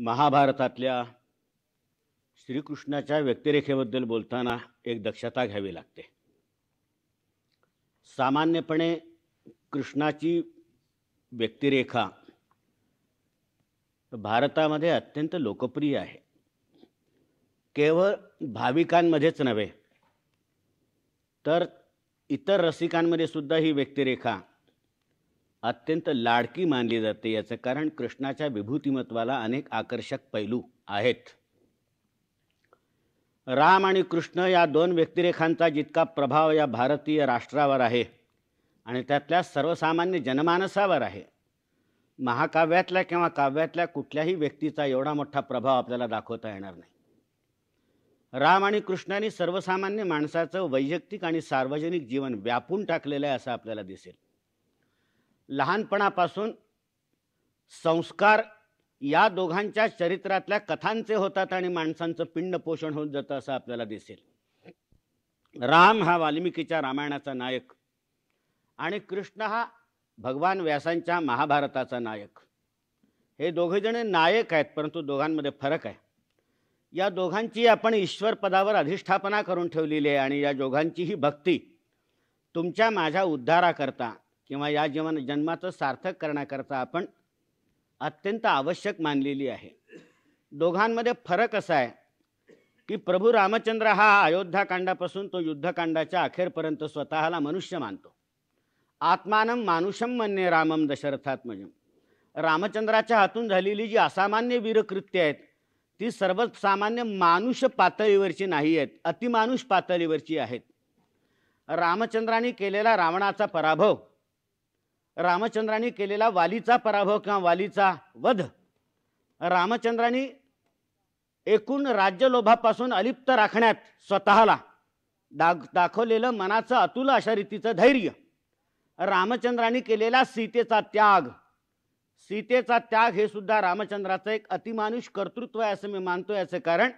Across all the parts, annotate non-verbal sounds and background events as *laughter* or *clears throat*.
महाभारतातल्या श्रीकृष्णाच्या व्यक्तिरेखेबद्दल बोलताना एक दक्षता घ्यावी लागते सामान्यपणे कृष्णाची व्यक्तिरेखा भारतामध्ये अत्यंत लोकप्रिय आहे केवळ भाविकांमध्येच नव्हे तर इतर रसिकांमध्ये सुद्धा ही व्यक्तिरेखा अत्यंत लाडकी मानली जाते याचं कारण कृष्णाच्या विभूतिमत्वाला अनेक आकर्षक पैलू आहेत राम आणि कृष्ण या दोन व्यक्तिरेखांचा जितका प्रभाव या भारतीय राष्ट्रावर आहे आणि त्यातल्या सर्वसामान्य जनमानसावर आहे महाकाव्यातल्या किंवा काव्यातल्या कुठल्याही व्यक्तीचा एवढा मोठा प्रभाव आपल्याला दाखवता येणार नाही राम आणि कृष्णाने सर्वसामान्य माणसाचं वैयक्तिक आणि सार्वजनिक जीवन व्यापून टाकलेलं आहे असं आपल्याला दिसेल लहानपणापासून संस्कार या दोघांच्या चरित्रातल्या कथांचे होतात आणि माणसांचं पिंड पोषण होत जातं असं आपल्याला दिसेल राम हा वाल्मिकीच्या रामायणाचा नायक आणि कृष्ण हा भगवान व्यासांच्या महाभारताचा नायक हे जण नायक आहेत परंतु दोघांमध्ये फरक आहे या दोघांची आपण ईश्वर पदावर अधिष्ठापना करून ठेवलेली आहे आणि या दोघांची ही भक्ती तुमच्या माझ्या उद्धाराकरता किंवा या जीवन जन्माचं सार्थक करण्याकरता आपण अत्यंत आवश्यक मानलेली आहे दोघांमध्ये फरक असा आहे की प्रभू रामचंद्र हा अयोध्याकांडापासून तो युद्धकांडाच्या अखेरपर्यंत स्वतःला मनुष्य मानतो आत्मानम मानुषम म्हणणे रामम म्हणजे रामचंद्राच्या हातून झालेली जी असामान्य वीरकृत्य आहेत ती सर्वसामान्य मानुष पातळीवरची नाही आहेत अतिमानुष पातळीवरची आहेत रामचंद्राने केलेला रावणाचा पराभव रामचंद्राने केलेला वालीचा पराभव किंवा वालीचा वध रामचंद्राने एकूण राज्यलोभापासून अलिप्त राखण्यात स्वतःला दा दाखवलेलं मनाचं अतुल अशा रीतीचं धैर्य रामचंद्राने केलेला सीतेचा त्याग सीतेचा त्याग हे सुद्धा रामचंद्राचं एक अतिमानुष कर्तृत्व आहे असं मी मानतो याचं कारण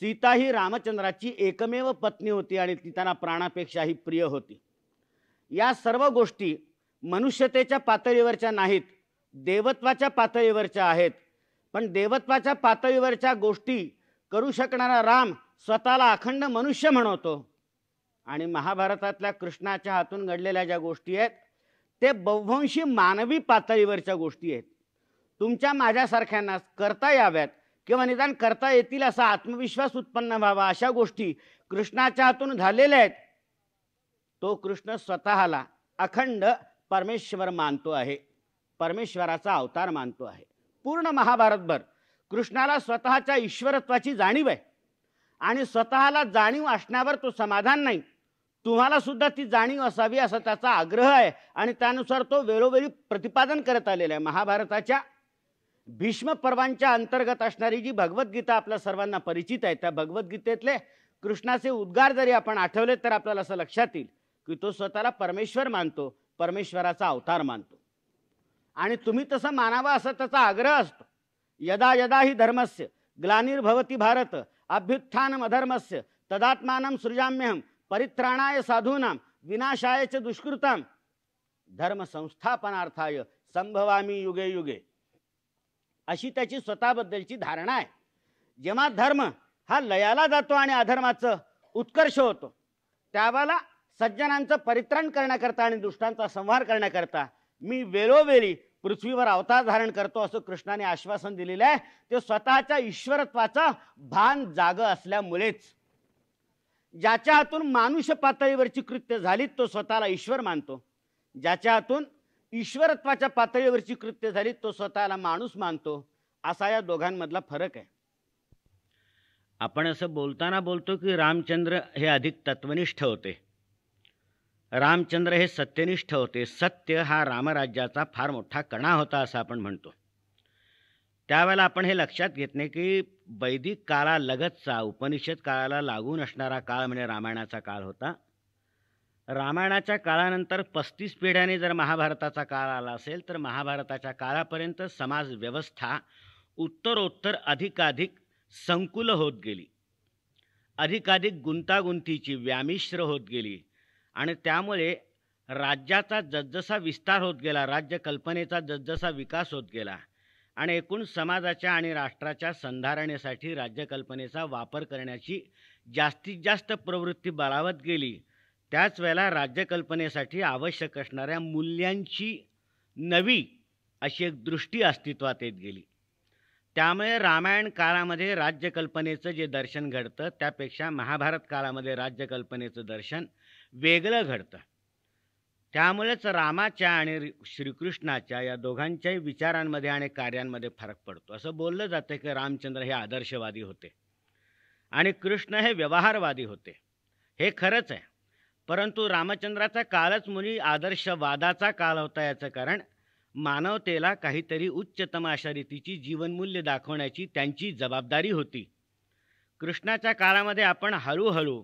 सीता ही रामचंद्राची एकमेव पत्नी होती आणि ती त्यांना प्राणापेक्षाही प्रिय होती या सर्व गोष्टी मनुष्यतेच्या पातळीवरच्या नाहीत देवत्वाच्या पातळीवरच्या आहेत पण देवत्वाच्या पातळीवरच्या गोष्टी करू शकणारा राम स्वतःला अखंड मनुष्य म्हणवतो आणि महाभारतातल्या कृष्णाच्या हातून घडलेल्या ज्या गोष्टी आहेत ते बहुवंशी मानवी पातळीवरच्या गोष्टी आहेत तुमच्या माझ्यासारख्यांना करता याव्यात किंवा निदान करता येतील असा आत्मविश्वास उत्पन्न व्हावा अशा गोष्टी कृष्णाच्या हातून झालेल्या आहेत तो कृष्ण स्वतःला अखंड परमेश्वर मानतो आहे परमेश्वराचा अवतार मानतो आहे पूर्ण महाभारतभर कृष्णाला स्वतःच्या ईश्वरत्वाची जाणीव आहे आणि स्वतःला जाणीव असण्यावर तो समाधान नाही तुम्हाला सुद्धा ती जाणीव असावी असा त्याचा आग्रह आहे आणि त्यानुसार तो वेळोवेळी प्रतिपादन करत आलेला आहे महाभारताच्या भीष्म पर्वांच्या अंतर्गत असणारी जी भगवद्गीता आपल्या सर्वांना परिचित आहे त्या भगवद्गीतेतले कृष्णाचे उद्गार जरी आपण आठवले तर आपल्याला असं लक्षात येईल की तो स्वतःला परमेश्वर मानतो परमेश्वराचा अवतार मानतो आणि तुम्ही तसं मानावा असं त्याचा आग्रह असतो यदा यदा ही धर्मस्य ग्लानिर्भवती भारत अभ्युत्थानम अधर्मस्य तदात्मानं सृजाम्यहम परित्राणाय साधूनां विनाशाय च दुष्कृताम धर्म संस्थापनार्थाय संभवामी युगे युगे अशी त्याची स्वतःबद्दलची धारणा आहे जेव्हा धर्म हा लयाला जातो आणि अधर्माचं उत्कर्ष होतो त्यावेळेला सज्जनांचं परित्राण करण्याकरता आणि दुष्टांचा संहार करण्याकरता मी वेळोवेळी पृथ्वीवर अवतार धारण करतो असं कृष्णाने आश्वासन दिलेलं आहे ते स्वतःच्या ईश्वरत्वाचा भान जाग असल्यामुळेच ज्याच्या हातून मानुष्य पातळीवरची कृत्य झालीत तो स्वतःला ईश्वर मानतो ज्याच्या हातून ईश्वरत्वाच्या पातळीवरची कृत्य झालीत तो स्वतःला माणूस मानतो असा या दोघांमधला फरक आहे आपण असं बोलताना बोलतो की रामचंद्र हे अधिक तत्वनिष्ठ होते रामचंद्र हे सत्यनिष्ठ होते सत्य हा रामराज्याचा फार मोठा कणा होता असं आपण म्हणतो त्यावेळेला आपण हे लक्षात घेत नाही की वैदिक काळालगतचा उपनिषद काळाला लागून असणारा काळ म्हणजे रामायणाचा काळ होता रामायणाच्या काळानंतर पस्तीस पिढ्याने जर महाभारताचा काळ आला असेल तर महाभारताच्या काळापर्यंत समाजव्यवस्था उत्तरोत्तर अधिकाधिक संकुल होत गेली अधिकाधिक गुंतागुंतीची व्यामिश्र होत गेली आणि त्यामुळे राज्याचा जसजसा विस्तार होत गेला राज्य कल्पनेचा जसजसा विकास होत गेला आणि एकूण समाजाच्या आणि राष्ट्राच्या संधारणेसाठी राज्यकल्पनेचा वापर करण्याची जास्तीत जास्त प्रवृत्ती बळावत गेली त्याच वेळेला राज्यकल्पनेसाठी आवश्यक असणाऱ्या मूल्यांची नवी अशी एक दृष्टी अस्तित्वात येत गेली त्यामुळे रामायण काळामध्ये राज्यकल्पनेचं जे दर्शन घडतं त्यापेक्षा महाभारत काळामध्ये राज्यकल्पनेचं दर्शन वेगळं घडतं त्यामुळेच रामाच्या आणि श्रीकृष्णाच्या या दोघांच्याही विचारांमध्ये आणि कार्यांमध्ये फरक पडतो असं बोललं जातं की रामचंद्र हे आदर्शवादी होते आणि कृष्ण हे व्यवहारवादी होते हे खरंच आहे परंतु रामचंद्राचा कालच मुली आदर्शवादाचा काल होता याचं कारण मानवतेला काहीतरी उच्चतम अशा रीतीची जीवनमूल्य दाखवण्याची त्यांची जबाबदारी होती कृष्णाच्या काळामध्ये आपण हळूहळू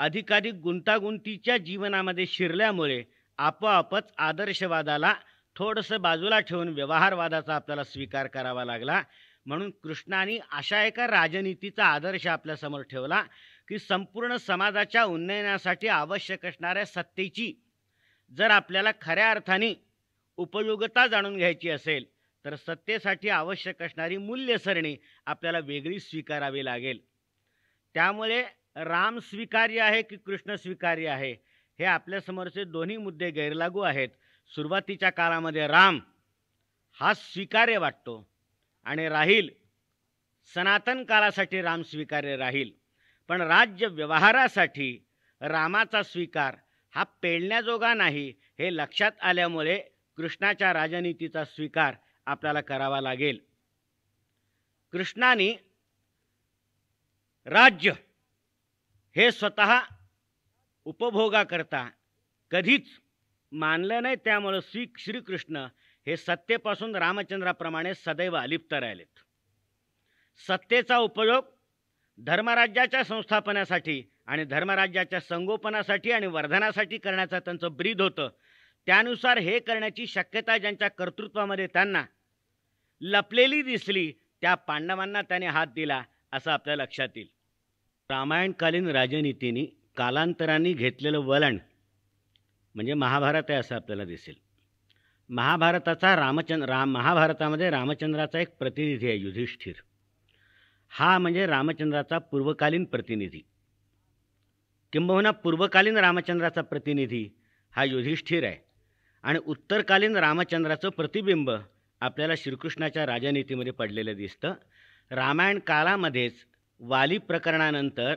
अधिकाधिक गुंतागुंतीच्या जीवनामध्ये शिरल्यामुळे आपोआपच आदर्शवादाला थोडंसं बाजूला ठेवून व्यवहारवादाचा आपल्याला स्वीकार करावा लागला म्हणून कृष्णाने अशा एका राजनीतीचा आदर्श आपल्यासमोर ठेवला की संपूर्ण समाजाच्या उन्नयनासाठी आवश्यक असणाऱ्या सत्तेची जर आपल्याला खऱ्या अर्थाने उपयोगता जाणून घ्यायची असेल तर सत्तेसाठी आवश्यक असणारी मूल्यसरणी आपल्याला वेगळी स्वीकारावी लागेल त्यामुळे राम स्वीकार्य आहे की कृष्ण स्वीकार्य आहे हे आपल्यासमोरचे दोन्ही मुद्दे गैरलागू आहेत सुरुवातीच्या काळामध्ये राम हा स्वीकार्य वाटतो आणि राहील सनातन काळासाठी राम स्वीकार्य राहील पण राज्य व्यवहारासाठी रामाचा स्वीकार हा पेळण्याजोगा नाही हे लक्षात आल्यामुळे कृष्णाच्या राजनीतीचा स्वीकार आपल्याला करावा लागेल कृष्णाने राज्य हे स्वतः उपभोगाकरता कधीच मानलं नाही त्यामुळं श्री श्रीकृष्ण हे सत्तेपासून रामचंद्राप्रमाणे सदैव अलिप्त राहिलेत सत्तेचा उपयोग धर्मराज्याच्या संस्थापनासाठी आणि धर्मराज्याच्या संगोपनासाठी आणि वर्धनासाठी करण्याचा त्यांचं ब्रीद होतं त्यानुसार हे करण्याची शक्यता ज्यांच्या कर्तृत्वामध्ये त्यांना लपलेली दिसली त्या पांडवांना त्याने हात दिला असं आपल्या लक्षात येईल रामायणकालीन राजनीतीने कालांतराने घेतलेलं वळण म्हणजे महाभारत आहे असं आपल्याला दिसेल महाभारताचा रामचंद्र राम महाभारतामध्ये रामचंद्राचा एक प्रतिनिधी आहे युधिष्ठिर हा म्हणजे रामचंद्राचा पूर्वकालीन प्रतिनिधी किंबहुना पूर्वकालीन रामचंद्राचा प्रतिनिधी हा युधिष्ठिर आहे आणि उत्तरकालीन रामचंद्राचं प्रतिबिंब आपल्याला श्रीकृष्णाच्या राजनीतीमध्ये पडलेलं दिसतं रामायण काळामध्येच वाली प्रकरणानंतर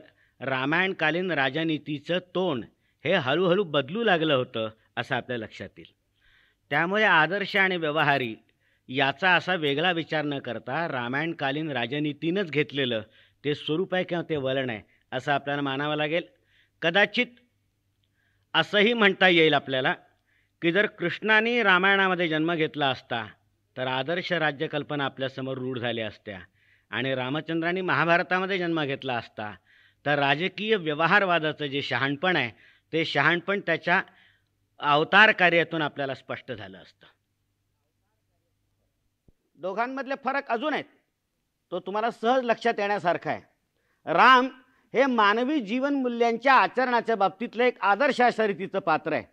रामायणकालीन राजनीतीचं तोंड हे हळूहळू बदलू लागलं होतं असं आपल्या लक्षात येईल त्यामुळे आदर्श आणि व्यवहारी याचा असा वेगळा विचार न करता रामायणकालीन राजनीतीनंच घेतलेलं ते स्वरूप आहे किंवा ते वळण आहे असं आपल्याला मानावं लागेल कदाचित असंही म्हणता येईल आपल्याला की जर कृष्णाने रामायणामध्ये जन्म घेतला असता तर आदर्श राज्यकल्पना आपल्यासमोर रूढ झाल्या असत्या आणि रामचंद्रांनी महाभारतामध्ये जन्म घेतला असता तर राजकीय व्यवहारवादाचं जे शहाणपण आहे ते शहाणपण त्याच्या अवतार कार्यातून आपल्याला स्पष्ट झालं असतं दोघांमधले फरक अजून आहेत तो तुम्हाला सहज लक्षात येण्यासारखा आहे राम हे मानवी जीवन मूल्यांच्या आचरणाच्या बाबतीतलं एक आदर्श शर्यतीचं पात्र आहे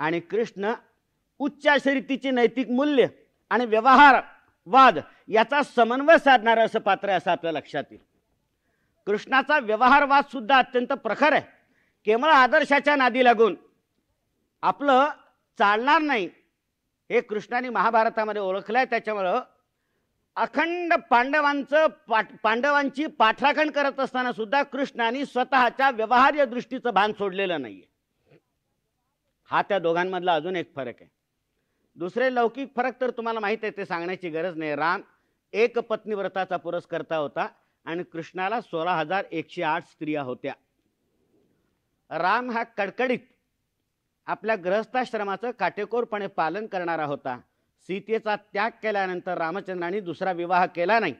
आणि कृष्ण उच्च शर्यतीचे नैतिक मूल्य आणि व्यवहार वाद याचा समन्वय साधणार असं पात्र आहे असं आपल्या लक्षात येईल कृष्णाचा व्यवहारवाद सुद्धा अत्यंत प्रखर आहे केवळ आदर्शाच्या नादी लागून आपलं चालणार नाही हे कृष्णाने महाभारतामध्ये ओळखलं आहे त्याच्यामुळं अखंड पांडवांचं पाठ पांडवांची पाठराखण करत असताना सुद्धा कृष्णाने स्वतःच्या व्यवहार्य दृष्टीचं भान सोडलेलं नाहीये हा त्या दोघांमधला अजून एक फरक आहे दुसरे लौकिक फरक तर तुम्हाला माहीत आहे ते सांगण्याची गरज नाही राम एक पत्नी व्रताचा पुरस्कर्ता होता आणि कृष्णाला सोळा हजार एकशे आठ स्त्रिया होत्या राम हा कडकडीत आपल्या ग्रहस्थाश्रमाचं काटेकोरपणे पालन करणारा होता सीतेचा त्याग केल्यानंतर रामचंद्राने दुसरा विवाह केला नाही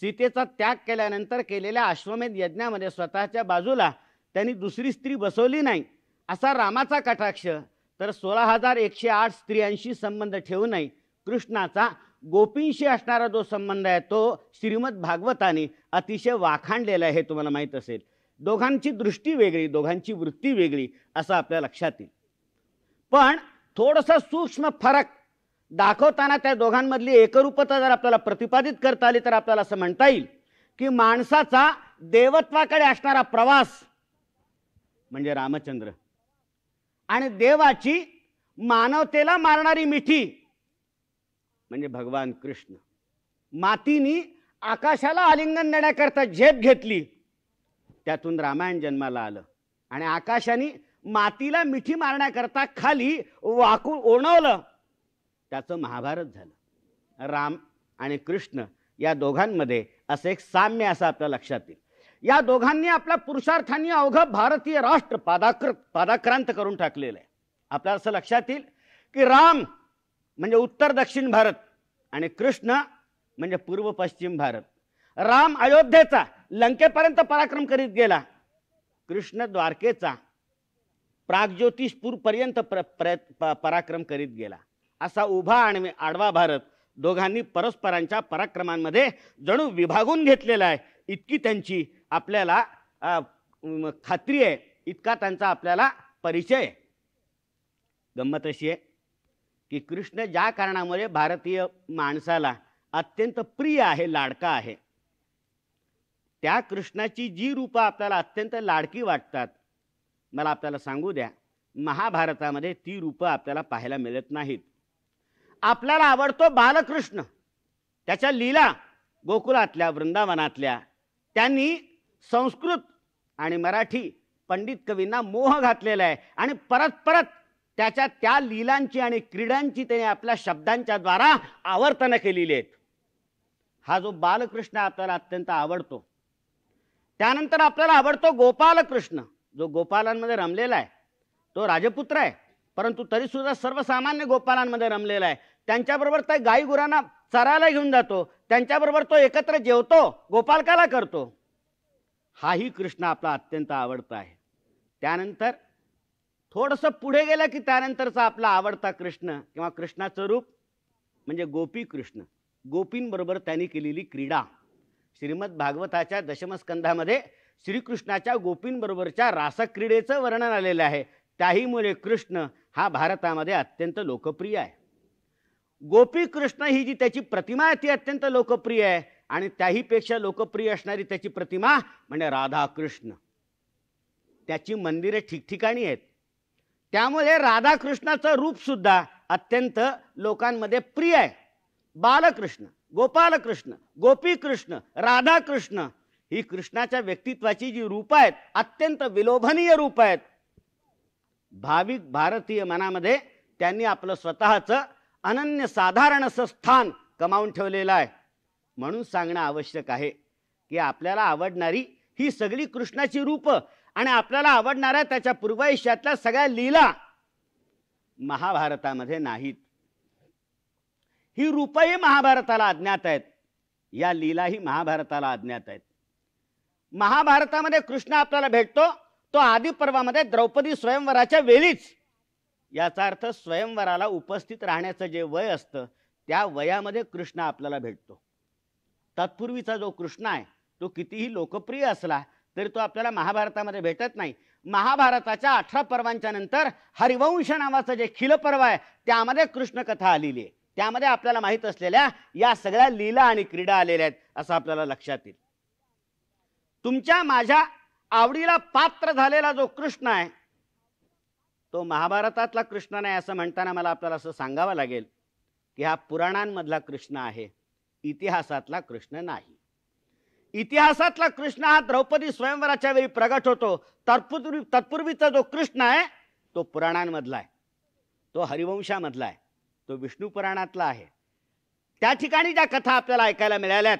सीतेचा त्याग केल्यानंतर केलेल्या अश्वमेध यज्ञामध्ये स्वतःच्या बाजूला त्यांनी दुसरी स्त्री बसवली नाही असा रामाचा कटाक्ष तर सोळा हजार एकशे आठ स्त्रियांशी संबंध नये कृष्णाचा गोपींशी असणारा जो संबंध आहे तो श्रीमद भागवताने अतिशय वाखाणलेला आहे हे तुम्हाला माहीत असेल दोघांची दृष्टी वेगळी दोघांची वृत्ती वेगळी असं आपल्या लक्षात येईल पण थोडंसं सूक्ष्म फरक दाखवताना त्या दोघांमधली एकरूपता जर आपल्याला प्रतिपादित करता आली तर आपल्याला असं म्हणता येईल की माणसाचा देवत्वाकडे असणारा प्रवास म्हणजे रामचंद्र आणि देवाची मानवतेला मारणारी मिठी म्हणजे भगवान कृष्ण मातीनी आकाशाला आलिंगन देण्याकरता झेप घेतली त्यातून रामायण जन्माला आलं आणि आकाशाने मातीला मिठी मारण्याकरता खाली वाकू ओणवलं त्याचं महाभारत झालं राम आणि कृष्ण या दोघांमध्ये असं एक साम्य असं आपल्या लक्षात येईल या दोघांनी आपल्या पुरुषार्थांनी अवघं भारतीय राष्ट्र पादाकृत पादाक्रांत करून टाकलेलं आहे आपल्याला असं लक्षात येईल की राम म्हणजे उत्तर दक्षिण भारत आणि कृष्ण म्हणजे पूर्व पश्चिम भारत राम अयोध्येचा लंकेपर्यंत पराक्रम करीत गेला कृष्ण द्वारकेचा प्रागज्योतिषपूरपर्यंत पर्यंत पराक्रम करीत गेला असा उभा आणि आडवा भारत दोघांनी परस्परांच्या पराक्रमांमध्ये जणू विभागून घेतलेला आहे इतकी त्यांची आपल्याला खात्री आहे इतका त्यांचा आपल्याला परिचय गंमत अशी आहे की कृष्ण ज्या कारणामुळे भारतीय माणसाला अत्यंत प्रिय आहे लाडका आहे त्या कृष्णाची जी रूपं आपल्याला अत्यंत लाडकी वाटतात मला आपल्याला सांगू द्या महाभारतामध्ये ती रूपं आपल्याला पाहायला मिळत नाहीत आपल्याला आवडतो बालकृष्ण त्याच्या लीला गोकुलातल्या वृंदावनातल्या त्यांनी संस्कृत आणि मराठी पंडित कवींना मोह घातलेला आहे आणि परत परत त्याच्या त्या लीलांची आणि क्रीडांची त्याने आपल्या शब्दांच्या द्वारा आवर्तन केलेली आहेत हा जो बालकृष्ण आपल्याला अत्यंत आवडतो त्यानंतर आपल्याला आवडतो गोपालकृष्ण जो गोपालांमध्ये रमलेला आहे तो राजपुत्र आहे परंतु तरी सुद्धा सर्वसामान्य गोपालांमध्ये रमलेला आहे त्यांच्याबरोबर त्या गाईगुरांना गुरांना चरायला घेऊन जातो त्यांच्याबरोबर तो एकत्र जेवतो गोपालकाला करतो हाही कृष्ण आपला अत्यंत आवडता आहे त्यानंतर थोडंसं पुढे गेलं की त्यानंतरचा आपला आवडता कृष्ण किंवा कृष्णाचं रूप म्हणजे गोपी कृष्ण गोपींबरोबर त्यांनी केलेली क्रीडा श्रीमद भागवताच्या दशमस्कंधामध्ये श्रीकृष्णाच्या गोपींबरोबरच्या रासक्रीडेचं वर्णन आलेलं आहे त्याहीमुळे कृष्ण हा भारतामध्ये अत्यंत लोकप्रिय आहे गोपी कृष्ण ही जी त्याची प्रतिमा आहे ती अत्यंत लोकप्रिय आहे आणि त्याहीपेक्षा लोकप्रिय असणारी त्याची प्रतिमा म्हणजे राधाकृष्ण त्याची मंदिरे ठिकठिकाणी आहेत त्यामुळे राधाकृष्णाचं सुद्धा अत्यंत लोकांमध्ये प्रिय आहे बालकृष्ण गोपालकृष्ण गोपीकृष्ण राधाकृष्ण ही कृष्णाच्या व्यक्तित्वाची जी रूप आहेत अत्यंत विलोभनीय रूप आहेत भाविक भारतीय मनामध्ये त्यांनी आपलं स्वतःचं साधारण असं स्थान कमावून ठेवलेलं आहे म्हणून सांगणं आवश्यक आहे की आपल्याला आवडणारी ही सगळी कृष्णाची रूप आणि आपल्याला आवडणाऱ्या त्याच्या पूर्वायुष्यातल्या सगळ्या लीला महाभारतामध्ये नाहीत ही रूपही महाभारताला अज्ञात आहेत या लीलाही महाभारताला अज्ञात आहेत महाभारतामध्ये कृष्ण आपल्याला भेटतो तो आदी पर्वामध्ये द्रौपदी स्वयंवराच्या वेळीच याचा अर्थ स्वयंवराला उपस्थित राहण्याचं जे वय असतं त्या वयामध्ये कृष्ण आपल्याला भेटतो तत्पूर्वीचा जो कृष्ण आहे तो कितीही लोकप्रिय असला तरी तो आपल्याला महाभारतामध्ये भेटत नाही महाभारताच्या अठरा पर्वांच्या नंतर हरिवंश नावाचं जे खिल पर्व आहे त्यामध्ये कृष्ण कथा आलेली आहे त्यामध्ये आपल्याला माहीत असलेल्या या सगळ्या लीला आणि क्रीडा आलेल्या आहेत असं आपल्याला लक्षात येईल तुमच्या माझ्या आवडीला पात्र झालेला जो कृष्ण आहे तो महाभारतातला कृष्ण नाही असं म्हणताना मला आपल्याला असं सांगावं लागेल की हा पुराणांमधला कृष्ण आहे इतिहासातला कृष्ण नाही इतिहासातला कृष्ण हा द्रौपदी स्वयंवराच्या वेळी प्रगट होतो तत्पूर्वी तत्पूर्वीचा जो कृष्ण आहे तो पुराणांमधला आहे तो हरिवंशामधला आहे तो विष्णू पुराणातला आहे त्या ठिकाणी ज्या कथा आपल्याला ऐकायला मिळाल्यात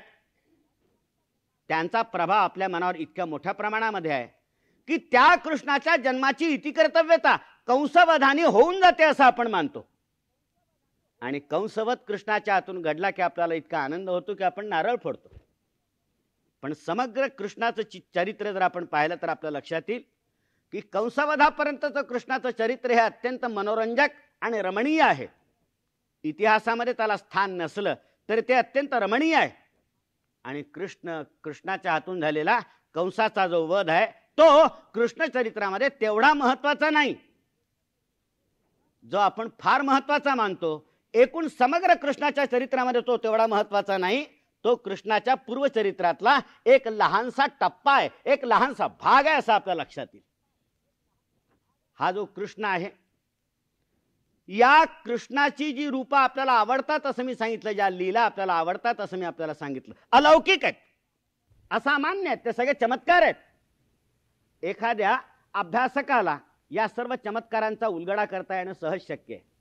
त्यांचा प्रभाव आपल्या मनावर इतक्या मोठ्या प्रमाणामध्ये आहे की त्या कृष्णाच्या जन्माची इतिकर्तव्यता कंसवधानी होऊन जाते असं आपण मानतो आणि कंसवत कृष्णाच्या हातून घडला की आपल्याला इतका आनंद होतो की आपण नारळ फोडतो पण समग्र कृष्णाचं चरित्र जर आपण पाहिलं तर आपल्या लक्षात येईल की कंसवधापर्यंतचं कृष्णाचं चरित्र हे अत्यंत मनोरंजक आणि रमणीय आहे इतिहासामध्ये त्याला स्थान नसलं तरी ते अत्यंत रमणीय आहे आणि कृष्ण कृष्णाच्या हातून झालेला कंसाचा जो वध आहे तो कृष्णचरित्रामध्ये तेवढा महत्त्वाचा नाही जो आपण फार महत्त्वाचा मानतो एकूण समग्र कृष्णाच्या चरित्रामध्ये तो तेवढा महत्वाचा नाही तो कृष्णाच्या पूर्वचरित्रातला एक लहानसा टप्पा आहे एक लहानसा भाग आहे असा आपल्या लक्षात येईल हा जो कृष्ण आहे या कृष्णाची जी रूपं आपल्याला आवडतात असं मी सांगितलं ज्या लीला आपल्याला आवडतात असं मी आपल्याला सांगितलं अलौकिक आहेत असामान्य आहेत ते सगळे चमत्कार आहेत एखाद्या अभ्यासकाला या सर्व चमत्कारांचा उलगडा करता येणं सहज शक्य आहे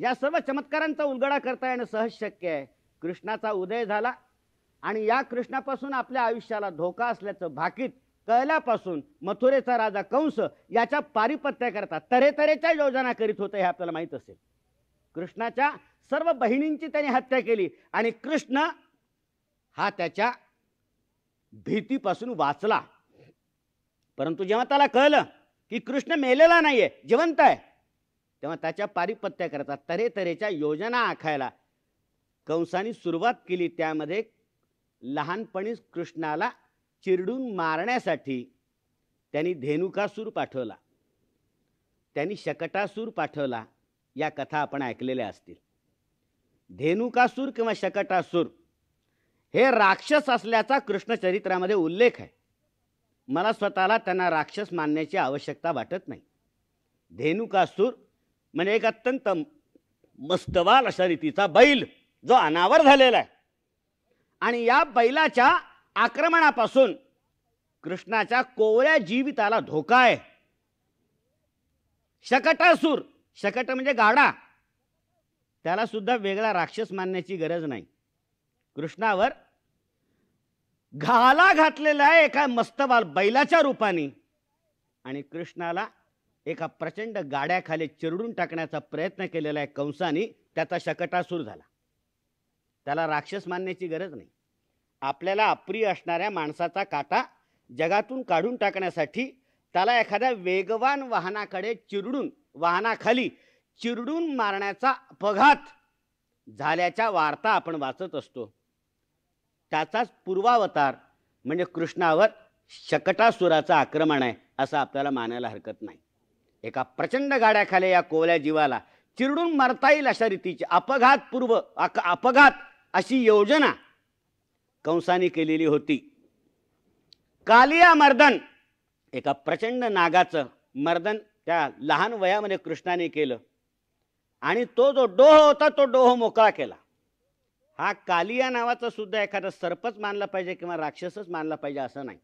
या सर्व चमत्कारांचा उलगडा करता येणं सहज शक्य आहे कृष्णाचा उदय झाला आणि या कृष्णापासून आपल्या आयुष्याला धोका असल्याचं भाकीत कळल्यापासून मथुरेचा राजा कंस याच्या पारिपत्याकरता तऱ्हेच्या योजना करीत होतं हे आपल्याला माहीत असेल कृष्णाच्या सर्व बहिणींची त्याने हत्या केली आणि कृष्ण हा त्याच्या भीतीपासून वाचला परंतु जेव्हा त्याला कळलं की कृष्ण मेलेला नाहीये जिवंत आहे तेव्हा त्याच्या पारिपत्याकरता तऱ्हेतऱ्हेच्या योजना आखायला कंसानी सुरुवात केली त्यामध्ये लहानपणीच कृष्णाला चिरडून मारण्यासाठी त्यांनी धेनुकासूर पाठवला त्यांनी शकटासूर पाठवला या कथा आपण ऐकलेल्या असतील धेनुकासूर किंवा शकटासूर हे राक्षस असल्याचा कृष्णचरित्रामध्ये उल्लेख आहे मला स्वतःला त्यांना राक्षस मानण्याची आवश्यकता वाटत नाही धेनुकासूर म्हणजे एक अत्यंत मस्तवाल अशा रीतीचा बैल जो अनावर झालेला आहे आणि या बैलाच्या आक्रमणापासून कृष्णाच्या कोवळ्या जीविताला धोका आहे शकटासूर शकट म्हणजे गाडा त्याला सुद्धा वेगळा राक्षस मानण्याची गरज नाही कृष्णावर घाला घातलेला आहे एका मस्तवाल बैलाच्या रूपाने आणि कृष्णाला एका प्रचंड गाड्याखाली चिरडून टाकण्याचा प्रयत्न केलेला आहे कंसानी त्याचा शकटासूर झाला त्याला राक्षस मानण्याची गरज नाही आपल्याला अप्रिय असणाऱ्या माणसाचा काटा जगातून काढून टाकण्यासाठी त्याला एखाद्या वेगवान वाहनाकडे चिरडून वाहनाखाली चिरडून मारण्याचा अपघात झाल्याच्या वार्ता आपण वाचत असतो त्याचाच पूर्वावतार म्हणजे कृष्णावर शकटासुराचं आक्रमण आहे असं आपल्याला मानायला हरकत नाही एका प्रचंड गाड्याखाली या कोवल्या जीवाला चिरडून मरता येईल अशा रीतीची अपघातपूर्व अपघात अशी योजना कंसाने केलेली होती कालिया मर्दन एका प्रचंड नागाचं मर्दन त्या लहान वयामध्ये कृष्णाने केलं आणि तो जो डोह होता तो डोह मोकळा केला हा कालिया नावाचा सुद्धा एखादा सर्पच मानला पाहिजे किंवा राक्षसच मानला पाहिजे असं नाही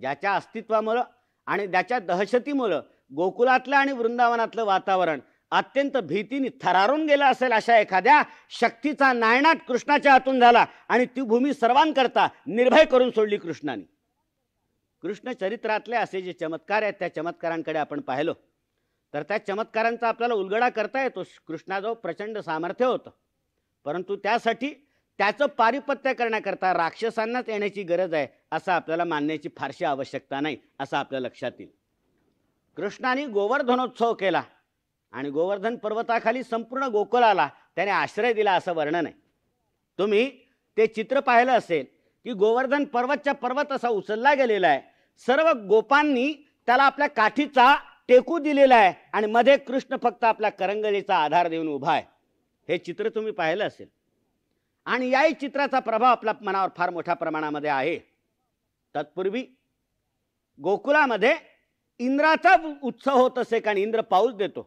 ज्याच्या अस्तित्वामुळं आणि त्याच्या दहशतीमुळं गोकुलातलं आणि वृंदावनातलं वातावरण अत्यंत भीतीने थरारून गेलं असेल अशा एखाद्या शक्तीचा नायनाट कृष्णाच्या हातून झाला आणि ती भूमी सर्वांकरता निर्भय करून सोडली कृष्णाने कृष्ण चरित्रातले असे जे चमत्कार आहेत त्या चमत्कारांकडे आपण पाहिलो तर त्या चमत्कारांचा आपल्याला उलगडा करता येतो कृष्णाजवळ प्रचंड सामर्थ्य होतं परंतु त्यासाठी त्याचं पारिपत्य करण्याकरता राक्षसांनाच येण्याची गरज आहे असं आपल्याला मानण्याची फारशी आवश्यकता नाही असं आपल्या लक्षात येईल कृष्णाने गोवर्धनोत्सव केला आणि गोवर्धन पर्वताखाली संपूर्ण गोकुलाला त्याने आश्रय दिला असं वर्णन आहे तुम्ही ते चित्र पाहिलं असेल की गोवर्धन पर्वतच्या पर्वत असा उचलला गेलेला आहे सर्व गोपांनी त्याला आपल्या काठीचा टेकू दिलेला आहे आणि मध्ये कृष्ण फक्त आपल्या करंगलीचा आधार देऊन उभा आहे हे चित्र तुम्ही पाहिलं असेल आणि याही चित्राचा प्रभाव आपल्या मनावर फार मोठ्या प्रमाणामध्ये आहे तत्पूर्वी गोकुलामध्ये इंद्राचा उत्सव होत असे कारण इंद्र पाऊस देतो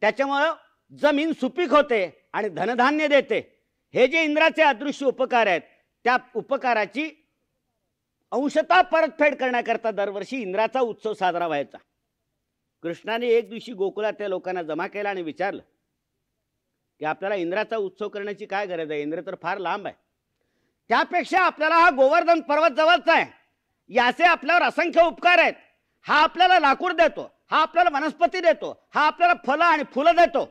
त्याच्यामुळं जमीन सुपीक होते आणि धनधान्य देते हे जे इंद्राचे अदृश्य उपकार आहेत त्या उपकाराची अंशता परतफेड करण्याकरता दरवर्षी इंद्राचा उत्सव साजरा व्हायचा कृष्णाने एक दिवशी गोकुळातल्या त्या लोकांना जमा केला आणि विचारलं की आपल्याला इंद्राचा उत्सव करण्याची काय गरज आहे इंद्र तर फार लांब आहे त्यापेक्षा आपल्याला हा गोवर्धन पर्वत जवळचा आहे याचे आपल्यावर असंख्य उपकार आहेत हा आपल्याला लाकूड देतो हा आपल्याला वनस्पती देतो हा आपल्याला फळ आणि फुलं देतो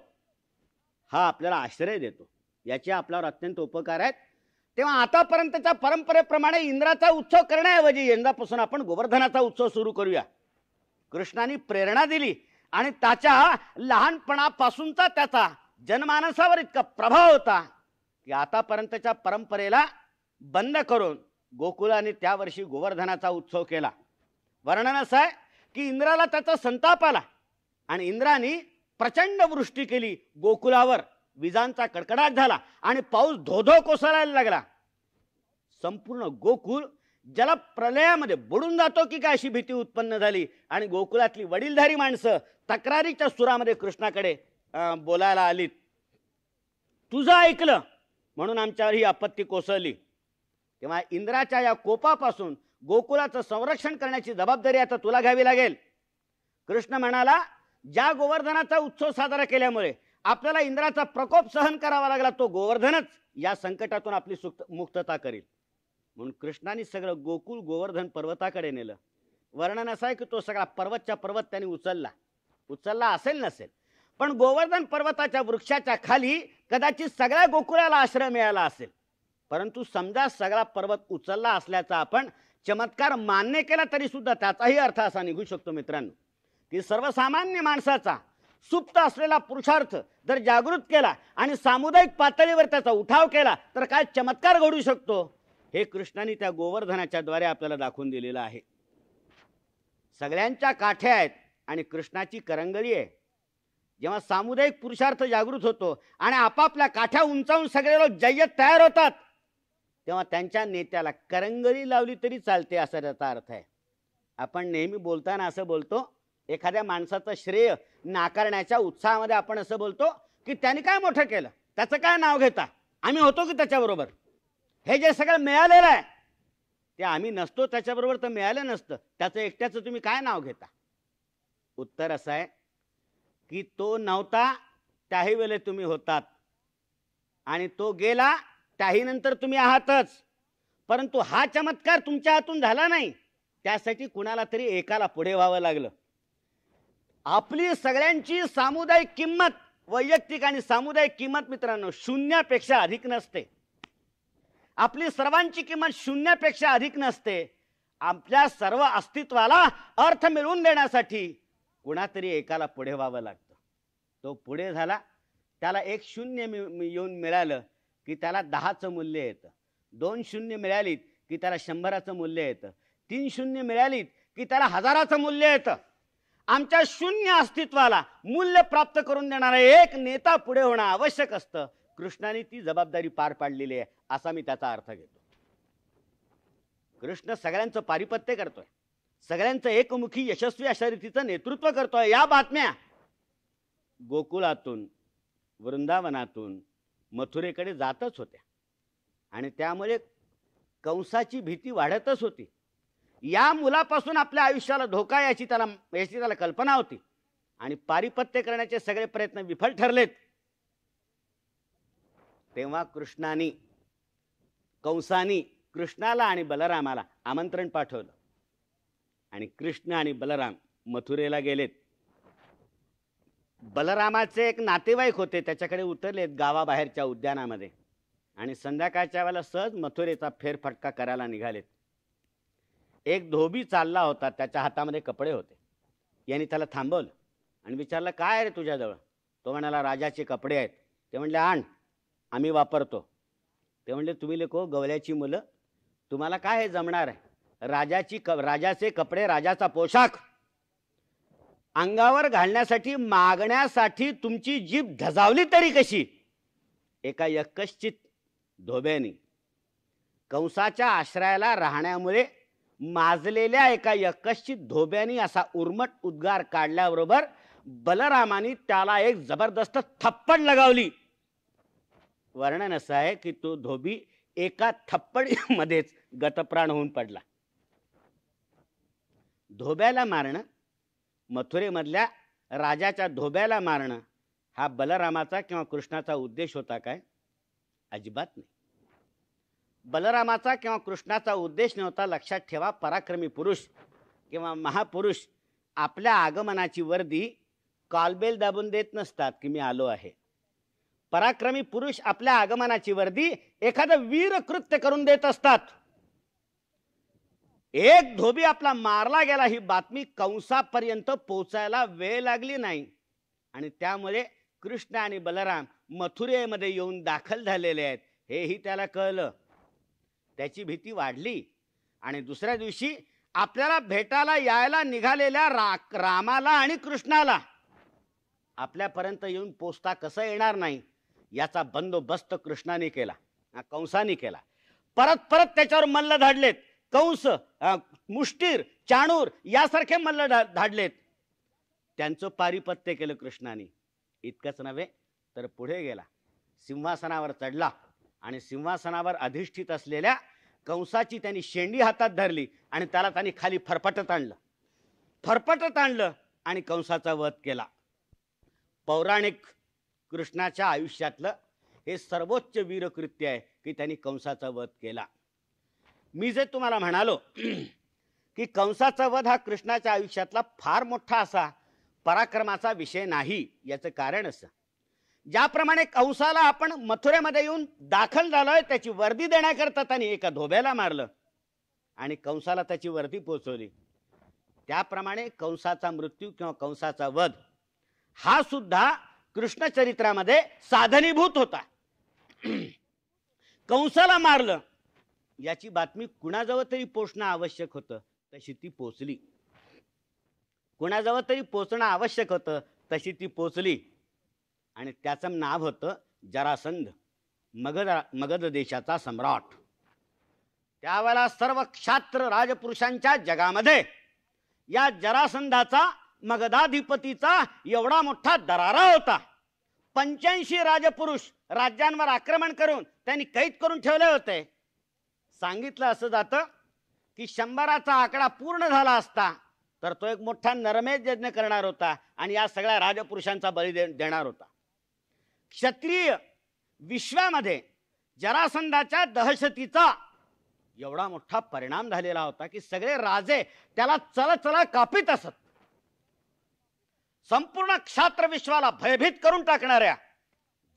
हा आपल्याला आश्रय देतो याचे आपल्यावर अत्यंत उपकार आहेत तेव्हा आतापर्यंतच्या परंपरेप्रमाणे इंद्राचा उत्सव करण्याऐवजी यंदापासून आपण गोवर्धनाचा उत्सव सुरू करूया कृष्णाने प्रेरणा दिली आणि त्याच्या लहानपणापासूनचा त्याचा जनमानसावर इतका प्रभाव होता की आतापर्यंतच्या परंपरेला बंद करून गोकुलाने त्या वर्षी गोवर्धनाचा उत्सव केला वर्णन असं आहे की इंद्राला त्याचा संताप आला आणि इंद्राने प्रचंड वृष्टी केली गोकुलावर विजांचा कडकडाट झाला आणि पाऊस धोधो कोसळायला लागला संपूर्ण गोकुल ज्याला प्रलयामध्ये बुडून जातो की काय अशी भीती उत्पन्न झाली आणि गोकुलातली वडीलधारी माणसं तक्रारीच्या सुरामध्ये कृष्णाकडे बोलायला आलीत तुझं ऐकलं म्हणून आमच्यावर ही आपत्ती कोसळली तेव्हा इंद्राच्या या कोपापासून गोकुलाचं संरक्षण करण्याची जबाबदारी आता तुला घ्यावी लागेल कृष्ण म्हणाला ज्या गोवर्धनाचा उत्सव साजरा केल्यामुळे आपल्याला इंद्राचा प्रकोप सहन करावा लागला तो गोवर्धनच या संकटातून आपली सुक्त मुक्तता करेल म्हणून कृष्णाने सगळं गोकुल गोवर्धन पर्वताकडे नेलं वर्णन असं आहे की तो सगळा पर्वतच्या पर्वत त्याने उचलला उचलला असेल नसेल पण गोवर्धन पर्वताच्या वृक्षाच्या खाली कदाचित सगळ्या गोकुळाला आश्रय मिळाला असेल परंतु समजा सगळा पर्वत उचलला असल्याचा आपण चमत्कार मान्य केला तरी सुद्धा त्याचाही अर्थ असा निघू शकतो मित्रांनो की सर्वसामान्य माणसाचा सुप्त असलेला पुरुषार्थ जर जागृत केला आणि सामुदायिक पातळीवर त्याचा उठाव केला तर काय चमत्कार घडू शकतो हे कृष्णाने त्या गोवर्धनाच्या द्वारे आपल्याला दाखवून दिलेलं आहे सगळ्यांच्या काठ्या आहेत आणि कृष्णाची करंगळी आहे जेव्हा सामुदायिक पुरुषार्थ जागृत होतो आणि आपापल्या काठ्या उंचावून सगळे लोक जय्यत तयार होतात तेव्हा त्यांच्या नेत्याला करंगळी लावली तरी चालते असा त्याचा अर्थ आहे आपण नेहमी बोलताना असं बोलतो एखाद्या माणसाचं श्रेय नाकारण्याच्या उत्साहामध्ये आपण असं बोलतो की त्याने काय मोठं केलं त्याचं काय नाव घेता आम्ही होतो की त्याच्याबरोबर हे जे सगळं मिळालेलं आहे ते आम्ही नसतो त्याच्याबरोबर तर मिळालं नसतं त्याचं एकट्याचं तुम्ही काय नाव घेता उत्तर असं आहे की तो नव्हता त्याही वेळे तुम्ही होतात आणि तो गेला त्याही नंतर तुम्ही आहातच परंतु हा चमत्कार तुमच्या हातून झाला नाही त्यासाठी कुणाला तरी एकाला पुढे व्हावं लागलं आपली सगळ्यांची सामुदायिक किंमत वैयक्तिक आणि सामुदायिक किंमत मित्रांनो शून्यापेक्षा अधिक नसते आपली सर्वांची किंमत शून्यापेक्षा अधिक नसते आपल्या सर्व अस्तित्वाला अर्थ मिळवून देण्यासाठी कुणातरी एकाला पुढे व्हावं लागतं तो पुढे झाला त्याला एक शून्य येऊन मिळालं की त्याला दहाचं मूल्य येतं दोन शून्य मिळालीत की त्याला शंभराचं मूल्य येतं तीन शून्य मिळालीत की त्याला हजाराचं मूल्य येतं आमच्या शून्य अस्तित्वाला मूल्य प्राप्त करून देणारा एक नेता पुढे होणं आवश्यक असतं कृष्णाने ती जबाबदारी पार पाडलेली आहे असा मी त्याचा अर्थ घेतो कृष्ण सगळ्यांचं पारिपत्य करतोय सगळ्यांचं एकमुखी यशस्वी अशा रीतीचं नेतृत्व करतोय या बातम्या गोकुळातून वृंदावनातून मथुरेकडे जातच होत्या आणि त्यामुळे कंसाची भीती वाढतच होती या मुलापासून आपल्या आयुष्याला धोका याची त्याला याची त्याला कल्पना होती आणि पारिपत्य करण्याचे सगळे प्रयत्न विफल ठरलेत तेव्हा कृष्णानी कंसानी कृष्णाला आणि बलरामाला आमंत्रण पाठवलं आणि कृष्ण आणि बलराम मथुरेला गेलेत बलरामाचे एक नातेवाईक होते त्याच्याकडे उतरलेत गावाबाहेरच्या उद्यानामध्ये आणि संध्याकाळच्या वेळेला सहज मथुरेचा फेरफटका करायला निघालेत एक धोबी चालला होता त्याच्या हातामध्ये कपडे होते यांनी त्याला थांबवलं आणि विचारलं काय रे तुझ्याजवळ तो म्हणाला राजाचे कपडे आहेत ते म्हणले आण आम्ही वापरतो ते म्हणले तुम्ही लेखो गवल्याची मुलं तुम्हाला काय हे जमणार आहे राजाची क राजाचे कपडे राजाचा पोशाख अंगावर घालण्यासाठी मागण्यासाठी तुमची जीभ धजावली तरी कशी एका यकश्चित धोब्याने कंसाच्या आश्रयाला राहण्यामुळे माजलेल्या एका यकश्चित धोब्याने असा उर्मट उद्गार काढल्याबरोबर बलरामानी त्याला एक जबरदस्त थप्पड लगावली वर्णन असं आहे की तो धोबी एका थप्पडीमध्येच गतप्राण होऊन पडला धोब्याला मारणं मथुरेमधल्या राजाच्या धोब्याला मारणं हा बलरामाचा किंवा कृष्णाचा उद्देश होता काय अजिबात नाही बलरामाचा किंवा कृष्णाचा उद्देश नव्हता लक्षात ठेवा पराक्रमी पुरुष किंवा महापुरुष आपल्या आगमनाची वर्दी कॉलबेल दाबून देत नसतात की मी आलो आहे पराक्रमी पुरुष आपल्या आगमनाची वर्दी एखादं कृत्य करून देत असतात एक धोबी आपला मारला गेला ही बातमी कंसापर्यंत पोचायला वेळ लागली नाही आणि त्यामुळे कृष्ण आणि बलराम मथुरेमध्ये येऊन दाखल झालेले आहेत हेही त्याला कळलं त्याची भीती वाढली आणि दुसऱ्या दिवशी आपल्याला भेटायला यायला निघालेल्या रा रामाला आणि कृष्णाला आपल्यापर्यंत येऊन पोचता कसं येणार नाही याचा बंदोबस्त कृष्णाने केला कंसाने केला परत परत त्याच्यावर मल्ल धाडलेत कंस मुष्टीर चाणूर यासारखे मल्ल धाडलेत त्यांचं पारिपत्य केलं कृष्णाने इतकंच नव्हे तर पुढे गेला सिंहासनावर चढला आणि सिंहासनावर अधिष्ठित असलेल्या कंसाची त्यांनी शेंडी हातात धरली आणि त्याला त्यांनी खाली फरफटत आणलं फरफटत आणलं आणि कंसाचा वध केला पौराणिक कृष्णाच्या आयुष्यातलं हे सर्वोच्च वीरकृत्य आहे की त्यांनी कंसाचा वध केला मी जे तुम्हाला म्हणालो *clears throat* की कंसाचा वध हा कृष्णाच्या आयुष्यातला फार मोठा असा पराक्रमाचा विषय नाही याचं कारण असं ज्याप्रमाणे कंसाला आपण मथुरेमध्ये येऊन दाखल झालोय त्याची वर्दी देण्याकरता त्यांनी एका धोब्याला मारलं आणि कंसाला त्याची वर्दी पोचवली त्याप्रमाणे कंसाचा मृत्यू किंवा कंसाचा वध हा सुद्धा कृष्णचरित्रामध्ये साधनीभूत होता *clears throat* कंसाला मारलं याची बातमी कुणाजवळ तरी पोचणं आवश्यक होतं तशी ती पोचली कुणाजवळ तरी पोचणं आवश्यक होतं तशी ती पोचली आणि त्याचं नाव होतं जरासंध मगध मगध देशाचा सम्राट त्यावेळेला सर्व क्षात्र राजपुरुषांच्या जगामध्ये या जरासंधाचा मगधाधिपतीचा एवढा मोठा दरारा होता पंच्याऐंशी राजपुरुष राज्यांवर आक्रमण करून त्यांनी कैद करून ठेवले होते सांगितलं असं जातं की शंभराचा आकडा पूर्ण झाला असता तर तो एक मोठा नरमेज यज्ञ करणार होता आणि या सगळ्या राजपुरुषांचा बळी दे देणार होता क्षत्रिय विश्वामध्ये जरासंधाच्या दहशतीचा एवढा मोठा परिणाम झालेला होता की सगळे राजे त्याला चला चला कापीत असत संपूर्ण क्षात्र विश्वाला भयभीत करून टाकणाऱ्या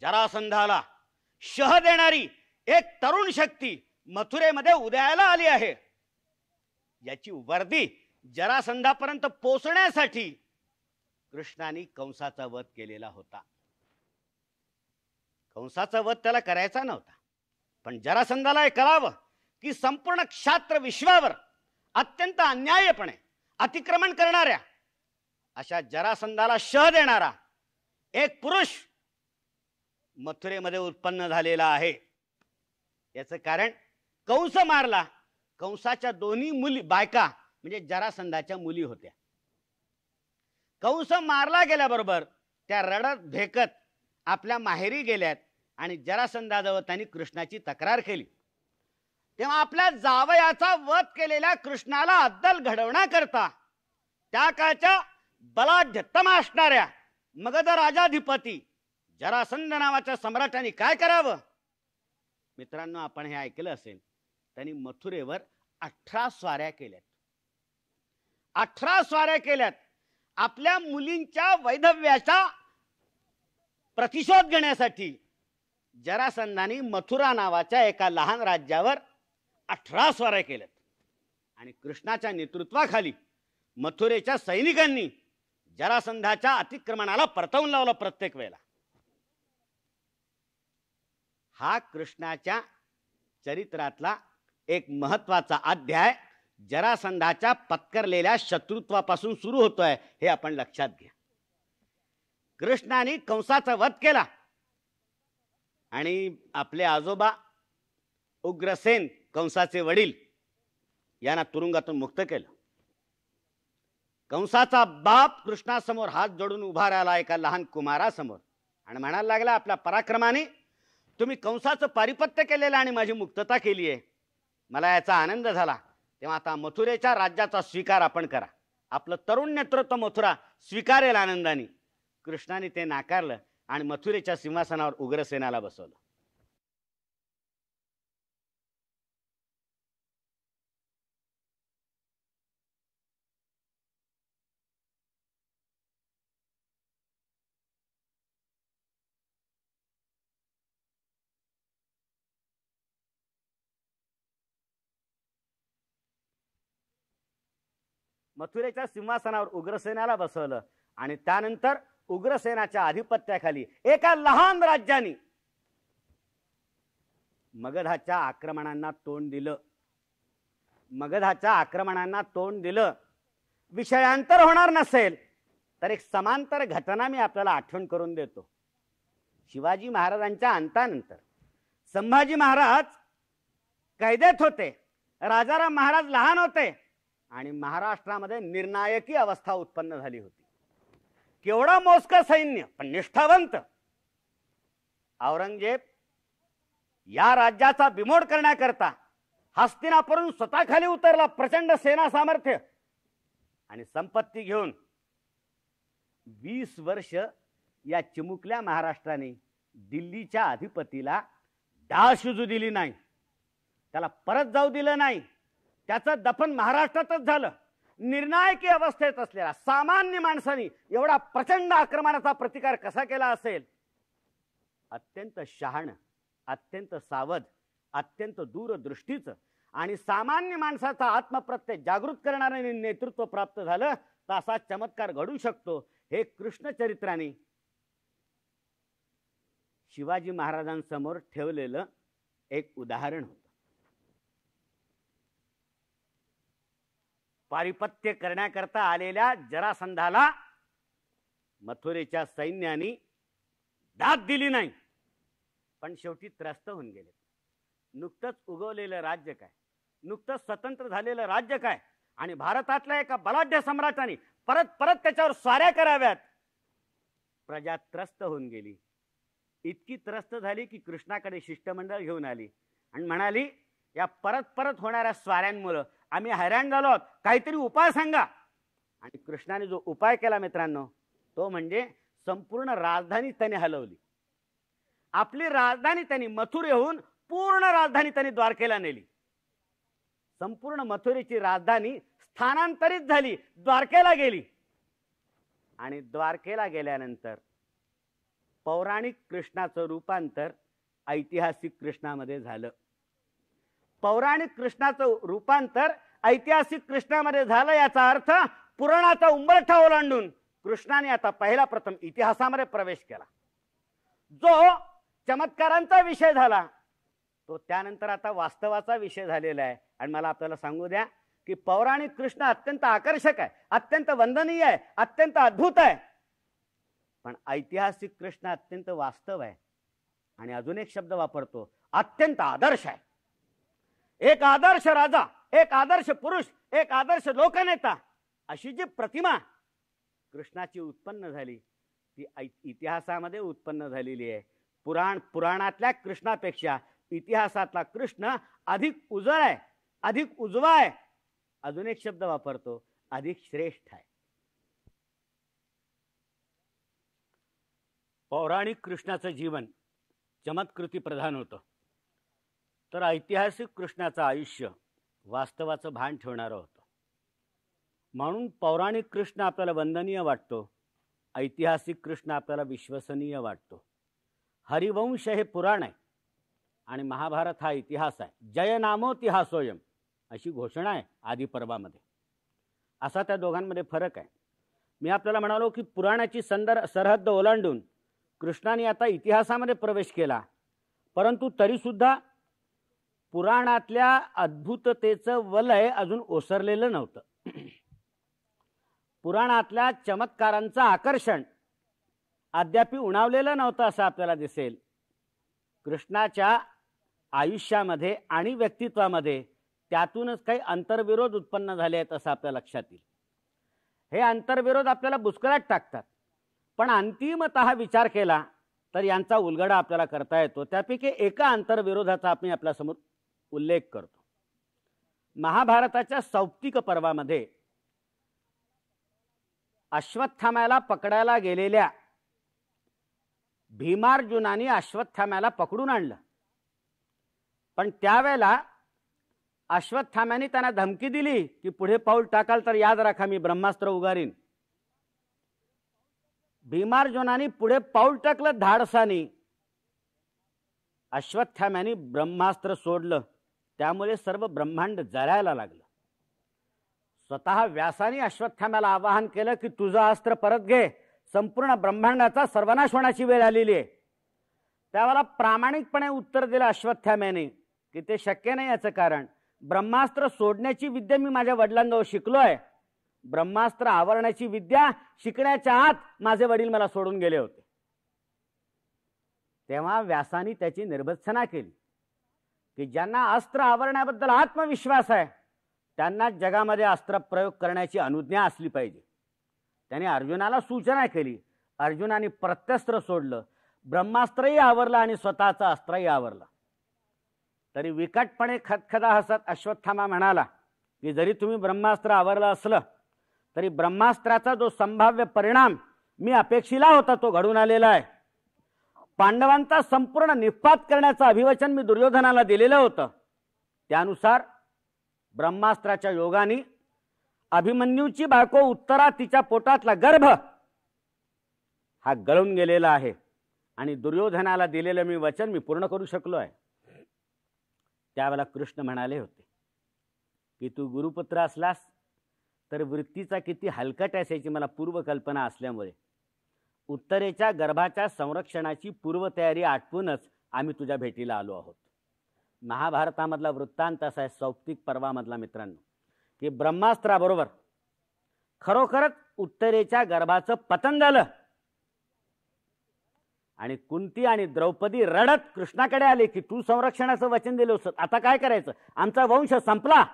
जरासंधाला शह देणारी एक तरुण शक्ती मथुरेमध्ये उदयाला आली आहे याची वर्दी जरासंधापर्यंत पोचण्यासाठी कृष्णाने कंसाचा वध केलेला होता कंसाचा वध त्याला करायचा नव्हता पण जरासंधाला हे करावं की संपूर्ण क्षात्र विश्वावर अत्यंत अन्यायपणे अतिक्रमण करणाऱ्या अशा जरासंधाला शह देणारा एक पुरुष मथुरेमध्ये उत्पन्न झालेला आहे याचं कारण कंस मारला कंसाच्या दोन्ही मुली बायका म्हणजे जरासंधाच्या मुली होत्या कंस मारला गेल्याबरोबर त्या रडत भेकत आपल्या माहेरी गेल्यात आणि जरासंधाजवळ त्यांनी कृष्णाची तक्रार केली तेव्हा आपल्या जावयाचा वध केलेल्या कृष्णाला अद्दल घडवण्याकरता त्या काळच्या बलाढ्यतम असणाऱ्या मगध राजाधिपती जरासंध नावाच्या सम्राटाने काय करावं मित्रांनो आपण हे ऐकलं असेल त्यांनी मथुरेवर अठरा स्वाऱ्या केल्यात अठरा स्वाऱ्या केल्यात आपल्या मुलींच्या वैधव्याचा प्रतिशोध घेण्यासाठी जरासंधानी मथुरा नावाच्या एका लहान राज्यावर अठरा स्वाऱ्या केल्यात आणि कृष्णाच्या नेतृत्वाखाली मथुरेच्या सैनिकांनी जरासंधाच्या अतिक्रमणाला परतवून लावला प्रत्येक वेळेला हा कृष्णाच्या चरित्रातला एक महत्वाचा अध्याय जरासंधाच्या पत्करलेल्या शत्रुत्वापासून सुरू होतोय हे आपण लक्षात घ्या कृष्णाने कंसाचा वध केला आणि आपले आजोबा उग्रसेन कंसाचे वडील यांना तुरुंगातून मुक्त केलं कंसाचा बाप कृष्णासमोर हात जोडून उभा राहिला एका लहान कुमारासमोर आणि म्हणायला लागला आपल्या पराक्रमाने तुम्ही कंसाचं पारिपत्य केलेलं आणि माझी मुक्तता केली आहे मला याचा आनंद झाला तेव्हा आता मथुरेच्या राज्याचा स्वीकार आपण करा आपलं तरुण नेतृत्व मथुरा स्वीकारेल आनंदाने कृष्णाने ते नाकारलं आणि मथुरेच्या सिंहासनावर उग्रसेनाला बसवलं मथुरेच्या सिंहासनावर उग्रसेनाला बसवलं आणि त्यानंतर उग्रसेनाच्या आधिपत्याखाली एका लहान राज्याने मगधाच्या आक्रमणांना तोंड दिलं मगधाच्या आक्रमणांना तोंड दिलं विषयांतर होणार नसेल तर एक समांतर घटना मी आपल्याला आठवण करून देतो शिवाजी महाराजांच्या अंतानंतर संभाजी महाराज कैदेत होते राजाराम महाराज लहान होते आणि महाराष्ट्रामध्ये निर्णायकी अवस्था उत्पन्न झाली होती केवढा मोजक सैन्य पण निष्ठावंत औरंगजेब या राज्याचा बिमोड करण्याकरता हस्तिनापुरून स्वतः खाली उतरला प्रचंड सेना सामर्थ्य आणि संपत्ती घेऊन वीस वर्ष या चिमुकल्या महाराष्ट्राने दिल्लीच्या अधिपतीला डाळ शिजू दिली नाही त्याला परत जाऊ दिलं नाही त्याचं दफन महाराष्ट्रातच झालं निर्णायकी अवस्थेत असलेला सामान्य माणसानी एवढा प्रचंड आक्रमणाचा प्रतिकार कसा केला असेल अत्यंत शहाण अत्यंत सावध अत्यंत दूरदृष्टीचं आणि सामान्य माणसाचा आत्मप्रत्यय जागृत करणारं नेतृत्व प्राप्त झालं तर असा चमत्कार घडू शकतो हे कृष्ण चरित्राने शिवाजी महाराजांसमोर ठेवलेलं एक उदाहरण होतं पारिपत्य करण्याकरता आलेल्या जरासंधाला मथुरेच्या सैन्याने दाद दिली नाही पण शेवटी त्रस्त होऊन गेले नुकतंच उगवलेलं राज्य काय नुकतंच स्वतंत्र झालेलं राज्य काय आणि भारतातल्या एका बलाढ्य सम्राटाने परत परत त्याच्यावर स्वाऱ्या कराव्यात प्रजा त्रस्त होऊन गेली इतकी त्रस्त झाली की कृष्णाकडे शिष्टमंडळ घेऊन आली आणि म्हणाली या परत परत होणाऱ्या स्वाऱ्यांमुळं आम्ही हैराण झालो आहोत काहीतरी उपाय सांगा आणि कृष्णाने जो उपाय केला मित्रांनो तो म्हणजे संपूर्ण राजधानी त्याने हलवली आपली राजधानी त्यांनी मथुरेहून पूर्ण राजधानी त्यांनी द्वारकेला नेली संपूर्ण मथुरेची राजधानी स्थानांतरित झाली द्वारकेला गेली आणि द्वारकेला गेल्यानंतर पौराणिक कृष्णाचं रूपांतर ऐतिहासिक कृष्णामध्ये झालं पौराणिक कृष्णाचं रूपांतर ऐतिहासिक कृष्णामध्ये झालं याचा अर्थ पुराणाचा उंबरठा ओलांडून कृष्णाने आता पहिला प्रथम इतिहासामध्ये प्रवेश केला जो चमत्कारांचा विषय झाला तो त्यानंतर आता वास्तवाचा विषय झालेला आहे आणि मला आपल्याला सांगू द्या की पौराणिक कृष्ण अत्यंत आकर्षक आहे अत्यंत वंदनीय आहे अत्यंत अद्भुत आहे पण ऐतिहासिक कृष्ण अत्यंत वास्तव आहे आणि अजून एक शब्द वापरतो अत्यंत आदर्श आहे एक आदर्श राजा एक आदर्श पुरुष एक आदर्श लोकनेता अशी जी प्रतिमा कृष्णाची उत्पन्न झाली ती इतिहासामध्ये उत्पन्न झालेली आहे पुराण पुराणातल्या कृष्णापेक्षा इतिहासातला कृष्ण अधिक उजळ आहे अधिक उजवा आहे अजून एक शब्द वापरतो अधिक श्रेष्ठ आहे पौराणिक कृष्णाचं जीवन चमत्कृती प्रधान होतं तर ऐतिहासिक कृष्णाचं आयुष्य वास्तवाचं भान ठेवणारं होतं म्हणून पौराणिक कृष्ण आपल्याला वंदनीय वाटतो ऐतिहासिक कृष्ण आपल्याला विश्वसनीय वाटतो हरिवंश हे पुराण आहे आणि महाभारत हा इतिहास आहे जय नामोतिहासोयम अशी घोषणा आहे आदिपर्वामध्ये असा त्या दोघांमध्ये फरक आहे मी आपल्याला म्हणालो की पुराणाची संदर सरहद्द ओलांडून कृष्णाने आता इतिहासामध्ये प्रवेश केला परंतु तरीसुद्धा पुराणातल्या अद्भुततेचं वलय अजून ओसरलेलं नव्हतं पुराणातल्या चमत्कारांचं आकर्षण अद्यापि उणावलेलं नव्हतं असं आपल्याला दिसेल कृष्णाच्या आयुष्यामध्ये आणि व्यक्तित्वामध्ये त्यातूनच काही अंतर्विरोध उत्पन्न झाले आहेत असं आपल्या लक्षात येईल हे अंतर्विरोध आपल्याला बुचकळ्यात टाकतात पण अंतिमत विचार केला तर यांचा उलगडा आपल्याला करता येतो त्यापैकी एका आंतरविरोधाचा आपण आपल्यासमोर उल्लेख करतो महाभारताच्या सौप्तिक पर्वामध्ये अश्वत्थाम्याला पकडायला गेलेल्या भीमार्जुनाने अश्वत्थाम्याला पकडून आणलं पण त्यावेळेला अश्वत्थाम्याने त्यांना धमकी दिली की पुढे पाऊल टाकाल तर याद राखा मी ब्रह्मास्त्र उगारीन भीमार्जुनाने पुढे पाऊल टाकलं धाडसानी अश्वत्थाम्याने ब्रह्मास्त्र सोडलं त्यामुळे सर्व ब्रह्मांड जळायला लागलं स्वतः व्यासाने अश्वत्थाम्याला आवाहन केलं की तुझं अस्त्र परत घे संपूर्ण ब्रह्मांडाचा सर्वनाश होण्याची वेळ आलेली आहे त्यावेळेला प्रामाणिकपणे उत्तर दिलं अश्वत्थाम्याने की ते शक्य नाही याचं कारण ब्रह्मास्त्र सोडण्याची विद्या मी माझ्या वडिलांजवळ शिकलोय ब्रह्मास्त्र आवरण्याची विद्या शिकण्याच्या आत माझे वडील मला सोडून गेले होते तेव्हा व्यासानी त्याची निर्भत्सना केली की ज्यांना अस्त्र आवरण्याबद्दल आत्मविश्वास आहे त्यांना जगामध्ये अस्त्र प्रयोग करण्याची अनुज्ञा असली पाहिजे त्याने अर्जुनाला सूचना केली अर्जुनाने प्रत्यस्त्र सोडलं ब्रह्मास्त्रही आवरलं आणि स्वतःचं अस्त्रही आवरलं तरी विकटपणे खदखदा हसत अश्वत्थामा म्हणाला की जरी तुम्ही ब्रह्मास्त्र आवरलं असलं तरी ब्रह्मास्त्राचा जो संभाव्य परिणाम मी अपेक्षिला होता तो घडून आलेला आहे पांडवांचा संपूर्ण निपात करण्याचं अभिवचन मी दुर्योधनाला दिलेलं होतं त्यानुसार ब्रह्मास्त्राच्या योगाने अभिमन्यूची बायको उत्तरा तिच्या पोटातला गर्भ हा गळून गेलेला आहे आणि दुर्योधनाला दिलेलं मी वचन मी पूर्ण करू शकलो आहे त्यावेळेला कृष्ण म्हणाले होते की तू गुरुपुत्र असलास तर वृत्तीचा किती हलकट असायची मला पूर्वकल्पना असल्यामुळे उत्तरेच्या गर्भाच्या संरक्षणाची पूर्वतयारी आठवूनच आम्ही तुझ्या भेटीला आलो आहोत महाभारतामधला वृत्तांत असा आहे सौप्तिक पर्वामधला मित्रांनो की ब्रह्मास्त्राबरोबर खरोखरच उत्तरेच्या गर्भाचं पतन झालं आणि कुंती आणि द्रौपदी रडत कृष्णाकडे आले की तू संरक्षणाचं वचन दिलं होतं आता काय करायचं आमचा वंश संपला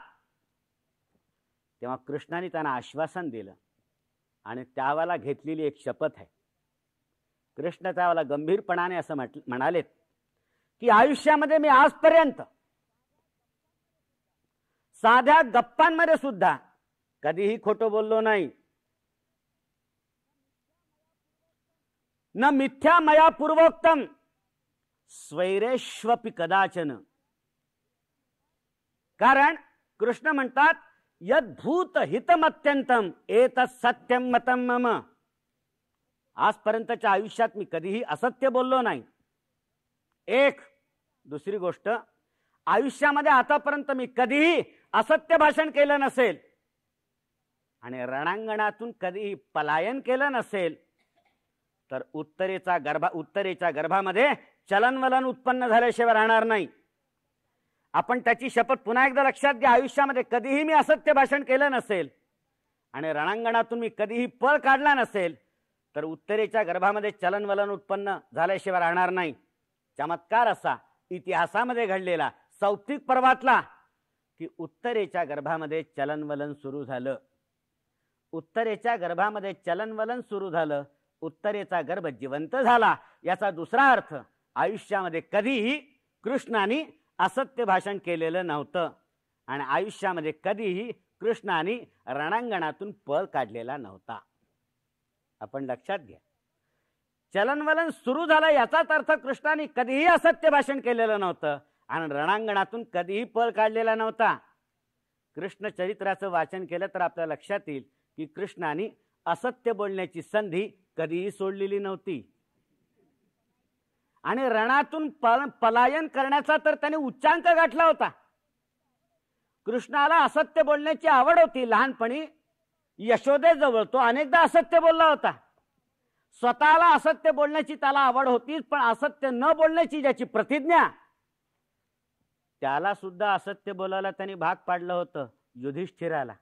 तेव्हा कृष्णाने त्यांना आश्वासन दिलं आणि त्यावाला घेतलेली एक शपथ आहे कृष्ण त्याला गंभीरपणाने असं म्हट म्हणालेत की आयुष्यामध्ये मी आजपर्यंत साध्या गप्पांमध्ये सुद्धा कधीही खोटं बोललो नाही न मिथ्या मया पूर्वोक्तम स्वैरेश्वपी कदाचन कारण कृष्ण म्हणतात यद्भूत हितमत्यंतम एत सत्यम मतम मम आजपर्यंतच्या आयुष्यात मी कधीही असत्य बोललो नाही एक दुसरी गोष्ट आयुष्यामध्ये आतापर्यंत मी कधीही असत्य भाषण केलं नसेल आणि रणांगणातून कधीही पलायन केलं नसेल तर उत्तरेचा गर्भा उत्तरेच्या गर्भामध्ये चलनवलन उत्पन्न झाल्याशिवाय राहणार नाही आपण त्याची शपथ पुन्हा एकदा लक्षात घ्या आयुष्यामध्ये कधीही मी असत्य भाषण केलं नसेल आणि रणांगणातून मी कधीही पळ काढला नसेल तर उत्तरेच्या गर्भामध्ये चलनवलन उत्पन्न झाल्याशिवाय राहणार नाही चमत्कार असा इतिहासामध्ये घडलेला सौप्तिक पर्वातला की उत्तरेच्या गर्भामध्ये चलनवलन सुरू झालं उत्तरेच्या गर्भामध्ये चलनवलन सुरू झालं उत्तरेचा गर्भ जिवंत झाला याचा दुसरा अर्थ आयुष्यामध्ये कधीही कृष्णाने असत्य भाषण केलेलं नव्हतं आणि आयुष्यामध्ये कधीही कृष्णाने रणांगणातून पळ काढलेला नव्हता आपण लक्षात घ्या चलनवलन सुरू झालं याचाच अर्थ कृष्णाने कधीही असत्य भाषण केलेलं नव्हतं आणि रणांगणातून कधीही पळ काढलेला नव्हता कृष्ण चरित्राचं वाचन केलं तर आपल्या लक्षात येईल की कृष्णाने असत्य बोलण्याची संधी कधीही सोडलेली नव्हती आणि रणातून पलायन करण्याचा तर त्याने उच्चांक गाठला होता कृष्णाला असत्य बोलण्याची आवड होती लहानपणी यशोदेजवळ तो अनेकदा असत्य बोलला होता स्वतःला असत्य बोलण्याची त्याला आवड होतीच पण असत्य न बोलण्याची ज्याची प्रतिज्ञा त्याला सुद्धा असत्य बोलायला त्यांनी भाग पाडलं होतं युधिष्ठिराला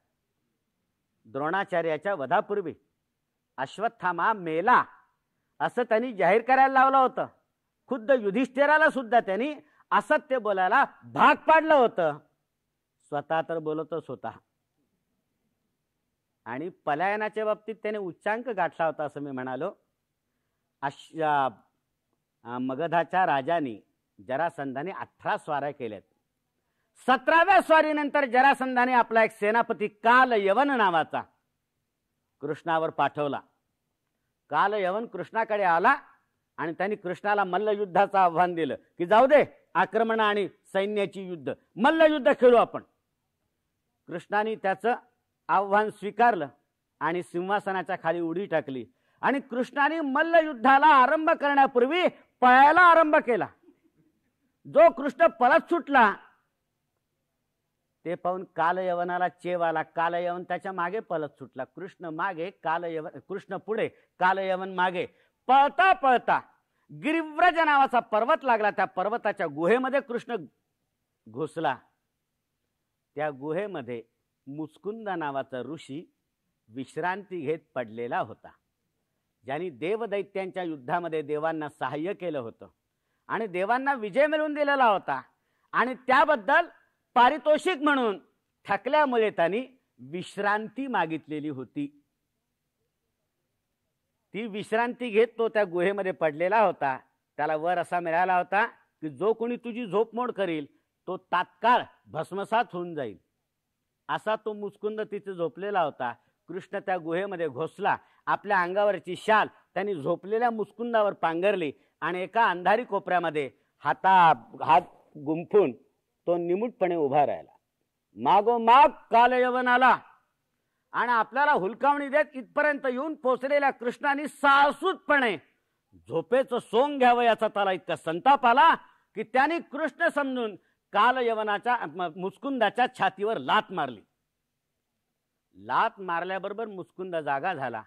द्रोणाचार्याच्या वधापूर्वी अश्वत्थामा मेला असं त्यांनी जाहीर करायला लावलं होतं खुद्द युधिष्ठिराला सुद्धा त्यांनी असत्य बोलायला भाग पाडलं होतं स्वतः तर बोलतच होता आणि पलायनाच्या बाबतीत त्याने उच्चांक गाठला होता असं मी म्हणालो अशा मगधाच्या राजाने जरासंधाने अठरा स्वाऱ्या केल्यात सतराव्या स्वारीनंतर जरासंधाने आपला एक सेनापती काल यवन नावाचा कृष्णावर पाठवला काल यवन कृष्णाकडे आला आणि त्यांनी कृष्णाला मल्लयुद्धाचं आव्हान दिलं की जाऊ दे आक्रमण आणि सैन्याची युद्ध मल्लयुद्ध खेळू आपण कृष्णाने त्याचं आव्हान स्वीकारलं आणि सिंहासनाच्या खाली उडी टाकली आणि कृष्णाने मल्लयुद्धाला आरंभ करण्यापूर्वी पळायला आरंभ केला जो कृष्ण पळत सुटला ते पाहून कालयवनाला चेव आला कालयवन त्याच्या मागे पळत सुटला कृष्ण मागे कालयवन कृष्ण पुढे कालयवन मागे पळता पळता गिरिव्रज नावाचा पर्वत लागला त्या पर्वताच्या गुहेमध्ये कृष्ण घुसला त्या गुहेमध्ये मुस्कुंद नावाचा ऋषी विश्रांती घेत पडलेला होता ज्यांनी देवदैत्यांच्या युद्धामध्ये देवांना सहाय्य केलं होतं आणि देवांना विजय मिळवून दिलेला होता आणि त्याबद्दल पारितोषिक म्हणून थकल्यामुळे त्यांनी विश्रांती मागितलेली होती ती विश्रांती घेत तो त्या गुहेमध्ये पडलेला होता त्याला वर असा मिळाला होता की जो कोणी तुझी झोपमोड करील तो तात्काळ भस्मसात होऊन जाईल असा तो मुचकुंद तिथे झोपलेला होता कृष्ण त्या गुहेमध्ये घोसला आपल्या अंगावरची शाल त्यांनी झोपलेल्या मुस्कुंदावर पांघरली आणि एका अंधारी कोपऱ्यामध्ये हाता हात गुंफून तो निमूटपणे उभा राहिला मागोमाग काल यवन आला आणि आपल्याला हुलकावणी देत इथपर्यंत येऊन पोचलेल्या कृष्णाने सासूतपणे झोपेचं सोंग घ्यावं याचा त्याला इतका संताप आला की त्याने कृष्ण समजून काल यवनाच्या मुस्कुंदाच्या छातीवर लात मारली लात मारल्याबरोबर मुस्कुंदा जागा झाला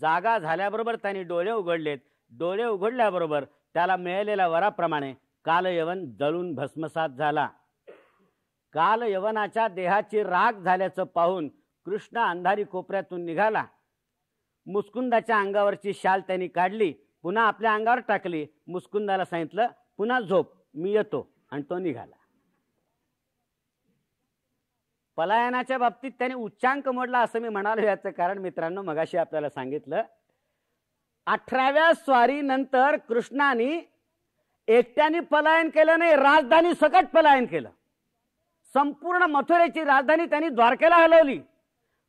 जागा झाल्याबरोबर त्यांनी डोळे उघडलेत डोळे उघडल्याबरोबर त्याला मिळालेल्या वराप्रमाणे कालयवन जळून भस्मसात झाला कालयवनाच्या देहाची राग झाल्याचं पाहून कृष्ण अंधारी कोपऱ्यातून निघाला मुस्कुंदाच्या अंगावरची शाल त्यांनी काढली पुन्हा आपल्या अंगावर टाकली मुस्कुंदाला सांगितलं पुन्हा झोप मी येतो आणि तो निघाला पलायनाच्या बाबतीत त्याने उच्चांक मोडला असं मी म्हणालो याचं कारण मित्रांनो मगाशी आपल्याला सांगितलं अठराव्या स्वारीनंतर कृष्णाने एकट्याने पलायन केलं नाही राजधानी सकट पलायन केलं संपूर्ण मथुरेची राजधानी त्यांनी द्वारकेला हलवली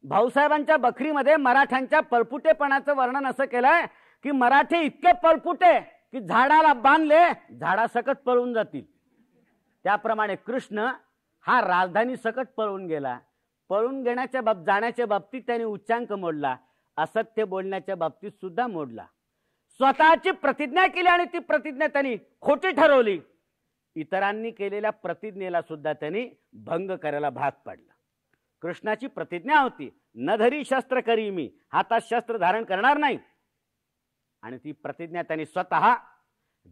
भाऊसाहेबांच्या बकरीमध्ये मराठ्यांच्या पलपुटेपणाचं वर्णन असं केलंय की मराठे इतके पलपुटे की झाडाला बांधले झाडासकट पळून जातील त्याप्रमाणे कृष्ण हा राजधानी सकट पळून गेला पळून घेण्याच्या बाब जाण्याच्या बाबतीत त्याने उच्चांक मोडला असत्य बोलण्याच्या बाबतीत सुद्धा मोडला स्वतःची प्रतिज्ञा केली आणि ती प्रतिज्ञा त्यांनी खोटी ठरवली इतरांनी केलेल्या प्रतिज्ञेला सुद्धा त्यांनी भंग करायला भाग पाडला कृष्णाची प्रतिज्ञा होती न धरी शस्त्र करी मी हातात शस्त्र धारण करणार नाही आणि ती प्रतिज्ञा त्यांनी स्वतः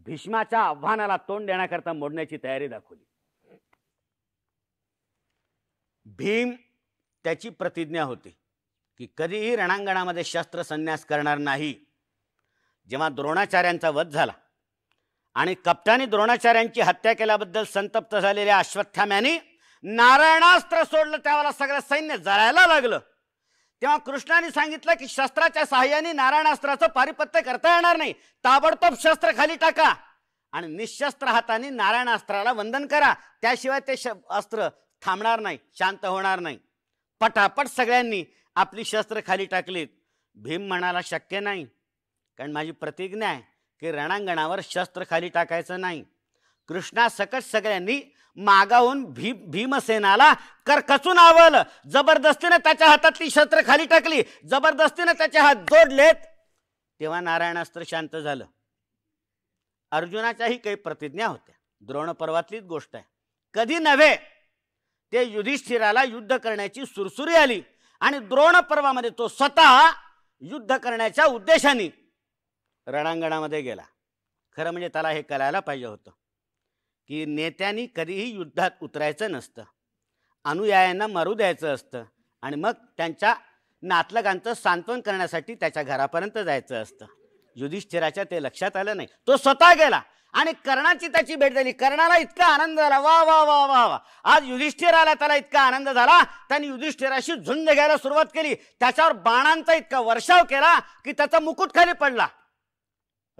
भीष्माच्या आव्हानाला तोंड देण्याकरता मोडण्याची तयारी दाखवली भीम त्याची प्रतिज्ञा होती की कधीही रणांगणामध्ये शस्त्र संन्यास करणार नाही जेव्हा द्रोणाचार्यांचा वध झाला आणि कप्तानी द्रोणाचार्यांची हत्या केल्याबद्दल संतप्त झालेल्या अश्वत्थाम्याने नारायणास्त्र सोडलं त्यावेळेला सगळं सैन्य जळायला लागलं तेव्हा कृष्णाने सांगितलं की शस्त्राच्या सहाय्याने नारायणास्त्राचं पारिपत्य करता येणार नाही ताबडतोब शस्त्र खाली टाका आणि निशस्त्र हाताने नारायणास्त्राला वंदन करा त्याशिवाय ते श अस्त्र थांबणार नाही शांत होणार नाही पटापट सगळ्यांनी आपली शस्त्र खाली टाकलीत भीम म्हणाला शक्य नाही कारण माझी प्रतिज्ञा आहे की रणांगणावर शस्त्र खाली टाकायचं नाही कृष्णा सकट सगळ्यांनी मागाहून भीम भीमसेनाला करकचून आवलं जबरदस्तीने त्याच्या हातातली शस्त्र खाली टाकली जबरदस्तीने त्याचे हात जोडलेत तेव्हा नारायणास्त्र शांत झालं अर्जुनाच्याही काही प्रतिज्ञा होत्या द्रोण गोष्ट आहे कधी नव्हे ते युधिष्ठिराला युद्ध करण्याची सुरसुरी आली आणि द्रोण पर्वामध्ये तो स्वतः युद्ध करण्याच्या उद्देशाने रणांगणामध्ये गेला खरं म्हणजे त्याला हे कळायला पाहिजे होतं की नेत्यांनी कधीही युद्धात उतरायचं नसतं अनुयायांना मारू द्यायचं असतं आणि मग त्यांच्या नातलगांचं सांत्वन करण्यासाठी त्याच्या घरापर्यंत जायचं असतं युधिष्ठिराच्या ते लक्षात आलं नाही तो स्वतः गेला आणि कर्णाची त्याची भेट झाली कर्णाला इतका आनंद झाला वा वा वा वा वा आज युधिष्ठिराला त्याला इतका आनंद झाला त्यांनी युधिष्ठिराशी झुंज घ्यायला सुरुवात केली त्याच्यावर बाणांचा इतका वर्षाव केला की त्याचा मुकुट खाली पडला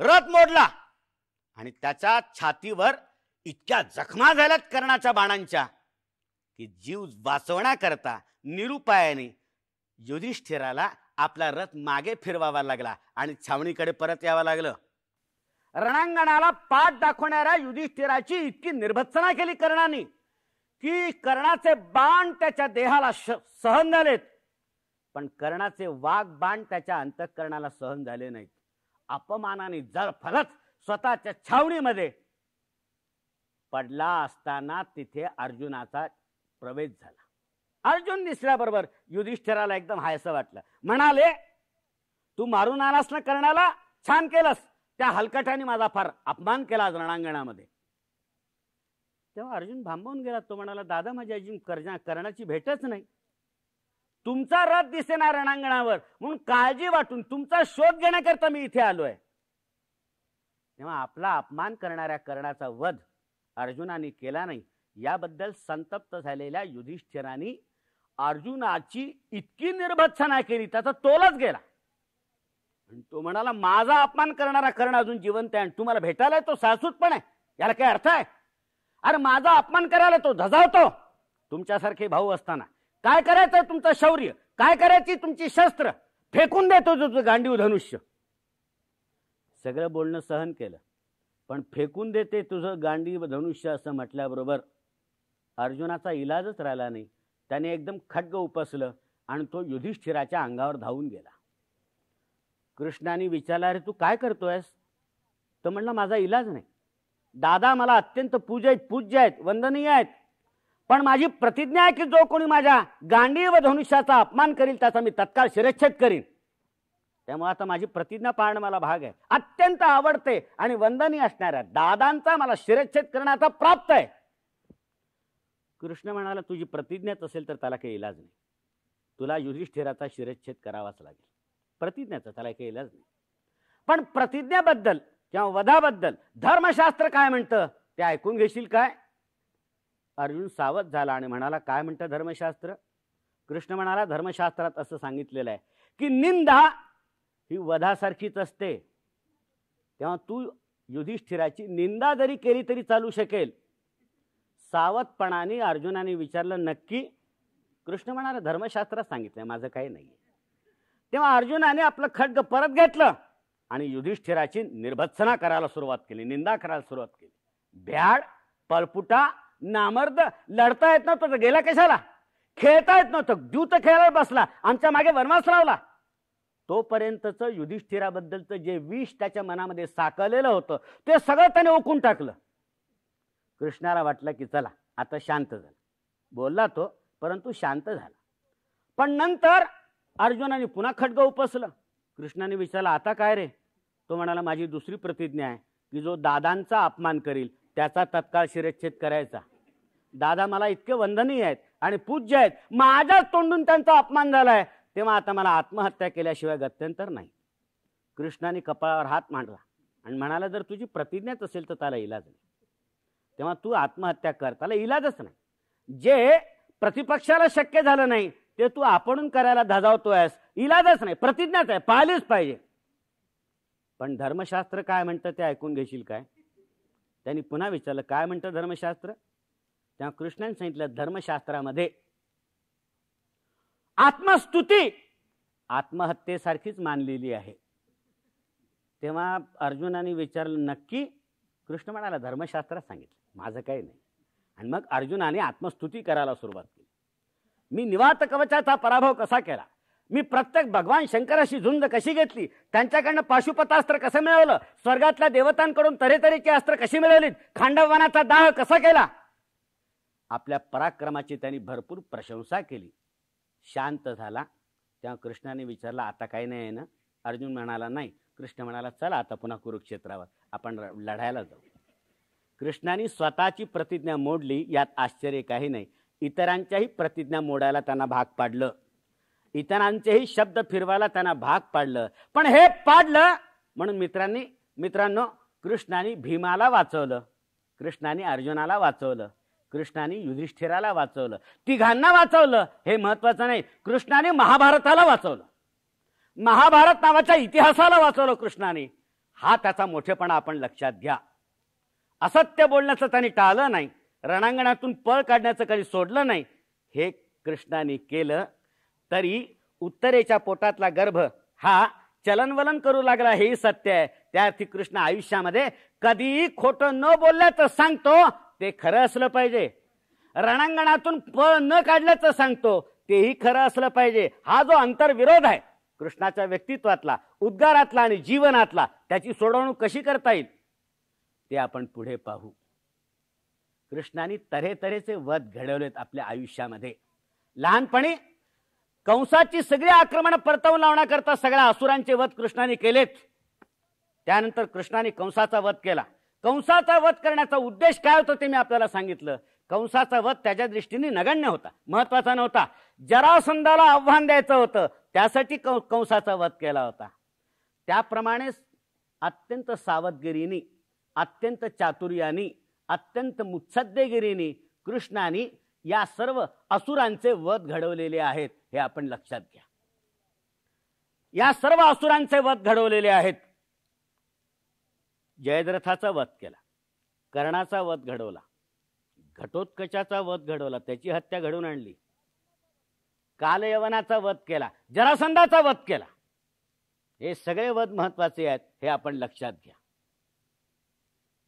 रथ मोडला आणि त्याच्या छातीवर इतक्या जखमा झाल्यात कर्णाच्या बाणांच्या की जीव वाचवण्याकरता निरुपायाने युधिष्ठिराला आपला रथ मागे फिरवावा लागला आणि छावणीकडे परत यावं लागलं रणांगणाला पाठ दाखवणाऱ्या युधिष्ठिराची इतकी निर्भत्सना केली कर्णाने की कर्णाचे बाण त्याच्या देहाला सहन झालेत पण कर्णाचे वाघ बाण त्याच्या अंतःकरणाला सहन झाले नाहीत अपमानाने जर फलच स्वतःच्या छावणीमध्ये पडला असताना तिथे अर्जुनाचा प्रवेश झाला अर्जुन दिसल्याबरोबर युधिष्ठिराला एकदम हायस वाटलं म्हणाले तू मारून आलास ना कर्णाला छान केलंस त्या हलकटाने माझा फार अपमान केला आज रणांगणामध्ये तेव्हा अर्जुन भांबवून गेला तो म्हणाला दादा माझी अजून कर्जा करण्याची भेटच नाही तुमचा रथ दिसेना रणांगणावर म्हणून काळजी वाटून तुमचा शोध घेण्याकरता मी इथे आलोय तेव्हा आपला अपमान करणाऱ्या कर्णाचा वध अर्जुनाने केला नाही याबद्दल संतप्त झालेल्या युधिष्ठिरांनी अर्जुनाची इतकी निर्भत्सना केली त्याचा तोलच गेला आणि तो म्हणाला माझा अपमान करणारा कर्ण अजून जिवंत आहे आणि तुम्हाला भेटायला तो सासूत पण आहे याला काय अर्थ आहे अरे माझा अपमान करायला तो धजावतो तुमच्यासारखे भाऊ असताना काय करायचं तुमचं शौर्य काय करायची तुमची शस्त्र फेकून देतो तुझं गांडीव धनुष्य सगळं बोलणं सहन केलं पण फेकून देते तुझं गांडीव धनुष्य असं म्हटल्याबरोबर अर्जुनाचा इलाजच राहिला नाही त्याने एकदम खड्ग उपसलं आणि तो युधिष्ठिराच्या अंगावर धावून गेला कृष्णाने विचारला अरे तू काय करतोयस तर म्हणलं माझा इलाज नाही दादा मला अत्यंत पूज आहेत पूज्य आहेत वंदनीय आहेत पण माझी प्रतिज्ञा आहे की जो कोणी माझ्या गांडी व धनुष्याचा अपमान करील त्याचा मी तत्काळ शिरच्छेद करीन त्यामुळे आता माझी प्रतिज्ञा पाळणं मला भाग आहे अत्यंत आवडते आणि वंदनीय असणाऱ्या दादांचा मला शिरच्छेद करण्याचा प्राप्त आहे कृष्ण म्हणाला तुझी प्रतिज्ञाच असेल तर त्याला काही इलाज नाही तुला युधिष्ठिराचा शिरच्छेद करावाच लागेल प्रतिज्ञाचा त्याला केलंच नाही पण प्रतिज्ञाबद्दल किंवा वधाबद्दल धर्मशास्त्र काय म्हणतं ते ऐकून घेशील काय अर्जुन सावध झाला आणि म्हणाला काय म्हणतं धर्मशास्त्र कृष्ण म्हणाला धर्मशास्त्रात असं सांगितलेलं आहे की निंदा ही वधासारखीच असते तेव्हा तू युधिष्ठिराची निंदा जरी केली तरी चालू शकेल सावधपणाने अर्जुनाने विचारलं नक्की कृष्ण म्हणाला धर्मशास्त्रात सांगितलं माझं काही नाही तेव्हा अर्जुनाने आपलं खड्ग परत घेतलं आणि युधिष्ठिराची निर्भत्सना करायला सुरुवात केली निंदा करायला सुरुवात केली भ्याड पळपुटा नामर्द लढता येत नव्हतं तर गेला कशाला खेळता येत नव्हतं द्यूत खेळायला बसला आमच्या मागे वनवास लावला तोपर्यंतच युधिष्ठिराबद्दलचं जे विष त्याच्या मनामध्ये साकलेलं होतं ते सगळं त्याने ओकून टाकलं कृष्णाला वाटलं की चला आता शांत झालं बोलला तो परंतु शांत झाला पण नंतर अर्जुनाने पुन्हा खडग उपसलं कृष्णाने विचारला आता काय रे तो म्हणाला माझी दुसरी प्रतिज्ञा आहे की जो दादांचा अपमान करील त्याचा तत्काळ शिरच्छेद करायचा दादा मला इतके वंदनीय आहेत आणि पूज्य आहेत माझ्याच तोंडून त्यांचा अपमान झाला आहे तेव्हा आता मला आत्महत्या केल्याशिवाय गत्यंतर नाही कृष्णाने कपाळावर हात मांडला आणि म्हणाला जर तुझी प्रतिज्ञाच असेल तर त्याला इलाज नाही तेव्हा तू आत्महत्या कर त्याला इलाजच नाही जे प्रतिपक्षाला शक्य झालं नाही ते तू आपण करायला धजावतोयस इलाजच नाही प्रतिज्ञाच आहे पाहिलीच पाहिजे पण धर्मशास्त्र काय म्हणतं ते ऐकून घेशील काय त्यांनी पुन्हा विचारलं काय म्हणतं धर्मशास्त्र तेव्हा कृष्णाने सांगितलं धर्मशास्त्रामध्ये आत्मस्तुती आत्महत्येसारखीच मानलेली आहे तेव्हा अर्जुनाने विचारलं नक्की कृष्ण म्हणाला धर्मशास्त्रात सांगितलं माझं काही नाही आणि मग अर्जुनाने आत्मस्तुती करायला सुरुवात मी निवात कवचाचा पराभव कसा केला मी प्रत्येक भगवान शंकराशी झुंज कशी घेतली त्यांच्याकडनं पाशुपतास्त्र कसं मिळवलं स्वर्गातल्या देवतांकडून तरेतरेची अस्त्र कशी मिळवलीत खांडववनाचा दाह कसा केला आपल्या पराक्रमाची त्यांनी भरपूर प्रशंसा केली शांत झाला तेव्हा कृष्णाने विचारला आता काही नाही आहे ना अर्जुन म्हणाला नाही कृष्ण म्हणाला चला आता पुन्हा कुरुक्षेत्रावर आपण लढायला जाऊ कृष्णाने स्वतःची प्रतिज्ञा मोडली यात आश्चर्य काही नाही इतरांच्याही प्रतिज्ञा मोडायला त्यांना भाग पाडलं इतरांचेही शब्द फिरवायला त्यांना भाग पाडलं पण हे पाडलं म्हणून मित्रांनी मित्रांनो कृष्णाने भीमाला वाचवलं कृष्णाने अर्जुनाला वाचवलं कृष्णाने युधिष्ठिराला वाचवलं तिघांना वाचवलं हे महत्वाचं नाही कृष्णाने महाभारताला वाचवलं महाभारत नावाच्या इतिहासाला वाचवलं कृष्णाने हा त्याचा मोठेपणा आपण लक्षात घ्या असत्य बोलण्याचं त्यांनी टाळलं नाही रणांगणातून पळ काढण्याचं कधी सोडलं नाही हे कृष्णाने केलं तरी उत्तरेच्या पोटातला गर्भ हा चलनवलन करू लागला हे सत्य आहे त्या अर्थी कृष्ण आयुष्यामध्ये कधीही खोटं न बोलल्याचं सांगतो ते खरं असलं पाहिजे रणांगणातून पळ न काढल्याचं सांगतो तेही खरं असलं पाहिजे हा जो अंतर्विरोध आहे कृष्णाच्या व्यक्तित्वातला उद्गारातला आणि जीवनातला त्याची सोडवणूक कशी करता येईल ते आपण पुढे पाहू कृष्णाने तऱ्हेतऱ्हेचे वध घडवलेत आपल्या आयुष्यामध्ये लहानपणी कंसाची सगळी आक्रमण परतवून लावण्याकरता सगळ्या असुरांचे वध कृष्णाने केलेत त्यानंतर कृष्णाने कंसाचा वध केला कंसाचा वध करण्याचा उद्देश काय होता ते मी आपल्याला सांगितलं कंसाचा वध त्याच्या दृष्टीने नगण्य होता महत्वाचा नव्हता जरासंधाला आव्हान द्यायचं होतं त्यासाठी कंसाचा वध केला होता त्याप्रमाणेच अत्यंत सावधगिरीने अत्यंत चातुर्यानी अत्यंत मुत्सद्देगिरीने कृष्णाने या सर्व असुरांचे वध घडवलेले आहेत हे आपण लक्षात घ्या या सर्व असुरांचे वध घडवलेले आहेत जयद्रथाचा वध केला कर्णाचा वध घडवला घटोत्कचाचा वध घडवला त्याची हत्या घडवून आणली कालयवनाचा वध केला जरासंधाचा वध केला हे सगळे वध महत्वाचे आहेत हे आपण लक्षात घ्या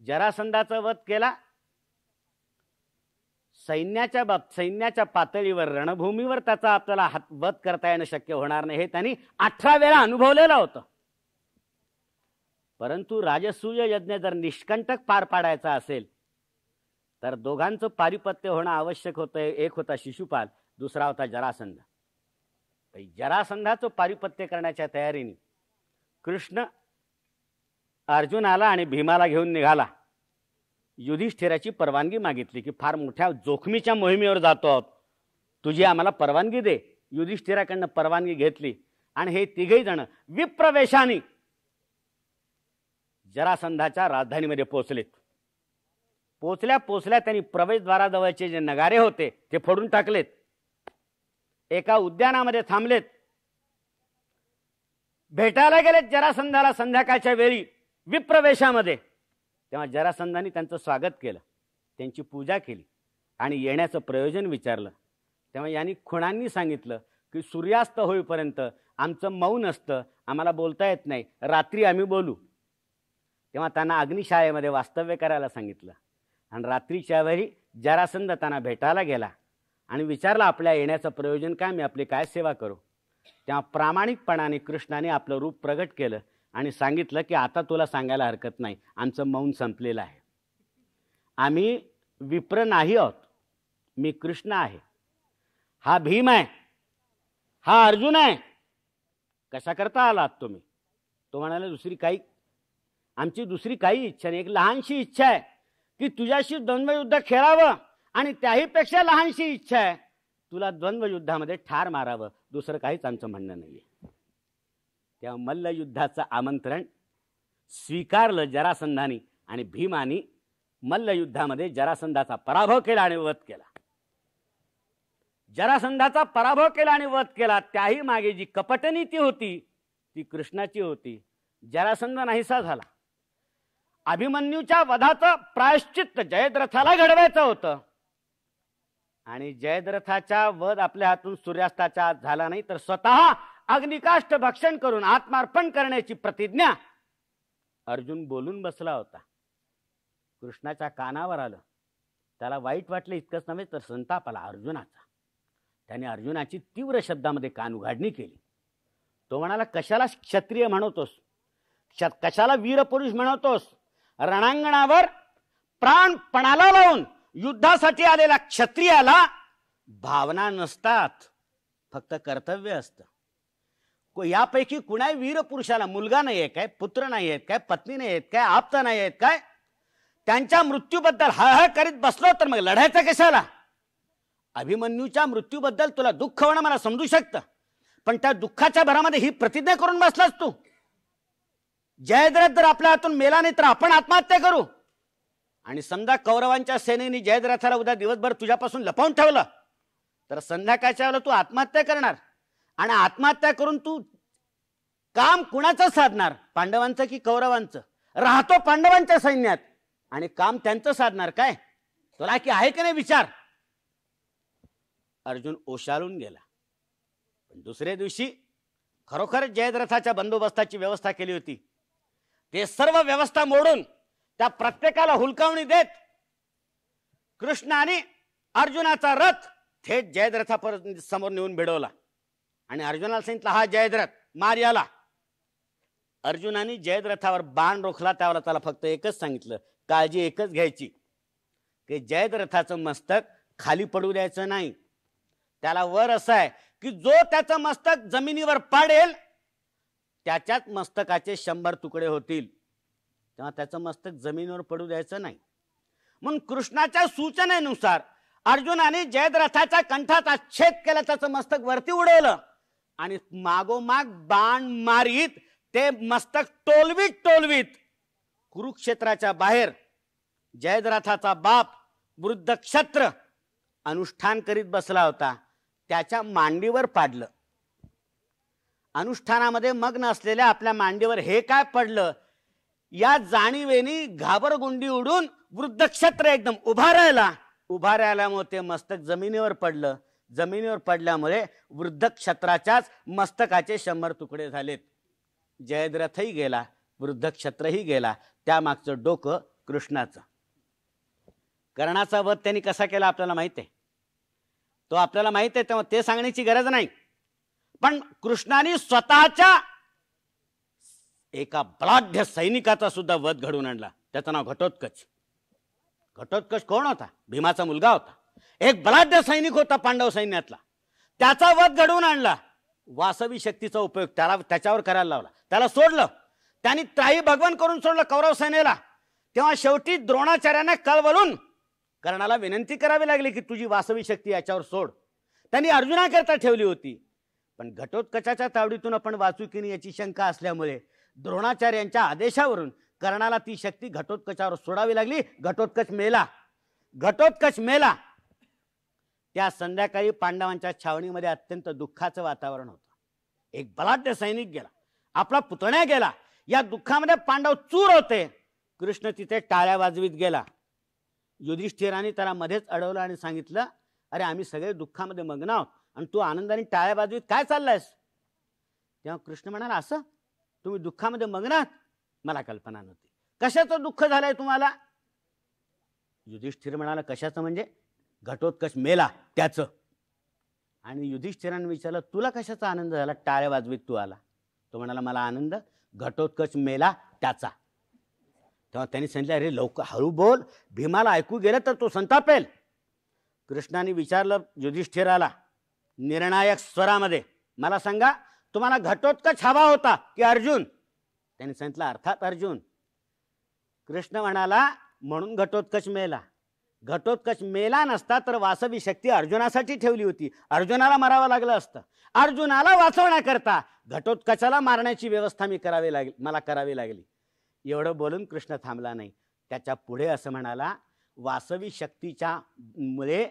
जरासंधाचा वध केला सैन्याच्या बाब सैन्याच्या पातळीवर रणभूमीवर त्याचा आपल्याला हात वध करता येणं शक्य होणार नाही हे त्यांनी अठरा वेळा अनुभवलेलं होतं परंतु राजसूय यज्ञ जर निष्कंटक पार पाडायचा असेल तर दोघांचं पारिपत्य होणं आवश्यक होतं एक होता शिशुपाल दुसरा होता जरासंध जरासंधाचं पारिपत्य करण्याच्या तयारीने कृष्ण अर्जुन आला आणि भीमाला घेऊन निघाला युधिष्ठिराची परवानगी मागितली की फार मोठ्या जोखमीच्या मोहिमेवर जातो आहोत तुझी आम्हाला परवानगी दे युधिष्ठिराकडनं परवानगी घेतली आणि हे तिघही जण विप्रवेशाने जरासंधाच्या राजधानीमध्ये पोचलेत पोचल्या पोचल्या त्यांनी प्रवेशद्वाराजवळचे जे नगारे होते ते फोडून टाकलेत एका उद्यानामध्ये थांबलेत भेटायला गेलेत जरासंधाला संध्याकाळच्या वेळी विप्रवेशामध्ये तेव्हा जरासंधाने त्यांचं स्वागत केलं त्यांची पूजा केली आणि येण्याचं प्रयोजन विचारलं तेव्हा यांनी खुणांनी सांगितलं की सूर्यास्त होईपर्यंत आमचं मौन असतं आम्हाला बोलता येत नाही रात्री आम्ही बोलू तेव्हा त्यांना अग्निशाळेमध्ये वास्तव्य करायला सांगितलं आणि रात्रीच्या वेळी जरासंध त्यांना भेटायला गेला आणि विचारलं आपल्या येण्याचं प्रयोजन काय मी आपली काय सेवा करू तेव्हा प्रामाणिकपणाने कृष्णाने आपलं रूप प्रगट केलं आणि सांगितलं की आता तुला सांगायला हरकत नाही आमचं मौन संपलेलं आहे आम्ही विप्र नाही आहोत मी कृष्ण आहे हा भीम आहे हा अर्जुन आहे कशा करता आलात तुम्ही तो म्हणाला दुसरी काही आमची दुसरी काही इच्छा नाही एक लहानशी इच्छा आहे की तुझ्याशी द्वंद्वयुद्ध खेळावं आणि त्याहीपेक्षा लहानशी इच्छा आहे तुला द्वंद्वयुद्धामध्ये ठार मारावं दुसरं काहीच आमचं म्हणणं नाही आहे तेव्हा मल्लयुद्धाचं आमंत्रण स्वीकारलं जरासंधानी आणि भीमानी मल्लयुद्धामध्ये जरासंधाचा पराभव केला आणि वध केला जरासंधाचा पराभव केला आणि वध केला त्याही मागे जी कपटनीती होती ती कृष्णाची होती जरासंध नाहीसा झाला अभिमन्यूच्या वधाचं प्रायश्चित्त जयद्रथाला घडवायचं होतं आणि जयद्रथाचा वध आपल्या हातून सूर्यास्ताच्या झाला नाही तर स्वतः अग्निकाष्ट भक्षण करून आत्मार्पण करण्याची प्रतिज्ञा अर्जुन बोलून बसला होता कृष्णाच्या कानावर आलं त्याला वाईट वाटलं इतकंच नव्हे तर संताप आला अर्जुनाचा त्याने अर्जुनाची तीव्र शब्दामध्ये कान उघाडणी केली तो म्हणाला कशाला क्षत्रिय म्हणतोस कशाला वीरपुरुष म्हणतोस रणांगणावर प्राणपणाला लावून युद्धासाठी आलेल्या क्षत्रियाला भावना नसतात फक्त कर्तव्य असतं यापैकी कुणाही वीर पुरुषाला मुलगा नाही आहे काय पुत्र नाही आहेत काय पत्नी नाही आहेत काय आपता नाही आहेत काय त्यांच्या मृत्यूबद्दल हळहळ करीत बसलो तर मग लढायचं कशाला अभिमन्यूच्या मृत्यूबद्दल तुला दुःख होणं मला समजू शकतं पण त्या दुःखाच्या भरामध्ये ही प्रतिज्ञा करून बसलास तू जयद्रथ जर आपल्या हातून मेला नाही तर आपण आत्महत्या करू आणि समजा कौरवांच्या सेनेनी जयद्रथाला उद्या दिवसभर तुझ्यापासून लपवून ठेवलं तर संध्याकाळच्या वेळेला तू आत्महत्या करणार आणि आत्महत्या करून तू काम कुणाचं साधणार पांडवांचं की कौरवांचं राहतो पांडवांच्या सैन्यात आणि काम त्यांचं साधणार काय तुला की आहे की नाही विचार अर्जुन ओशाळून गेला पण दुसऱ्या दिवशी खरोखर जयद्रथाच्या बंदोबस्ताची व्यवस्था केली होती ते सर्व व्यवस्था मोडून त्या प्रत्येकाला हुलकावणी देत कृष्णाने अर्जुनाचा रथ थेट जयद्रथा समोर नेऊन भिडवला आणि अर्जुनाला सांगितलं हा जयद्रथ मार याला अर्जुनाने जयद्रथावर बाण रोखला त्यावर त्याला फक्त एकच सांगितलं काळजी एकच घ्यायची की जयद्रथाचं मस्तक खाली पडू द्यायचं नाही त्याला वर असं आहे की जो त्याचं मस्तक जमिनीवर पाडेल त्याच्याच मस्तकाचे शंभर तुकडे होतील तेव्हा त्याचं मस्तक जमिनीवर पडू द्यायचं नाही म्हणून कृष्णाच्या सूचनेनुसार अर्जुनाने जयद्रथाच्या कंठाचा छेद केला त्याचं मस्तक वरती उडवलं आणि मागोमाग बाण मारीत ते मस्तक टोलवीत टोलवीत कुरुक्षेत्राच्या बाहेर जयद्रथाचा बाप वृद्ध क्षत्र अनुष्ठान करीत बसला होता त्याच्या मांडीवर पाडलं अनुष्ठानामध्ये मग्न असलेल्या आपल्या मांडीवर हे काय पडलं या जाणीवेनी घाबरगुंडी उडून वृद्धक्षत्र एकदम उभा राहिला उभा राहिल्यामुळे ते मस्तक जमिनीवर पडलं जमिनीवर पडल्यामुळे वृद्धक्षत्राच्याच मस्तकाचे शंभर तुकडे झालेत जयद्रथही गेला वृद्धक्षत्रही गेला त्यामागचं डोकं कृष्णाचं कर्णाचा वध त्यांनी कसा केला आपल्याला माहीत आहे तो आपल्याला माहीत आहे तेव्हा ते सांगण्याची गरज नाही पण कृष्णाने स्वतःच्या एका बलाढ्य सैनिकाचा सुद्धा वध घडवून आणला त्याचं नाव घटोत्कच घटोत्कच कोण होता भीमाचा मुलगा होता एक बलाढ्य सैनिक होता पांडव सैन्यातला त्याचा वध घडवून आणला वासवी शक्तीचा उपयोग त्याला त्याच्यावर करायला लावला त्याला सोडलं त्यांनी त्राही भगवान करून सोडलं कौरव सैन्याला तेव्हा शेवटी द्रोणाचार्याने कळवलून कर्णाला विनंती करावी लागली की तुझी वासवी शक्ती याच्यावर सोड त्यांनी अर्जुनाकरता ठेवली होती पण घटोत्कचाच्या तावडीतून आपण वाचू की याची शंका असल्यामुळे द्रोणाचार्यांच्या आदेशावरून कर्णाला ती शक्ती घटोत्कचावर सोडावी लागली घटोत्कच मेला घटोत्कच मेला त्या संध्याकाळी पांडवांच्या छावणीमध्ये अत्यंत दुःखाचं वातावरण होतं एक बलाढ्य सैनिक गेला आपला पुतण्या गेला या दुःखामध्ये पांडव चूर होते कृष्ण तिथे टाळ्या वाजवीत गेला युधिष्ठिराने त्याला मध्येच अडवलं आणि सांगितलं अरे आम्ही सगळे दुःखामध्ये मग्न आहोत आणि तू आनंदाने टाळ्या बाजवीत काय चाललायस तेव्हा कृष्ण म्हणाला असं तुम्ही दुःखामध्ये मग्न आहात मला कल्पना नव्हती कशाचं दुःख झालंय तुम्हाला युधिष्ठिर म्हणाला कशाचं म्हणजे घटोत्कच मेला त्याचं आणि युधिष्ठिरानं विचारलं तुला कशाचा आनंद झाला टाळ्या वाजवीत तू आला तो म्हणाला मला आनंद घटोत्कच मेला त्याचा तेव्हा त्यांनी सांगितलं अरे लवकर हळू बोल भीमाला ऐकू गेलं तर तो संतापेल कृष्णाने विचारलं युधिष्ठिराला निर्णायक स्वरामध्ये मला सांगा तुम्हाला घटोत्कच हवा होता की अर्जुन त्यांनी सांगितलं अर्थात अर्जुन कृष्ण म्हणाला म्हणून घटोत्कच मेला घटोत्कच मेला नसता तर वासवी शक्ती अर्जुनासाठी ठेवली होती अर्जुनाला मारावं लागलं असतं अर्जुनाला वाचवण्याकरता घटोत्कचाला मारण्याची व्यवस्था मी करावी लागली मला करावी लागली एवढं बोलून कृष्ण थांबला नाही त्याच्या पुढे असं म्हणाला वासवी शक्तीच्या मुळे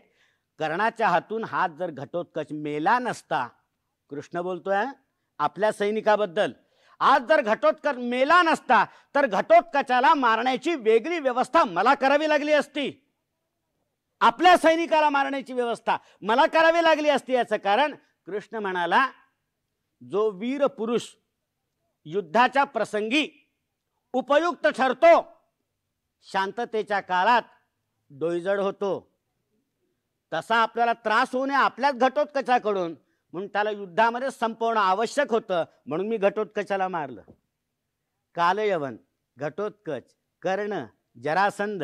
कर्णाच्या हातून हात जर घटोत्कच मेला नसता कृष्ण बोलतोय आपल्या सैनिकाबद्दल आज जर घटोत्कच मेला नसता तर घटोत्कचाला मारण्याची वेगळी व्यवस्था मला करावी लागली असती आपल्या सैनिकाला मारण्याची व्यवस्था मला करावी लागली असते याचं कारण कृष्ण म्हणाला जो वीर पुरुष युद्धाच्या प्रसंगी उपयुक्त ठरतो शांततेच्या काळात डोईजड होतो तसा आपल्याला त्रास होऊ नये आपल्याच घटोत्कचाकडून म्हणून त्याला युद्धामध्ये संपवणं आवश्यक होतं म्हणून मी घटोत्कचाला मारलं कालयवन घटोत्कच कर्ण जरासंध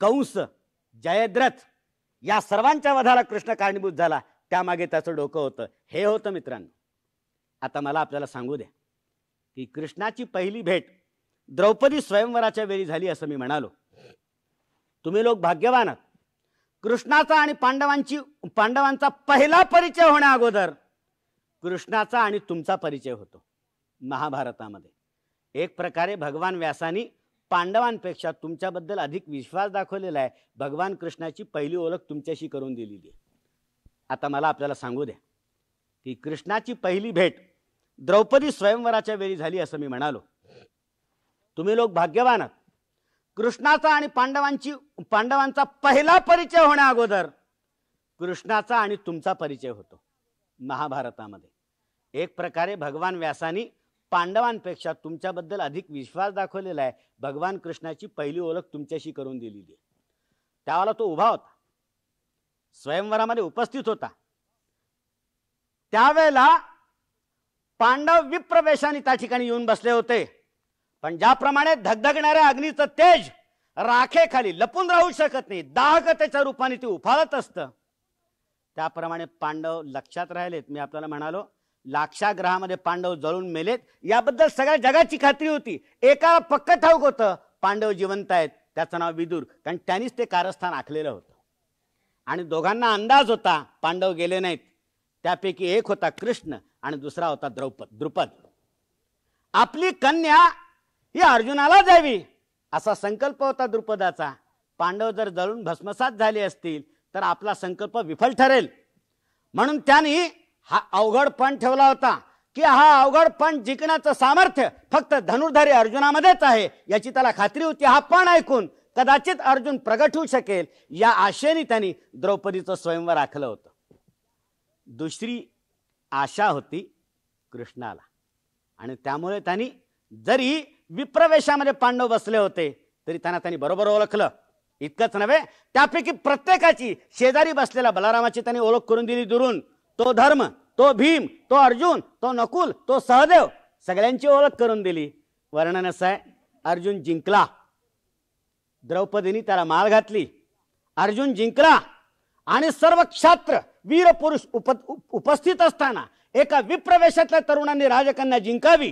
कंस जयद्रथ या सर्वांच्या वधाला कृष्ण कारणीभूत झाला त्यामागे त्याचं डोकं होतं हे होतं मित्रांनो आता मला आपल्याला सांगू द्या की कृष्णाची पहिली भेट द्रौपदी स्वयंवराच्या वेळी झाली असं मी म्हणालो तुम्ही लोक भाग्यवान आहात कृष्णाचा आणि पांडवांची पांडवांचा पहिला परिचय होण्या अगोदर कृष्णाचा आणि तुमचा परिचय होतो महाभारतामध्ये एक प्रकारे भगवान व्यासानी पांडवांपेक्षा तुमच्याबद्दल अधिक विश्वास दाखवलेला आहे भगवान कृष्णाची पहिली ओळख तुमच्याशी करून दिलेली आहे आता मला आपल्याला सांगू द्या की कृष्णाची पहिली भेट द्रौपदी स्वयंवराच्या वेळी झाली असं मी म्हणालो तुम्ही लोक भाग्यवान आहात कृष्णाचा आणि पांडवांची पांडवांचा पहिला परिचय होण्या अगोदर कृष्णाचा आणि तुमचा परिचय होतो महाभारतामध्ये एक प्रकारे भगवान व्यासानी पांडवांपेक्षा तुमच्याबद्दल अधिक विश्वास दाखवलेला आहे भगवान कृष्णाची पहिली ओळख तुमच्याशी करून दिलेली आहे त्यावेळेला तो उभा होता स्वयंवरामध्ये उपस्थित होता त्यावेळेला पांडव विप्रवेशाने त्या ठिकाणी येऊन बसले होते पण ज्याप्रमाणे धगधगणाऱ्या अग्नीचं तेज राखेखाली लपून राहू शकत नाही दाहकतेच्या रूपाने ते उफाळत असत त्याप्रमाणे पांडव लक्षात राहिलेत मी आपल्याला म्हणालो लाक्षाग्रहामध्ये पांडव जळून मेलेत याबद्दल सगळ्या जगाची खात्री होती एका पक्क ठाऊक होतं पांडव जिवंत आहेत त्याचं नाव विदूर कारण त्यांनीच ते कारस्थान आखलेलं होतं आणि दोघांना अंदाज होता पांडव गेले नाहीत त्यापैकी एक होता कृष्ण आणि दुसरा होता द्रौपद द्रुपद आपली कन्या ही अर्जुनाला द्यावी असा संकल्प होता द्रुपदाचा पांडव जर जळून भस्मसात झाले असतील तर आपला संकल्प विफल ठरेल म्हणून त्यांनी हा अवघड पण ठेवला होता की हा अवघड पण जिंकण्याचं सामर्थ्य फक्त धनुर्धारी अर्जुनामध्येच आहे याची त्याला खात्री होती हा पण ऐकून कदाचित अर्जुन प्रगट होऊ शकेल या आशेने त्यांनी द्रौपदीचं स्वयंवर आखलं होतं दुसरी आशा होती कृष्णाला आणि त्यामुळे त्यांनी जरी विप्रवेशामध्ये पांडव बसले होते तरी त्यांना त्यांनी बरोबर ओळखलं इतकंच नव्हे त्यापैकी प्रत्येकाची शेजारी बसलेल्या बलारामाची त्यांनी ओळख करून दिली दुरून तो धर्म तो भीम तो अर्जुन तो नकुल तो सहदेव सगळ्यांची ओळख करून दिली वर्णन असं आहे अर्जुन जिंकला द्रौपदीनी त्याला माल घातली अर्जुन जिंकला आणि सर्व क्षात्र वीर पुरुष उप उपस्थित असताना एका विप्रवेशातल्या तरुणांनी राजकन्या जिंकावी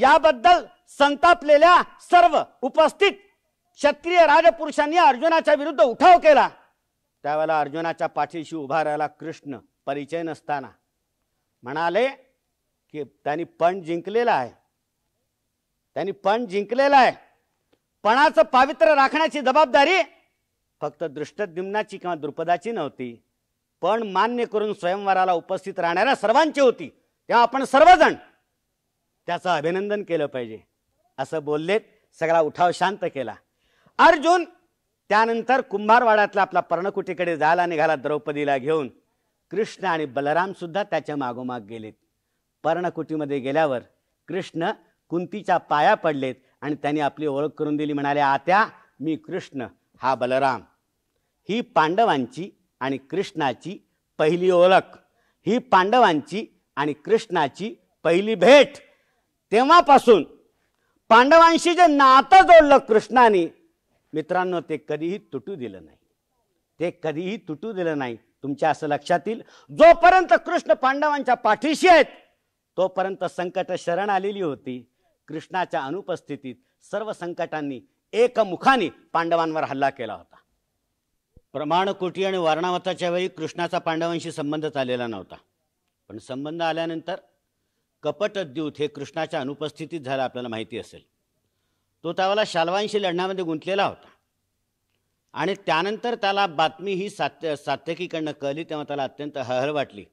याबद्दल संतापलेल्या सर्व उपस्थित क्षत्रिय राजपुरुषांनी अर्जुनाच्या विरुद्ध उठाव केला त्यावेळेला अर्जुनाच्या पाठीशी उभा राहिला कृष्ण परिचय नसताना म्हणाले की त्यांनी पण जिंकलेला आहे त्यांनी पण जिंकलेला आहे पणाचं पावित्र्य राखण्याची जबाबदारी फक्त दृष्टद्युम्नाची किंवा द्रुपदाची नव्हती पण मान्य करून स्वयंवराला उपस्थित राहणाऱ्या सर्वांची होती तेव्हा आपण सर्वजण त्याचं अभिनंदन केलं पाहिजे असं बोललेत सगळा उठाव शांत केला अर्जुन त्यानंतर कुंभारवाड्यातला आपला पर्णकुटीकडे जायला निघाला द्रौपदीला घेऊन कृष्ण आणि बलरामसुद्धा त्याच्या मागोमाग गेलेत पर्णकुटीमध्ये गेल्यावर कृष्ण कुंतीच्या पाया पडलेत आणि त्यांनी आपली ओळख करून दिली म्हणाले आत्या मी कृष्ण हा बलराम ही पांडवांची आणि कृष्णाची पहिली ओळख ही पांडवांची आणि कृष्णाची पहिली भेट तेव्हापासून पांडवांशी जे नातं जोडलं कृष्णाने मित्रांनो ते कधीही तुटू दिलं नाही ते कधीही तुटू दिलं नाही तुमच्या असं लक्षात येईल जोपर्यंत कृष्ण पांडवांच्या पाठीशी आहेत तोपर्यंत संकट शरण आलेली होती कृष्णाच्या अनुपस्थितीत सर्व संकटांनी एकमुखाने पांडवांवर हल्ला केला होता प्रमाणकोटी आणि वारणावताच्या वेळी कृष्णाचा पांडवांशी संबंध आलेला नव्हता पण संबंध आल्यानंतर कपटद्यूत हे कृष्णाच्या अनुपस्थितीत झालं आपल्याला माहिती असेल तो त्यावेळेला शाल्वांशी लढण्यामध्ये गुंतलेला होता आणि त्यानंतर त्याला बातमी ही सात्य सात्यकीकडनं कळली तेव्हा त्याला अत्यंत हळहळ वाटली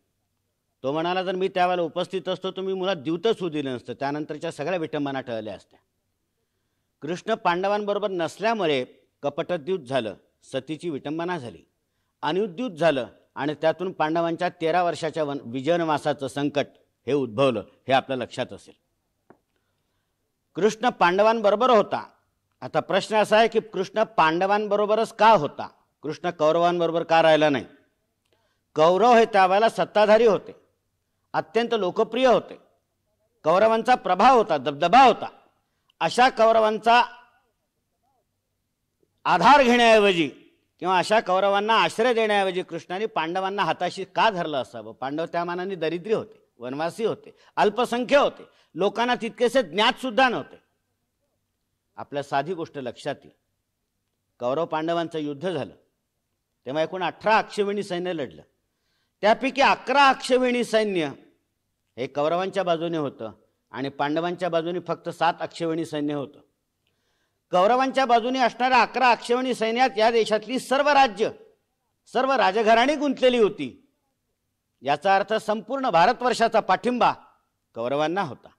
तो म्हणाला जर मी त्यावेळेला उपस्थित असतो तर मी मुला द्यूतच होऊ दिलं नसतं त्यानंतरच्या सगळ्या विटंबना टळल्या असत्या कृष्ण पांडवांबरोबर नसल्यामुळे कपटद्यूत झालं सतीची विटंबना झाली अनुद्यूत झालं आणि त्यातून पांडवांच्या तेरा वर्षाच्या वन विजयनवासाचं संकट हे उद्भवलं हे आपल्या लक्षात असेल कृष्ण पांडवांबरोबर होता आता प्रश्न असा आहे की कृष्ण पांडवांबरोबरच का होता कृष्ण कौरवांबरोबर का राहिला नाही कौरव हे त्यावेळेला सत्ताधारी होते अत्यंत लोकप्रिय होते कौरवांचा प्रभाव होता दबदबा होता अशा कौरवांचा आधार घेण्याऐवजी किंवा अशा कौरवांना आश्रय देण्याऐवजी कृष्णाने पांडवांना हाताशी का धरलं असावं पांडव त्या मानाने दरिद्री होते वनवासी होते अल्पसंख्य होते लोकांना तितकेसे सुद्धा नव्हते आपल्या साधी गोष्ट लक्षात येईल कौरव पांडवांचं युद्ध झालं तेव्हा एकूण अठरा अक्षवेणी सैन्य लढलं त्यापैकी अकरा अक्षवेणी सैन्य हे कौरवांच्या बाजूने होतं आणि पांडवांच्या बाजूने फक्त सात अक्षवेणी सैन्य होतं कौरवांच्या बाजूने असणाऱ्या अकरा अक्षवेणी सैन्यात या देशातली सर्व राज्य सर्व राजघराणी गुंतलेली होती याचा अर्थ संपूर्ण भारतवर्षाचा पाठिंबा कौरवांना होता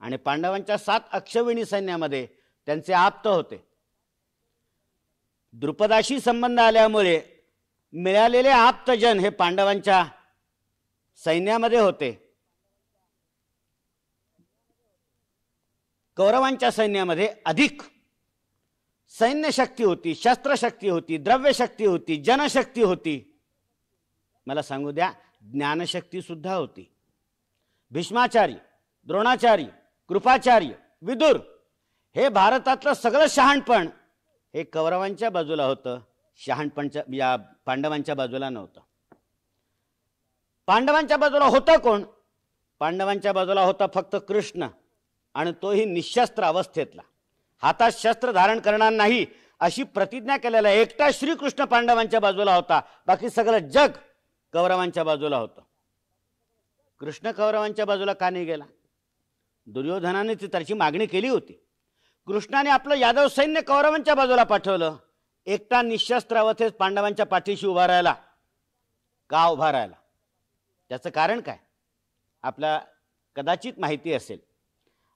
आणि पांडवांच्या सात अक्षविणी सैन्यामध्ये त्यांचे आप्त होते द्रुपदाशी संबंध आल्यामुळे मिळालेले आप्तजन हे पांडवांच्या सैन्यामध्ये होते कौरवांच्या सैन्यामध्ये अधिक सैन्य शक्ती होती शस्त्रशक्ती होती द्रव्य शक्ती होती जनशक्ती होती मला सांगू द्या ज्ञानशक्ती सुद्धा होती भीष्माचार्य द्रोणाचार्य कृपाचार्य विदुर हे भारतातलं सगळं शहाणपण हे कौरवांच्या बाजूला होतं शहाणपणच्या या पांडवांच्या बाजूला नव्हतं पांडवांच्या बाजूला होता कोण पांडवांच्या बाजूला होता फक्त कृष्ण आणि तोही निशस्त्र अवस्थेतला हातात शस्त्र धारण करणार नाही अशी प्रतिज्ञा केलेला एकटा श्रीकृष्ण पांडवांच्या बाजूला होता बाकी सगळं जग कौरवांच्या बाजूला होतं कृष्ण कौरवांच्या बाजूला का नाही गेला दुर्योधनाने ती त्याची मागणी केली होती कृष्णाने आपलं यादव सैन्य कौरवांच्या बाजूला पाठवलं एकटा निशस्त्र पांडवांच्या पाठीशी उभा राहिला का उभा राहिला त्याचं कारण काय आपल्या कदाचित माहिती असेल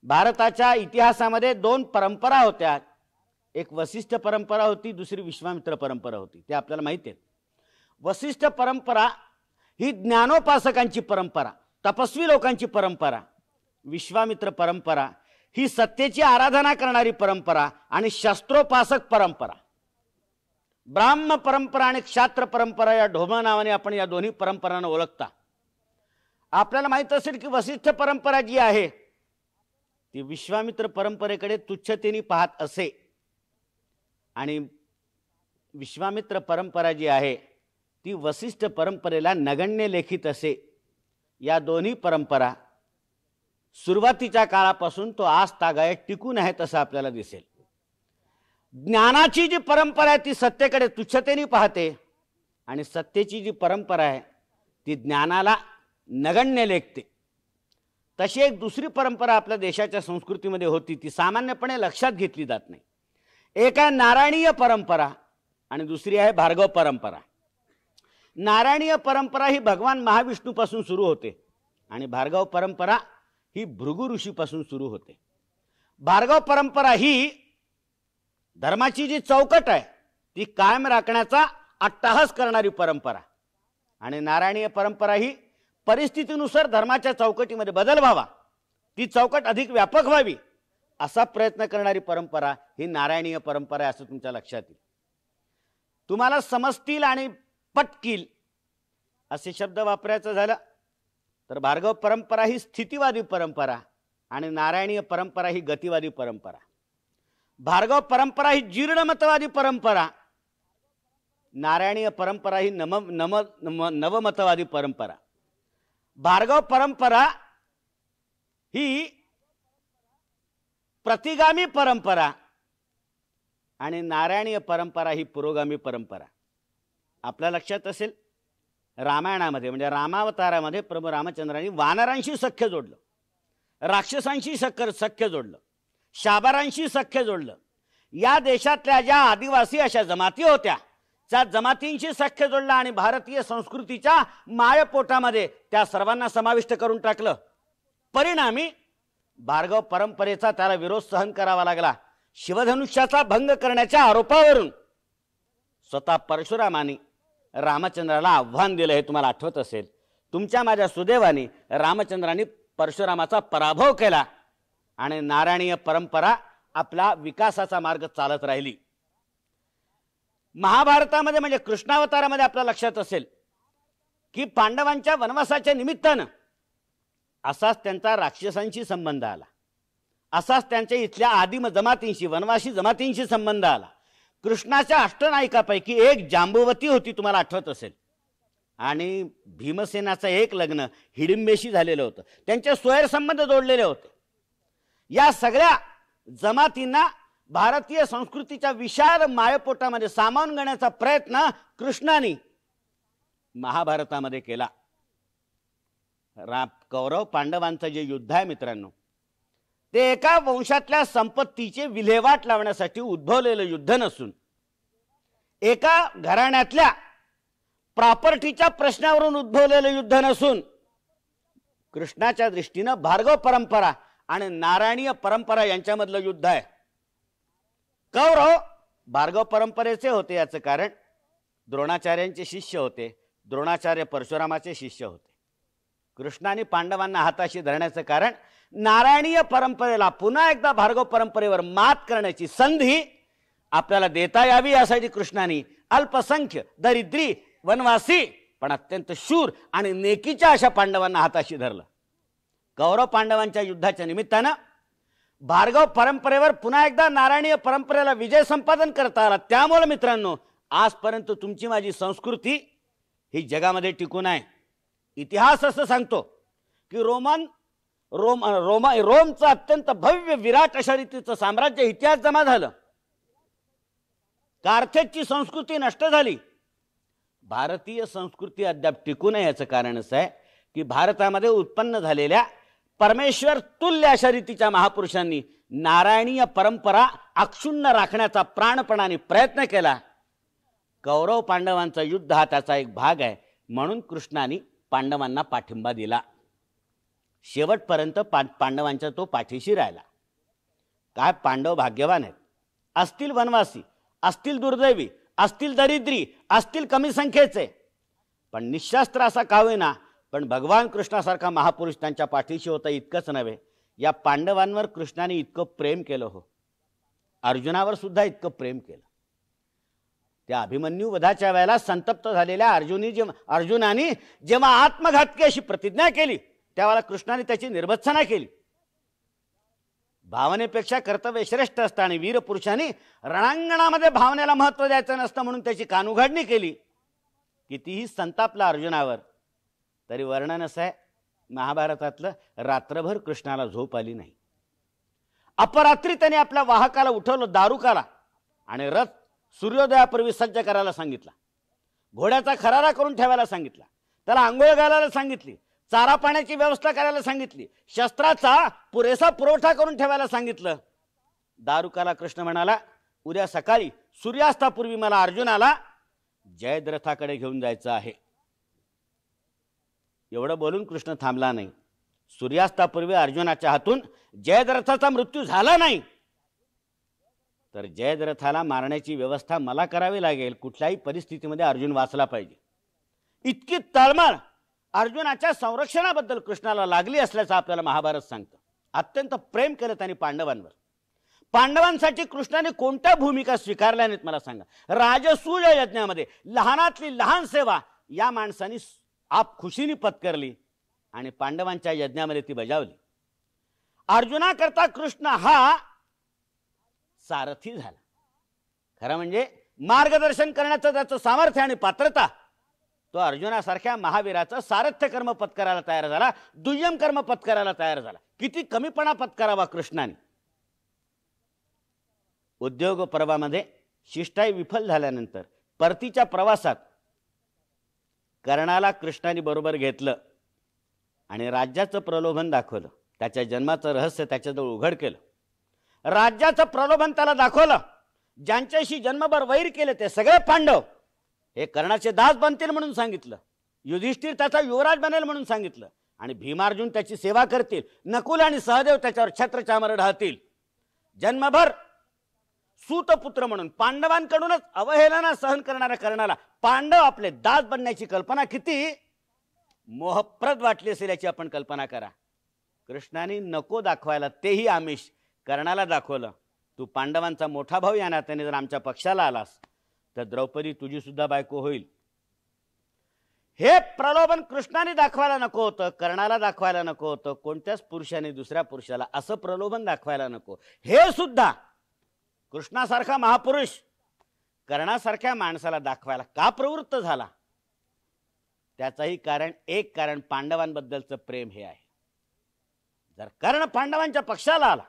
भारताच्या इतिहासामध्ये दोन परंपरा होत्या एक वसिष्ठ परंपरा होती दुसरी विश्वामित्र परंपरा होती ते आपल्याला माहिती आहे वसिष्ठ परंपरा ही ज्ञानोपासकांची परंपरा तपस्वी लोकांची परंपरा विश्वामित्र परंपरा ही सत्तेची आराधना करणारी परंपरा आणि शास्त्रोपासक परंपरा ब्राह्म परंपरा आणि क्षात्र परंपरा या ढोबळ नावाने आपण या दोन्ही परंपरांना ओळखता आपल्याला माहीत असेल की वसिष्ठ परंपरा जी आहे ती विश्वामित्र परंपरेकडे तुच्छतेने पाहत असे आणि विश्वामित्र परंपरा जी आहे ती वसिष्ठ परंपरेला नगण्य लेखित असे या दोन्ही परंपरा सुरुवातीच्या काळापासून तो आज तागायत टिकून आहे तसं आपल्याला दिसेल ज्ञानाची जी परंपरा आहे ती सत्तेकडे तुच्छतेने पाहते आणि सत्तेची जी परंपरा आहे ती ज्ञानाला नगण्य लेखते तशी एक दुसरी परंपरा आपल्या देशाच्या संस्कृतीमध्ये होती ती सामान्यपणे लक्षात घेतली जात नाही एक आहे नारायणीय परंपरा आणि दुसरी आहे भार्गव परंपरा नारायणीय परंपरा ही भगवान महाविष्णूपासून सुरू होते आणि भार्गव परंपरा ही भृगु ऋषीपासून सुरू होते भार्गव परंपरा ही धर्माची जी चौकट आहे ती कायम राखण्याचा अट्टाहस करणारी परंपरा आणि नारायणीय परंपरा ही परिस्थितीनुसार धर्माच्या चौकटीमध्ये बदल व्हावा ती चौकट अधिक व्यापक व्हावी असा प्रयत्न करणारी परंपरा ही नारायणीय परंपरा आहे असं तुमच्या लक्षात येईल तुम्हाला समजतील आणि पटकील असे शब्द वापरायचं झालं तर भार्गव परंपरा ही स्थितीवादी परंपरा आणि नारायणीय परंपरा ही गतिवादी परंपरा भार्गव परंपरा ही जीर्णमतवादी परंपरा नारायणीय परंपरा ही नम नम नवमतवादी परंपरा भार्गव परंपरा ही प्रतिगामी परंपरा आणि नारायणीय परंपरा ही पुरोगामी परंपरा आपल्या लक्षात असेल रामायणामध्ये म्हणजे रामावतारामध्ये प्रभू रामचंद्रांनी वानरांशी सख्य जोडलं राक्षसांशी सख्य सख्य जोडलं शाबारांशी सख्य जोडलं या देशातल्या ज्या आदिवासी अशा जमाती होत्या त्या जमातींशी सख्य जोडलं आणि भारतीय संस्कृतीच्या मायपोटामध्ये त्या सर्वांना समाविष्ट करून टाकलं परिणामी भार्गव परंपरेचा त्याला विरोध सहन करावा लागला शिवधनुष्याचा भंग करण्याच्या आरोपावरून स्वतः परशुरामानी रामचंद्राला आव्हान दिलं हे तुम्हाला आठवत असेल तुमच्या माझ्या सुदैवाने रामचंद्रांनी परशुरामाचा पराभव केला आणि नारायणीय परंपरा आपला विकासाचा मार्ग चालत राहिली महाभारतामध्ये म्हणजे कृष्णावतारामध्ये आपल्या लक्षात असेल की पांडवांच्या वनवासाच्या निमित्तानं असाच त्यांचा राक्षसांशी संबंध आला असाच त्यांच्या इथल्या आदिम जमातींशी वनवासी जमातींशी संबंध आला कृष्णाच्या अष्टनायिकापैकी एक जांबुवती होती तुम्हाला आठवत असेल आणि भीमसेनाचं एक लग्न हिडिंबेशी झालेलं होतं त्यांचे स्वयंसंबंध जोडलेले होते या सगळ्या जमातींना भारतीय संस्कृतीच्या विशाल मायपोटामध्ये सामावून घेण्याचा प्रयत्न कृष्णाने महाभारतामध्ये केला रा कौरव पांडवांचं जे युद्ध आहे मित्रांनो ते एका वंशातल्या संपत्तीचे विल्हेवाट लावण्यासाठी उद्भवलेलं युद्ध नसून एका घराण्यातल्या प्रॉपर्टीच्या प्रश्नावरून उद्भवलेलं युद्ध नसून कृष्णाच्या दृष्टीनं भार्गव परंपरा आणि नारायणीय परंपरा यांच्यामधलं युद्ध आहे कौरव भार्गव परंपरेचे होते याचं कारण द्रोणाचार्यांचे शिष्य होते द्रोणाचार्य परशुरामाचे शिष्य होते कृष्णाने पांडवांना हाताशी धरण्याचं कारण नारायणीय परंपरेला पुन्हा एकदा भार्गव परंपरेवर मात करण्याची संधी आपल्याला देता यावी यासाठी कृष्णाने अल्पसंख्य दरिद्री वनवासी पण अत्यंत शूर आणि नेकीच्या अशा पांडवांना हाताशी धरलं कौरव पांडवांच्या युद्धाच्या निमित्तानं भार्गव परंपरेवर पुन्हा एकदा नारायणीय परंपरेला विजय संपादन करता आला त्यामुळे मित्रांनो आजपर्यंत तुमची माझी संस्कृती ही जगामध्ये टिकून आहे इतिहास असं सांगतो की रोमन रोम रोमा रोमचं अत्यंत भव्य विराट अशा रीतीचं साम्राज्य इतिहास जमा झालं कार्थेजची संस्कृती नष्ट झाली भारतीय संस्कृती अद्याप टिकू नये याचं कारण असं आहे की भारतामध्ये उत्पन्न झालेल्या परमेश्वर तुल्य अशा रीतीच्या महापुरुषांनी नारायणीय परंपरा अक्षुण्ण राखण्याचा प्राणपणाने प्रयत्न केला कौरव पांडवांचा युद्ध हा त्याचा एक भाग आहे म्हणून कृष्णाने पांडवांना पाठिंबा दिला शेवटपर्यंत पा पांडवांच्या तो पाठीशी राहिला काय पांडव भाग्यवान आहेत असतील वनवासी असतील दुर्दैवी असतील दरिद्री असतील कमी संख्येचे पण निशस्त्र असा का होईना पण भगवान कृष्णासारखा महापुरुष त्यांच्या पाठीशी होता इतकंच नव्हे या पांडवांवर कृष्णाने इतकं प्रेम केलं हो अर्जुनावर सुद्धा इतकं प्रेम केलं त्या अभिमन्यू वधाच्या वेळेला संतप्त झालेल्या अर्जुनी जेव्हा अर्जुनाने जेव्हा आत्मघातकी अशी प्रतिज्ञा केली त्यावेळेला कृष्णाने त्याची निर्भत्सना केली भावनेपेक्षा कर्तव्य श्रेष्ठ असतं आणि वीर पुरुषांनी रणांगणामध्ये भावनेला महत्त्व द्यायचं नसतं म्हणून त्याची कानुघाडणी केली कितीही संतापला अर्जुनावर तरी वर्णनच आहे महाभारतातलं रात्रभर कृष्णाला झोप आली नाही अपरात्री त्याने आपल्या वाहकाला उठवलं दारुकाला आणि रथ सूर्योदयापूर्वी सज्ज करायला सांगितला घोड्याचा खरारा करून ठेवायला सांगितला त्याला आंघोळ घालायला सांगितली चारा पाण्याची व्यवस्था करायला सांगितली शस्त्राचा पुरेसा पुरवठा करून ठेवायला सांगितलं दारुकाला कृष्ण म्हणाला उद्या सकाळी सूर्यास्तापूर्वी मला अर्जुनाला जयद्रथाकडे घेऊन जायचं आहे एवढं बोलून कृष्ण थांबला नाही सूर्यास्तापूर्वी अर्जुनाच्या हातून जयद्रथाचा मृत्यू झाला नाही तर जयद्रथाला मारण्याची व्यवस्था मला करावी लागेल कुठल्याही परिस्थितीमध्ये अर्जुन वाचला पाहिजे इतकी तळमळ अर्जुनाच्या संरक्षणाबद्दल कृष्णाला लागली असल्याचं आपल्याला महाभारत सांगतं अत्यंत प्रेम केलं त्यांनी पांडवांवर पांडवांसाठी कृष्णाने कोणत्या भूमिका स्वीकारल्या नाहीत मला सांगा राजसूय यज्ञामध्ये लहानातली लहान सेवा या माणसाने आप खुशीने पत्करली आणि पांडवांच्या यज्ञामध्ये ती बजावली अर्जुनाकरता कृष्ण हा सारथी झाला खरं म्हणजे मार्गदर्शन करण्याचं त्याचं सामर्थ्य आणि पात्रता तो अर्जुनासारख्या महावीराचं सारथ्य कर्म पत्करायला तयार झाला दुय्यम कर्म पत्करायला तयार झाला किती कमीपणा पत्करावा कृष्णाने उद्योग पर्वामध्ये शिष्टाई विफल झाल्यानंतर परतीच्या प्रवासात कर्णाला कृष्णाने बरोबर घेतलं आणि राज्याचं प्रलोभन दाखवलं त्याच्या जन्माचं रहस्य त्याच्याजवळ उघड केलं राज्याचं प्रलोभन त्याला दाखवलं ज्यांच्याशी जन्मभर वैर केले ते सगळे पांडव हे कर्णाचे दास बनतील म्हणून सांगितलं युधिष्ठिर त्याचा युवराज बनेल म्हणून सांगितलं आणि भीमार्जुन त्याची सेवा करतील नकुल आणि सहदेव त्याच्यावर छत्रचामर राहतील जन्मभर सूतपुत्र म्हणून पांडवांकडूनच अवहेलना सहन करणाऱ्या कर्णाला पांडव आपले दास बनण्याची कल्पना किती मोहप्रद वाटली असेल याची आपण कल्पना करा कृष्णाने नको दाखवायला तेही आमिष कर्णाला दाखवलं तू पांडवांचा मोठा भाऊ या नात्याने जर आमच्या पक्षाला आलास तर द्रौपदी तुझी सुद्धा बायको होईल हे प्रलोभन कृष्णाने दाखवायला नको होतं कर्णाला दाखवायला नको होतं कोणत्याच पुरुषाने दुसऱ्या पुरुषाला असं प्रलोभन दाखवायला नको हे सुद्धा कृष्णासारखा महापुरुष कर्णासारख्या माणसाला दाखवायला का प्रवृत्त झाला त्याचंही कारण एक कारण पांडवांबद्दलचं प्रेम हे आहे जर कर्ण पांडवांच्या पक्षाला आला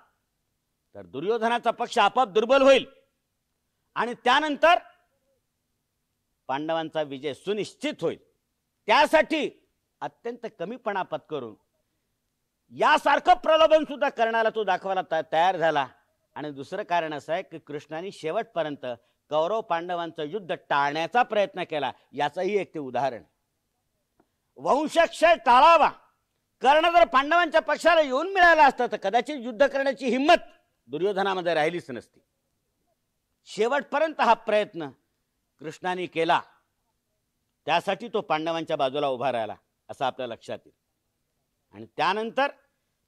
तर दुर्योधनाचा पक्ष आपाप दुर्बल होईल आणि त्यानंतर पांडवांचा विजय सुनिश्चित होईल त्यासाठी अत्यंत कमीपणा पत्करून यासारखं प्रलोभन सुद्धा करण्याला तो दाखवायला तयार झाला आणि दुसरं कारण असं आहे की कृष्णाने शेवटपर्यंत कौरव पांडवांचं युद्ध टाळण्याचा प्रयत्न केला याचंही एक ते उदाहरण वंशक्षय टाळावा कर्ण जर पांडवांच्या पक्षाला येऊन मिळाला असता तर कदाचित युद्ध करण्याची हिंमत दुर्योधनामध्ये राहिलीच नसती शेवटपर्यंत हा प्रयत्न कृष्णाने केला त्यासाठी तो पांडवांच्या बाजूला उभा राहिला असं आपल्या लक्षात येईल आणि त्यानंतर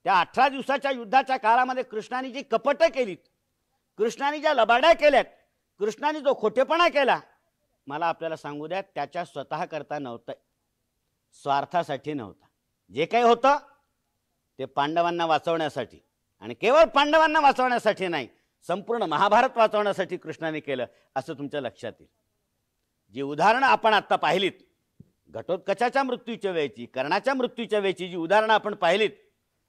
त्या अठरा दिवसाच्या युद्धाच्या काळामध्ये कृष्णाने जी कपटं केलीत कृष्णाने ज्या लबाड्या केल्यात कृष्णाने जो खोटेपणा केला मला आपल्याला सांगू द्या त्याच्या स्वतःकरता नव्हतं स्वार्थासाठी नव्हता जे काही होतं ते पांडवांना वाचवण्यासाठी आणि केवळ पांडवांना वाचवण्यासाठी नाही संपूर्ण महाभारत वाचवण्यासाठी कृष्णाने केलं असं तुमच्या लक्षात येईल जी उदाहरणं आपण आत्ता पाहिलीत घटोत्कचाच्या मृत्यूच्या वेळची कर्णाच्या मृत्यूच्या वेळची जी उदाहरणं आपण पाहिलीत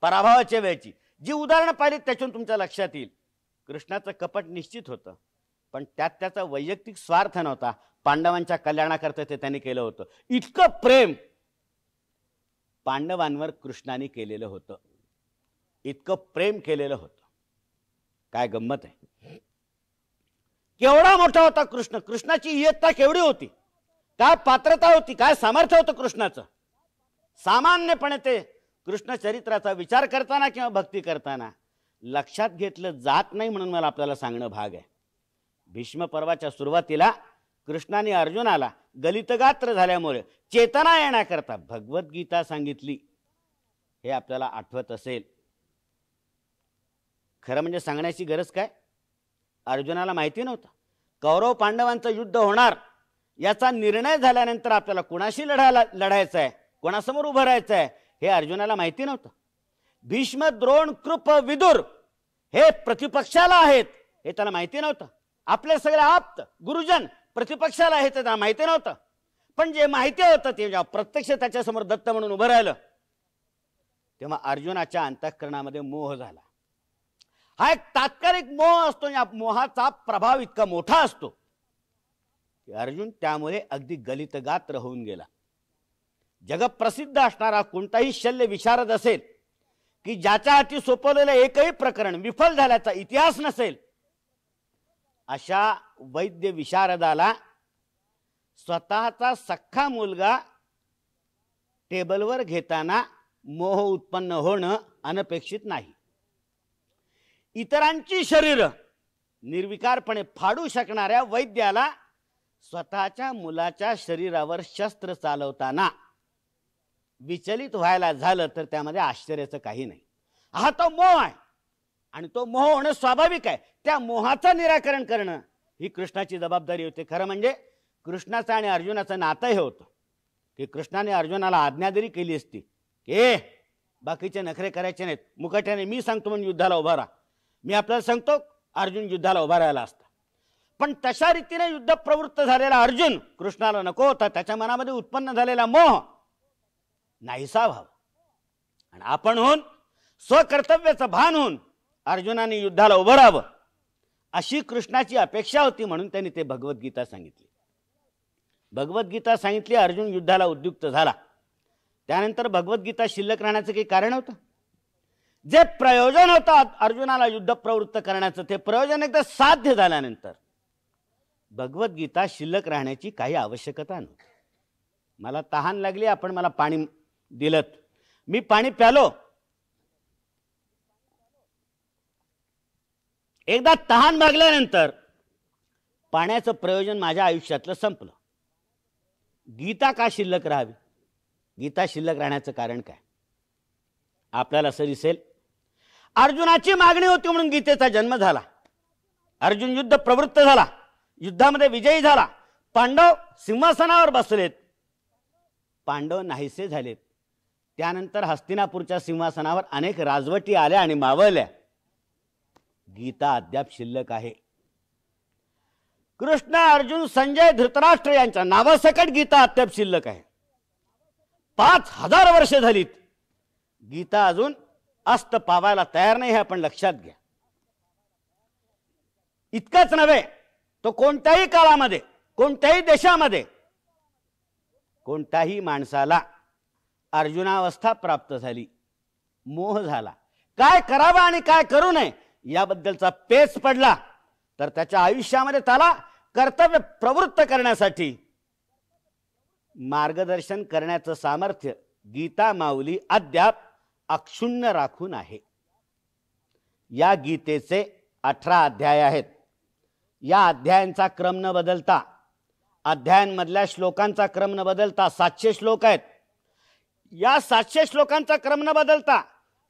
पराभवाच्या वेळची जी उदाहरणं पाहिलीत त्याच्यातून तुमच्या लक्षात येईल कृष्णाचं कपट निश्चित होतं पण त्यात त्याचा वैयक्तिक स्वार्थ नव्हता पांडवांच्या कल्याणाकरता ते त्यांनी केलं होतं इतकं प्रेम पांडवांवर कृष्णाने केलेलं होतं इतकं प्रेम केलेलं होतं काय गंमत आहे केवढा मोठा होता कृष्ण कृष्णाची इयत्ता केवढी होती काय पात्रता होती काय सामर्थ्य होतं कृष्णाचं सामान्यपणे ते कृष्ण चरित्राचा विचार करताना किंवा भक्ती करताना लक्षात घेतलं जात नाही म्हणून मला आपल्याला सांगणं भाग आहे भीष्म पर्वाच्या सुरुवातीला कृष्णाने अर्जुनाला गलितगात्र झाल्यामुळे चेतना येण्याकरता भगवद्गीता सांगितली हे आपल्याला आठवत असेल खरं म्हणजे सांगण्याची गरज काय अर्जुनाला माहिती नव्हतं कौरव पांडवांचं युद्ध होणार याचा निर्णय झाल्यानंतर आपल्याला कुणाशी लढायला लढायचं आहे कोणासमोर उभं राहायचं आहे हे अर्जुनाला माहिती नव्हतं भीष्म द्रोण कृप विदुर हे प्रतिपक्षाला आहेत हे त्याला माहिती नव्हतं आपले सगळे आप्त गुरुजन प्रतिपक्षाला आहेत हे त्याला माहिती नव्हतं पण जे माहिती होतं ते जेव्हा प्रत्यक्ष त्याच्यासमोर दत्त म्हणून उभं राहिलं तेव्हा अर्जुनाच्या अंतःकरणामध्ये मोह झाला हा एक तात्कालिक मोह असतो या मोहाचा प्रभाव इतका मोठा असतो की अर्जुन त्यामुळे अगदी गलितगात्र होऊन गेला जगप्रसिद्ध असणारा कोणताही शल्य विशारद असेल की ज्याच्या हाती सोपवलेलं एकही प्रकरण विफल झाल्याचा इतिहास नसेल अशा वैद्य विशारदाला स्वतःचा सख्खा मुलगा टेबलवर घेताना मोह उत्पन्न होणं अनपेक्षित नाही इतरांची शरीर निर्विकारपणे फाडू शकणाऱ्या वैद्याला स्वतःच्या मुलाच्या शरीरावर शस्त्र चालवताना विचलित व्हायला झालं तर त्यामध्ये आश्चर्याचं काही नाही हा तो मोह आहे आणि तो मोह होणं स्वाभाविक आहे त्या मोहाचं निराकरण करणं ही कृष्णाची जबाबदारी होती खरं म्हणजे कृष्णाचं आणि अर्जुनाचं नातं हे होतं की कृष्णाने अर्जुनाला आज्ञा केली असती ए बाकीचे नखरे करायचे नाहीत मुकाट्याने मी सांगतो म्हणून युद्धाला उभा राहा मी आपल्याला सांगतो अर्जुन युद्धाला उभा राहिला असता पण तशा रीतीने युद्ध प्रवृत्त झालेला अर्जुन कृष्णाला नको होता त्याच्या मनामध्ये उत्पन्न झालेला मोह नाहीसा व्हावा आणि आपण होऊन स्वकर्तव्याचं भान होऊन अर्जुनाने युद्धाला उभं राहावं अशी कृष्णाची अपेक्षा होती म्हणून त्यांनी ते भगवद्गीता सांगितली भगवद्गीता सांगितली अर्जुन युद्धाला उद्युक्त झाला त्यानंतर भगवद्गीता शिल्लक राहण्याचं काही कारण होतं जे प्रयोजन होतं अर्जुनाला युद्ध प्रवृत्त करण्याचं ते प्रयोजन एकदा साध्य झाल्यानंतर भगवद्गीता शिल्लक राहण्याची काही आवश्यकता नव्हती मला तहान लागली आपण मला पाणी दिलं मी पाणी प्यालो एकदा तहान भागल्यानंतर पाण्याचं प्रयोजन माझ्या आयुष्यातलं संपलं गीता का शिल्लक राहावी गीता शिल्लक राहण्याचं कारण काय आपल्याला असं दिसेल अर्जुनाची मागणी होती म्हणून गीतेचा जन्म झाला अर्जुन युद्ध प्रवृत्त झाला युद्धामध्ये विजयी झाला पांडव सिंहासनावर बसलेत पांडव नाहीसे झालेत त्यानंतर हस्तिनापूरच्या सिंहासनावर अनेक राजवटी आल्या आणि मावळल्या गीता अद्याप शिल्लक आहे कृष्ण अर्जुन संजय धृतराष्ट्र यांच्या नावासकट गीता अद्याप शिल्लक आहे पाच हजार वर्ष झालीत गीता अजून अस्त पावायला तयार नाही हे आपण लक्षात घ्या इतकंच नव्हे तो कोणत्याही काळामध्ये कोणत्याही देशामध्ये कोणत्याही माणसाला अर्जुनावस्था प्राप्त झाली मोह झाला काय करावा आणि काय करू नये याबद्दलचा पेच पडला तर त्याच्या आयुष्यामध्ये त्याला कर्तव्य प्रवृत्त करण्यासाठी मार्गदर्शन करण्याचं सामर्थ्य गीता माऊली अद्याप अक्षुण्ण राखून आहे या गीतेचे अठरा अध्याय आहेत या अध्यायांचा क्रम न बदलता अध्यायांमधल्या श्लोकांचा क्रम न बदलता सातशे श्लोक आहेत या सातशे श्लोकांचा क्रम न बदलता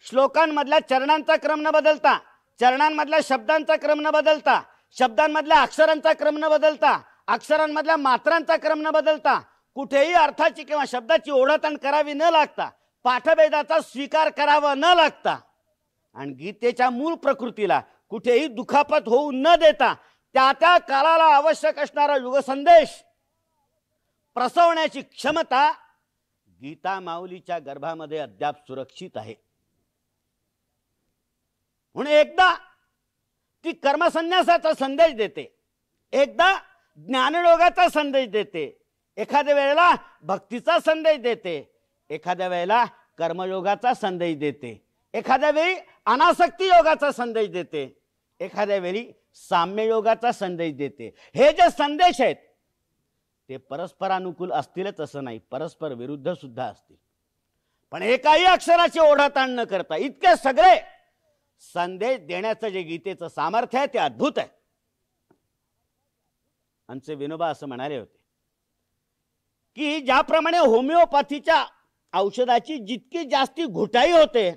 श्लोकांमधल्या चरणांचा क्रम न बदलता चरणांमधल्या शब्दांचा क्रम न बदलता शब्दांमधल्या अक्षरांचा क्रम न बदलता अक्षरांमधल्या मात्रांचा क्रम न बदलता कुठेही अर्थाची किंवा शब्दाची ओढाताण करावी न लागता पाठभेदाचा स्वीकार करावा न लागता आणि गीतेच्या मूळ प्रकृतीला कुठेही दुखापत होऊ न देता त्या त्या काळाला आवश्यक असणारा युगसंदेश प्रसवण्याची क्षमता गीता माऊलीच्या गर्भामध्ये अद्याप सुरक्षित आहे म्हणून एकदा ती कर्मसन्यासाचा संदेश देते एकदा ज्ञानयोगाचा संदेश देते एखाद्या वेळेला भक्तीचा संदेश देते एखाद्या वेळेला कर्मयोगाचा संदेश देते एखाद्या वेळी अनासक्ती योगाचा संदेश देते एखाद्या वेळी साम्य योगाचा संदेश देते हे जे संदेश आहेत ते परस्परानुकूल असतीलच असं नाही परस्पर विरुद्ध सुद्धा असतील पण एकाही अक्षराची ताण न करता इतके सगळे संदेश देण्याचं जे गीतेचं सामर्थ्य आहे ते अद्भुत आहे आमचे विनोबा असं म्हणाले होते की ज्याप्रमाणे होमिओपॅथीच्या औषधाची जितकी जास्ती घुटाई होते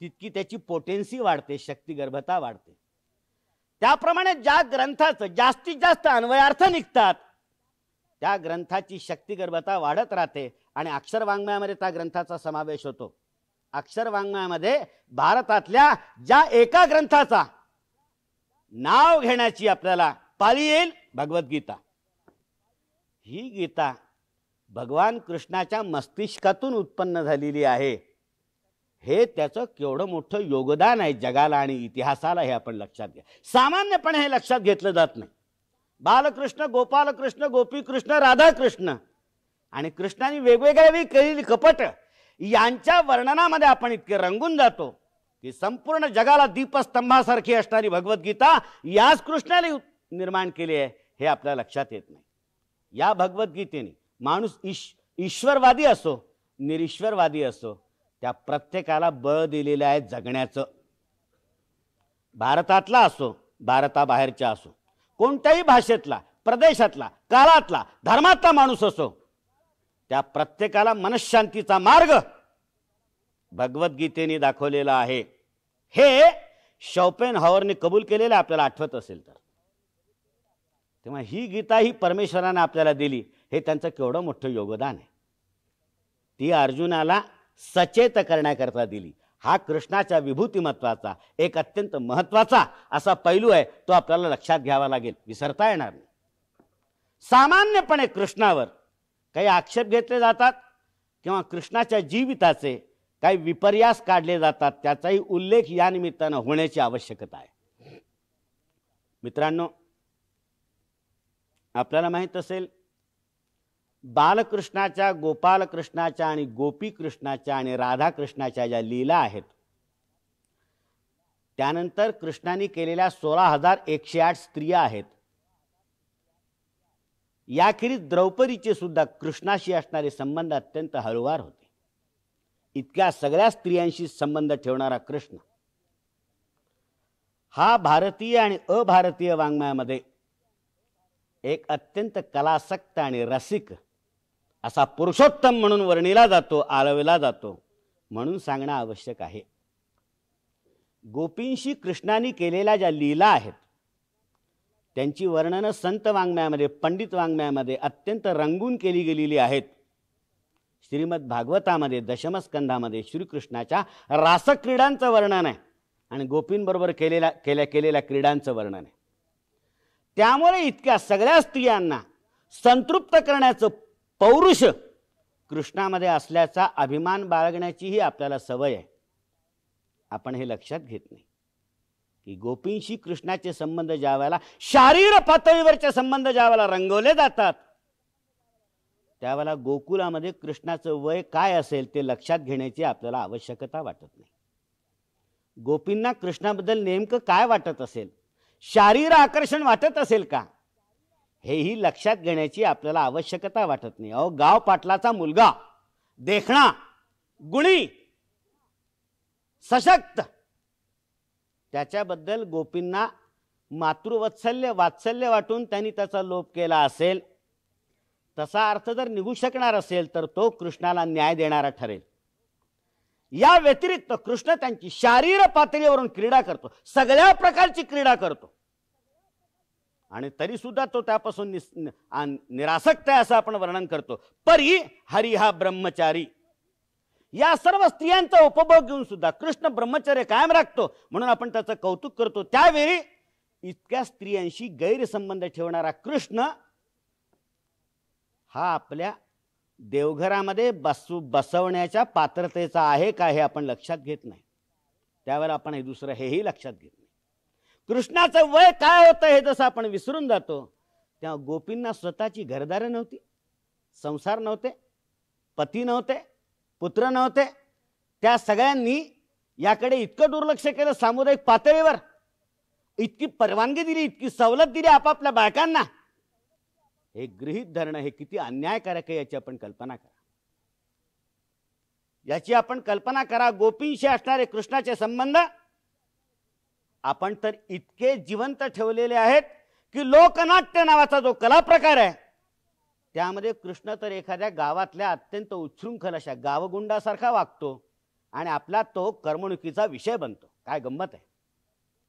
तितकी त्याची पोटेन्सी वाढते शक्ती गर्भता वाढते त्याप्रमाणे ज्या ग्रंथाच जास्तीत जास्त अन्वयार्थ निघतात त्या ग्रंथाची शक्ती गर्भता वाढत राहते आणि अक्षर वाङ्मयामध्ये त्या ग्रंथाचा समावेश होतो अक्षर वाङ्मयामध्ये भारतातल्या ज्या एका ग्रंथाचा नाव घेण्याची आपल्याला पाली येईल भगवद्गीता ही गीता भगवान कृष्णाच्या मस्तिष्कातून उत्पन्न झालेली आहे हे त्याचं केवढं मोठं योगदान आहे जगाला आणि इतिहासाला हे आपण लक्षात घ्या सामान्यपणे हे लक्षात घेतलं जात नाही बालकृष्ण गोपालकृष्ण गोपीकृष्ण राधाकृष्ण आणि कृष्णाने वेगवेगळ्या वेळी केलेली कपट यांच्या वर्णनामध्ये आपण इतके रंगून जातो की संपूर्ण जगाला दीपस्तंभासारखी असणारी भगवद्गीता याच कृष्णाने निर्माण केली आहे हे आपल्या लक्षात येत नाही या भगवद्गीतेने माणूस ईश ईश्वरवादी असो निरीश्वरवादी असो त्या प्रत्येकाला बळ दिलेलं आहे जगण्याचं भारतातला असो भारताबाहेरच्या असो कोणत्याही भाषेतला प्रदेशातला काळातला धर्मातला माणूस असो त्या प्रत्येकाला मनशांतीचा मार्ग भगवद्गीतेने दाखवलेला आहे हे शौपेन हॉवरने कबूल केलेलं आपल्याला आठवत असेल तर तेव्हा ही गीता ही परमेश्वराने आपल्याला दिली हे त्यांचं केवढं मोठं योगदान आहे ती अर्जुनाला सचेत करण्याकरता दिली हा कृष्णाच्या विभूतिमत्वाचा एक अत्यंत महत्वाचा असा पैलू आहे तो आपल्याला लक्षात घ्यावा लागेल विसरता येणार नाही सामान्यपणे कृष्णावर काही आक्षेप घेतले जातात किंवा कृष्णाच्या जीविताचे काही विपर्यास काढले जातात त्याचाही उल्लेख या निमित्तानं होण्याची आवश्यकता आहे मित्रांनो आपल्याला माहीत असेल बालकृष्णाच्या गोपालकृष्णाच्या आणि गोपीकृष्णाच्या आणि राधाकृष्णाच्या ज्या लीला आहेत त्यानंतर कृष्णाने केलेल्या सोळा हजार एकशे आठ स्त्रिया आहेत याखेरीज द्रौपदीचे सुद्धा कृष्णाशी असणारे संबंध अत्यंत हळूवार होते इतक्या सगळ्या स्त्रियांशी संबंध ठेवणारा कृष्ण हा भारतीय आणि अभारतीय वाङ्मयामध्ये एक अत्यंत कलासक्त आणि रसिक असा पुरुषोत्तम म्हणून वर्णिला जातो आळवला जातो म्हणून सांगणं आवश्यक आहे गोपींशी कृष्णाने केलेल्या ज्या लीला आहेत त्यांची वर्णनं संत वाङ्मयामध्ये पंडित वाङ्मयामध्ये अत्यंत रंगून केली गेलेली आहेत श्रीमद भागवतामध्ये दशमस्कंधामध्ये श्रीकृष्णाच्या रासक्रीडांचं वर्णन आहे आणि गोपींबरोबर केलेल्या केल्या केलेल्या क्रीडांचं वर्णन आहे त्यामुळे इतक्या सगळ्या स्त्रियांना संतृप्त करण्याचं पौरुष कृष्णामध्ये असल्याचा अभिमान बाळगण्याचीही आपल्याला सवय आहे आपण हे लक्षात घेत नाही की गोपींशी कृष्णाचे संबंध ज्या वेळेला शारीर पातळीवरचे संबंध ज्या रंगवले जातात त्यावेळेला गोकुलामध्ये कृष्णाचं वय काय असेल ते लक्षात घेण्याची आपल्याला आवश्यकता वाटत नाही गोपींना कृष्णाबद्दल नेमकं काय वाटत असेल शारीर आकर्षण वाटत असेल का हेही लक्षात घेण्याची आपल्याला आवश्यकता वाटत नाही अहो गाव पाटलाचा मुलगा देखणा गुणी सशक्त त्याच्याबद्दल गोपींना मातृवत्सल्य वात्सल्य वाटून त्यांनी त्याचा लोप केला असेल तसा अर्थ जर निघू शकणार असेल तर तो कृष्णाला न्याय देणारा ठरेल या व्यतिरिक्त कृष्ण त्यांची शारीर पातळीवरून क्रीडा करतो सगळ्या प्रकारची क्रीडा करतो आणि तरीसुद्धा तो त्यापासून निस निरासक्त आहे असं आपण वर्णन करतो परी हरी हा ब्रह्मचारी या सर्व स्त्रियांचा उपभोग घेऊन सुद्धा कृष्ण ब्रह्मचर्य कायम राखतो म्हणून आपण त्याचं कौतुक करतो त्यावेळी इतक्या स्त्रियांशी गैरसंबंध ठेवणारा कृष्ण हा आपल्या देवघरामध्ये बसू बसवण्याच्या पात्रतेचा आहे का हे आपण लक्षात घेत नाही त्यावेळेला आपण हे दुसरं हेही लक्षात घेत कृष्णाचं वय काय होतं हे जसं आपण विसरून जातो तेव्हा गोपींना स्वतःची घरदारे नव्हती संसार नव्हते पती नव्हते पुत्र नव्हते त्या सगळ्यांनी याकडे इतकं दुर्लक्ष केलं सामुदायिक पातळीवर इतकी परवानगी दिली इतकी सवलत दिली आपापल्या बायकांना हे गृहित धरणं हे किती अन्यायकारक आहे याची आपण कल्पना करा याची आपण कल्पना करा गोपींशी असणारे कृष्णाचे संबंध आपण तर इतके जिवंत ठेवलेले आहेत की लोकनाट्य नावाचा जो कला प्रकार आहे त्यामध्ये कृष्ण तर एखाद्या गावातल्या अत्यंत उच्छृंखल अशा गावगुंडासारखा वागतो आणि आपला तो करमणुकीचा विषय बनतो काय गंमत आहे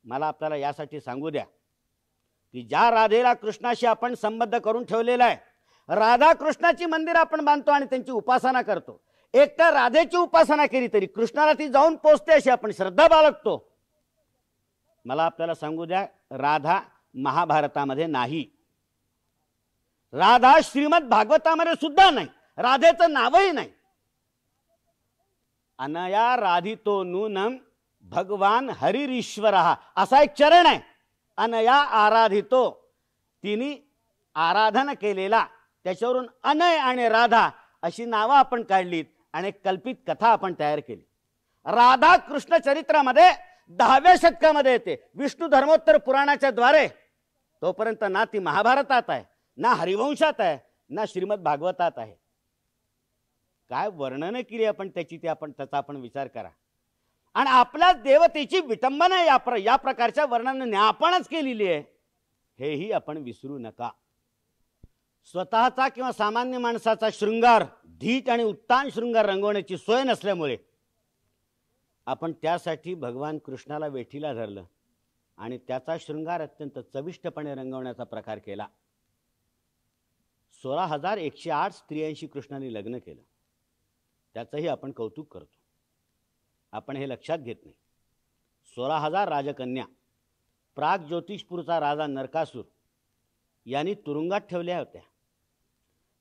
मला आपल्याला यासाठी सांगू द्या की ज्या राधेला कृष्णाशी आपण संबद्ध करून ठेवलेला आहे राधा कृष्णाची मंदिर आपण बांधतो आणि त्यांची उपासना करतो एक तर राधेची उपासना केली तरी कृष्णाला ती जाऊन पोचते अशी आपण श्रद्धा बाळगतो मला आपल्याला सांगू द्या राधा महाभारतामध्ये नाही राधा श्रीमद भागवतामध्ये सुद्धा नाही राधेचं नावही नाही अनया राधितो नूनम भगवान हरिरीश्वर असा एक चरण आहे अनया आराधितो तिने आराधन केलेला त्याच्यावरून अनय आणि राधा अशी नावं आपण काढलीत आणि कल्पित कथा आपण तयार केली राधा कृष्ण चरित्रामध्ये दहाव्या शतकामध्ये येते विष्णू धर्मोत्तर पुराणाच्या द्वारे तोपर्यंत ना ती महाभारतात आहे ना हरिवंशात आहे ना श्रीमद भागवतात आहे काय वर्णन केली आपण त्याची ती आपण त्याचा आपण विचार करा आणि आपल्या देवतेची विटंबना या प्र या प्रकारच्या वर्णनाने आपणच केलेली आहे हेही आपण विसरू नका स्वतःचा किंवा सामान्य माणसाचा शृंगार धीट आणि उत्तान शृंगार रंगवण्याची सोय नसल्यामुळे आपण त्यासाठी भगवान कृष्णाला वेठीला धरलं आणि त्याचा शृंगार अत्यंत चविष्टपणे रंगवण्याचा प्रकार केला सोळा हजार एकशे आठ स्त्रियांशी कृष्णाने लग्न केलं त्याचंही आपण कौतुक करतो आपण हे लक्षात घेत नाही सोळा हजार राजकन्या प्राग ज्योतिषपूरचा राजा नरकासूर यांनी तुरुंगात ठेवल्या होत्या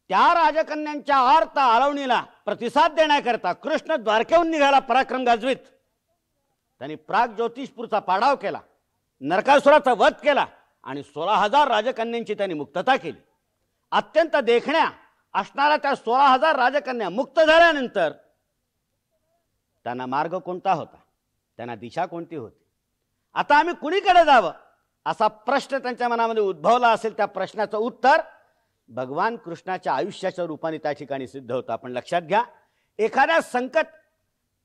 त्या राजकन्यांच्या आर्त आळवणीला प्रतिसाद देण्याकरता कृष्ण द्वारकेहून निघाला पराक्रम गाजवीत त्यांनी प्राग ज्योतिषपूरचा पाडाव केला नरकासुराचा वध केला आणि सोळा हजार राजकन्यांची त्यांनी मुक्तता केली अत्यंत देखण्या असणाऱ्या त्या सोळा हजार राजकन्या मुक्त झाल्यानंतर त्यांना मार्ग कोणता होता त्यांना दिशा कोणती होती आता आम्ही कुणीकडे जावं असा प्रश्न त्यांच्या मनामध्ये उद्भवला असेल त्या प्रश्नाचं उत्तर भगवान कृष्णाच्या आयुष्याच्या रूपाने त्या ठिकाणी सिद्ध होतं आपण लक्षात घ्या एखाद्या संकट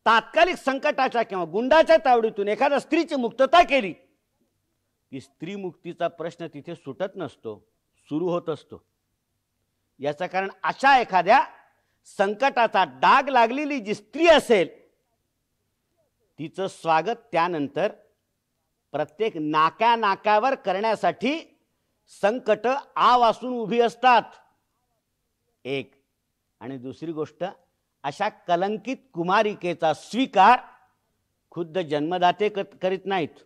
तात्कालिक संकटाच्या किंवा गुंडाच्या तावडीतून एखाद्या स्त्रीची मुक्तता केली की स्त्री मुक्तीचा प्रश्न तिथे सुटत नसतो सुरू होत असतो याचं कारण अशा एखाद्या संकटाचा डाग लागलेली जी स्त्री असेल तिचं स्वागत त्यानंतर प्रत्येक नाक्या नाक्यावर करण्यासाठी संकट आवासून उभी असतात एक आणि दुसरी गोष्ट अशा कलंकित कुमारिकेचा स्वीकार खुद्द जन्मदाते करीत नाहीत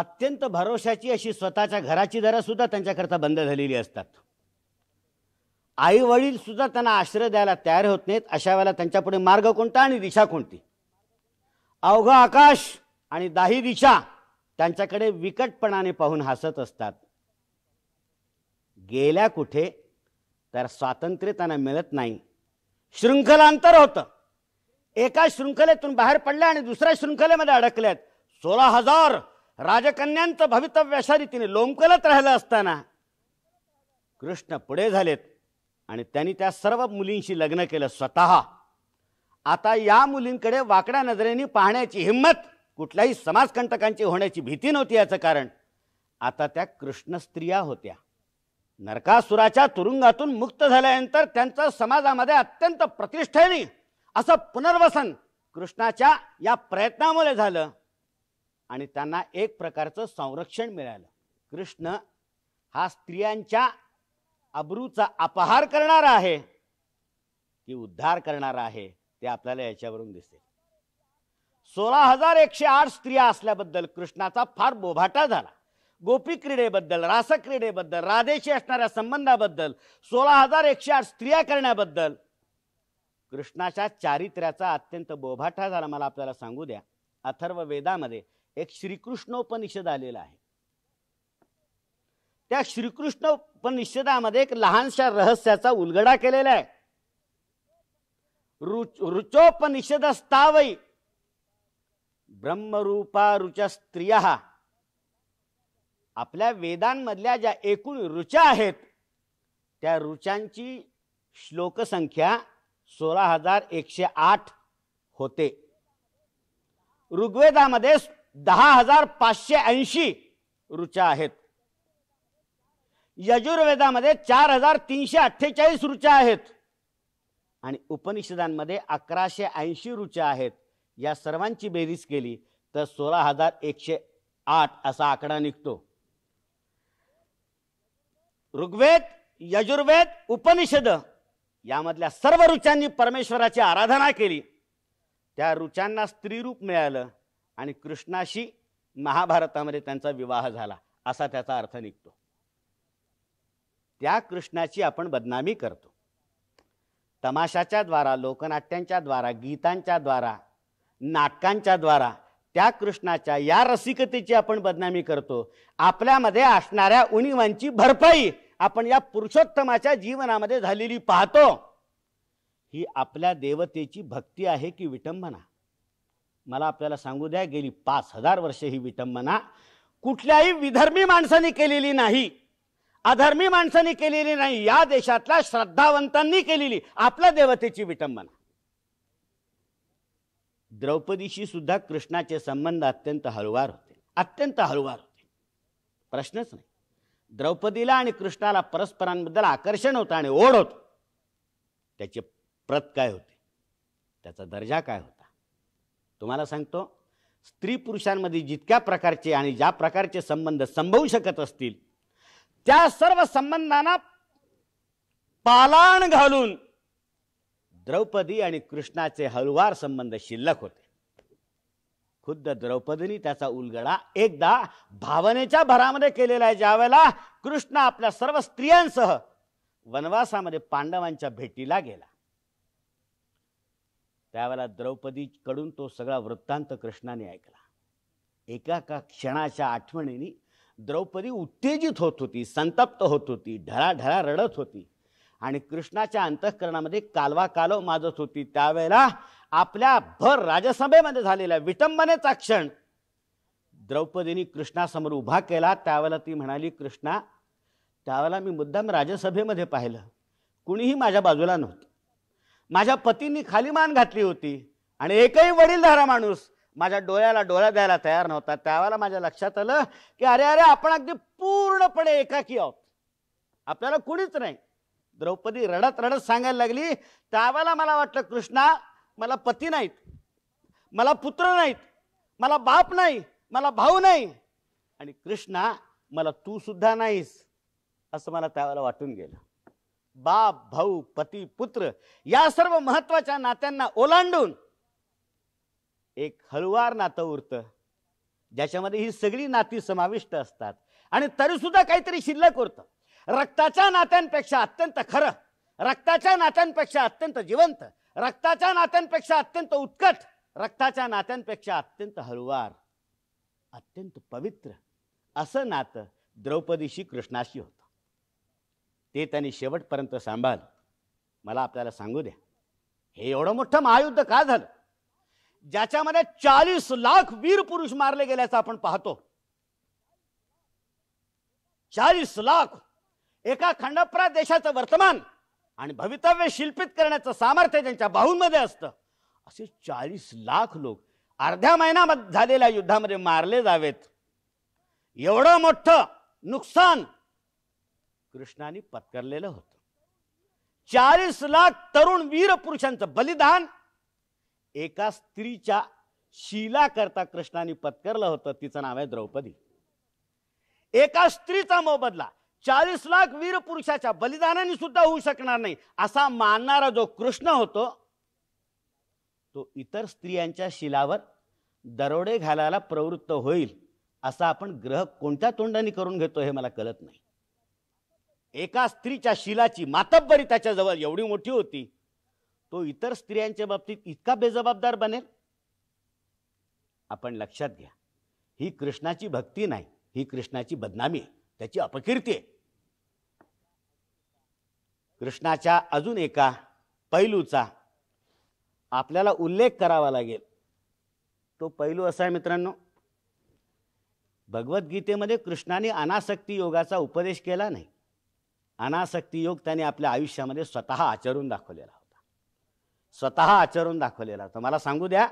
अत्यंत भरोशाची अशी स्वतःच्या घराची दरं सुद्धा त्यांच्याकरता बंद झालेली असतात आई वडील सुद्धा त्यांना आश्रय द्यायला तयार होत नाहीत अशा वेळेला त्यांच्यापुढे मार्ग कोणता आणि दिशा कोणती अवघं आकाश आणि दाही दिशा त्यांच्याकडे विकटपणाने पाहून हसत असतात गेल्या कुठे तर स्वातंत्र्य त्यांना मिळत नाही शृंखलांतर होतं एका शृंखलेतून बाहेर पडल्या आणि दुसऱ्या शृंखलेमध्ये अडकल्यात सोळा हजार राजकन्यांचं भवितव्य अशा रीतीने लोंबकलत राहिलं असताना कृष्ण पुढे झालेत आणि त्यांनी त्या सर्व मुलींशी लग्न केलं स्वतः आता या मुलींकडे वाकड्या नजरेने पाहण्याची हिंमत कुठल्याही समाजकंटकांची होण्याची भीती नव्हती याचं कारण आता त्या कृष्ण स्त्रिया होत्या नरकासुराच्या तुरुंगातून मुक्त झाल्यानंतर त्यांचं समाजामध्ये अत्यंत प्रतिष्ठेने असं पुनर्वसन कृष्णाच्या या प्रयत्नामुळे झालं आणि त्यांना एक प्रकारचं संरक्षण मिळालं कृष्ण हा स्त्रियांच्या अब्रूचा अपहार करणारा आहे की उद्धार करणारा आहे ते आपल्याला याच्यावरून दिसते सोळा हजार एकशे आठ स्त्रिया असल्याबद्दल कृष्णाचा फार बोभाटा झाला गोपी क्रीडेबद्दल रासक्रीडेबद्दल राधेशी असणाऱ्या संबंधाबद्दल सोळा हजार एकशे आठ स्त्रिया करण्याबद्दल कृष्णाच्या चारित्र्याचा अत्यंत बोभाटा झाला मला आपल्याला सांगू द्या अथर्व वेदामध्ये एक श्रीकृष्णोपनिषद आलेला आहे त्या श्रीकृष्ण उपनिषदामध्ये एक लहानशा रहस्याचा उलगडा केलेला आहे रुच रुचोपनिषद स्थावई ब्रह्मरूपा रुच स्त्रिया आपल्या वेदांमधल्या ज्या एकूण ऋचा आहेत त्या रुचांची श्लोकसंख्या सोळा हजार एकशे आठ होते ऋग्वेदामध्ये दहा हजार पाचशे ऐंशी ऋचा आहेत यजुर्वेदामध्ये चार हजार तीनशे अठ्ठेचाळीस ऋचा आहेत आणि उपनिषदांमध्ये अकराशे ऐंशी ऋचा आहेत या सर्वांची बेरीज केली तर सोळा हजार एकशे आठ असा आकडा निघतो ऋग्वेद यजुर्वेद उपनिषद यामधल्या सर्व ऋचांनी परमेश्वराची आराधना केली त्या स्त्री स्त्रीरूप मिळालं आणि कृष्णाशी महाभारतामध्ये त्यांचा विवाह झाला असा त्याचा अर्थ निघतो त्या कृष्णाची आपण बदनामी करतो तमाशाच्या द्वारा लोकनाट्यांच्या द्वारा गीतांच्या द्वारा नाटकांच्या द्वारा त्या कृष्णाच्या या रसिकतेची आपण बदनामी करतो आपल्यामध्ये असणाऱ्या उणीवांची भरपाई आपण या पुरुषोत्तमाच्या जीवनामध्ये झालेली पाहतो ही आपल्या देवतेची भक्ती आहे की विटंबना मला आपल्याला सांगू द्या गेली पाच हजार वर्ष ही विटंबना कुठल्याही विधर्मी माणसाने केलेली नाही अधर्मी माणसाने केलेली नाही या देशातल्या श्रद्धावंतांनी केलेली आपल्या देवतेची विटंबना द्रौपदीशी सुद्धा कृष्णाचे संबंध अत्यंत हळुवार होते अत्यंत हळुवार होते प्रश्नच नाही द्रौपदीला आणि कृष्णाला परस्परांबद्दल आकर्षण होतं आणि ओढ होत त्याचे प्रत काय होते त्याचा दर्जा काय होता तुम्हाला सांगतो स्त्री पुरुषांमध्ये जितक्या प्रकारचे आणि ज्या प्रकारचे संबंध संभवू शकत असतील त्या सर्व संबंधांना पालाण घालून द्रौपदी आणि कृष्णाचे हलवार संबंध शिल्लक होते खुद्द द्रौपदीनी त्याचा उलगडा एकदा भावनेच्या भरामध्ये केलेला आहे ज्यावेळेला कृष्ण आपल्या सर्व स्त्रियांसह वनवासामध्ये पांडवांच्या भेटीला गेला त्यावेळेला द्रौपदीकडून तो सगळा वृत्तांत कृष्णाने ऐकला एका क्षणाच्या आठवणीने द्रौपदी उत्तेजित होत होती संतप्त होत होती ढराढरा रडत होती आणि कृष्णाच्या अंतःकरणामध्ये कालवा कालव माजत होती त्यावेळेला आपल्या भर राजसभेमध्ये झालेल्या विटंबनेचा क्षण द्रौपदीने कृष्णासमोर उभा केला त्यावेळेला ती म्हणाली कृष्णा त्यावेळेला मी मुद्दाम राजसभेमध्ये पाहिलं कुणीही माझ्या बाजूला नव्हतं माझ्या पतींनी खाली मान घातली होती आणि एकही वडीलधारा माणूस माझ्या डोळ्याला डोळा द्यायला तयार नव्हता त्यावेळेला माझ्या लक्षात आलं की अरे अरे आपण अगदी पूर्णपणे एकाकी आहोत आपल्याला कुणीच नाही द्रौपदी रडत रडत सांगायला लागली त्यावेळेला मला वाटलं कृष्णा मला पती नाहीत मला पुत्र नाहीत मला बाप नाही मला भाऊ नाही आणि कृष्णा मला तू सुद्धा नाहीस असं मला त्यावेळेला वाटून गेलं बाप भाऊ पती पुत्र या सर्व महत्वाच्या नात्यांना ओलांडून एक हळुवार नातं उरतं ज्याच्यामध्ये ही सगळी नाती समाविष्ट असतात आणि तरी सुद्धा काहीतरी शिल्लक उरतं रक्ताच्या नात्यांपेक्षा अत्यंत खरं रक्ताच्या नात्यांपेक्षा अत्यंत जिवंत रक्ताच्या नात्यांपेक्षा अत्यंत उत्कट रक्ताच्या नात्यांपेक्षा अत्यंत हळुवार अत्यंत पवित्र असं नातं द्रौपदीशी कृष्णाशी होतं ते त्यांनी शेवटपर्यंत सांभाळ मला आपल्याला सांगू द्या हे एवढं मोठं महायुद्ध का झालं ज्याच्यामध्ये चाळीस लाख वीर पुरुष मारले गेल्याचं आपण पाहतो चाळीस लाख एका खंडप्रा देशाचं वर्तमान आणि भवितव्य शिल्पित करण्याचं सामर्थ्य त्यांच्या बाहूंमध्ये असतं असे चाळीस लाख लोक अर्ध्या महिना झालेल्या युद्धामध्ये मारले जावेत एवढं मोठ नुकसान कृष्णाने पत्करलेलं होतं चाळीस लाख तरुण वीर पुरुषांचं बलिदान एका स्त्रीच्या शिला करता कृष्णाने पत्करलं होतं तिचं नाव आहे द्रौपदी एका स्त्रीचा मोबदला चाळीस लाख वीर पुरुषाच्या बलिदानाने सुद्धा होऊ शकणार नाही असा मानणारा जो कृष्ण होतो तो इतर स्त्रियांच्या शिलावर दरोडे घालायला प्रवृत्त होईल असा आपण ग्रह कोणत्या तोंडाने करून घेतो हे मला कळत नाही एका स्त्रीच्या शिलाची मातब्बरी त्याच्याजवळ एवढी मोठी होती तो इतर स्त्रियांच्या बाबतीत इतका बेजबाबदार बनेल आपण लक्षात घ्या ही कृष्णाची भक्ती नाही ही कृष्णाची बदनामी आहे त्याची अपकीर्ती आहे कृष्णाच्या अजून एका पैलूचा आपल्याला उल्लेख करावा लागेल तो पैलू असा आहे मित्रांनो भगवद्गीतेमध्ये कृष्णाने अनासक्ती योगाचा उपदेश केला नाही अनासक्ती योग त्याने आपल्या आयुष्यामध्ये स्वतः आचरून दाखवलेला होता स्वतः आचरून दाखवलेला होता मला सांगू द्या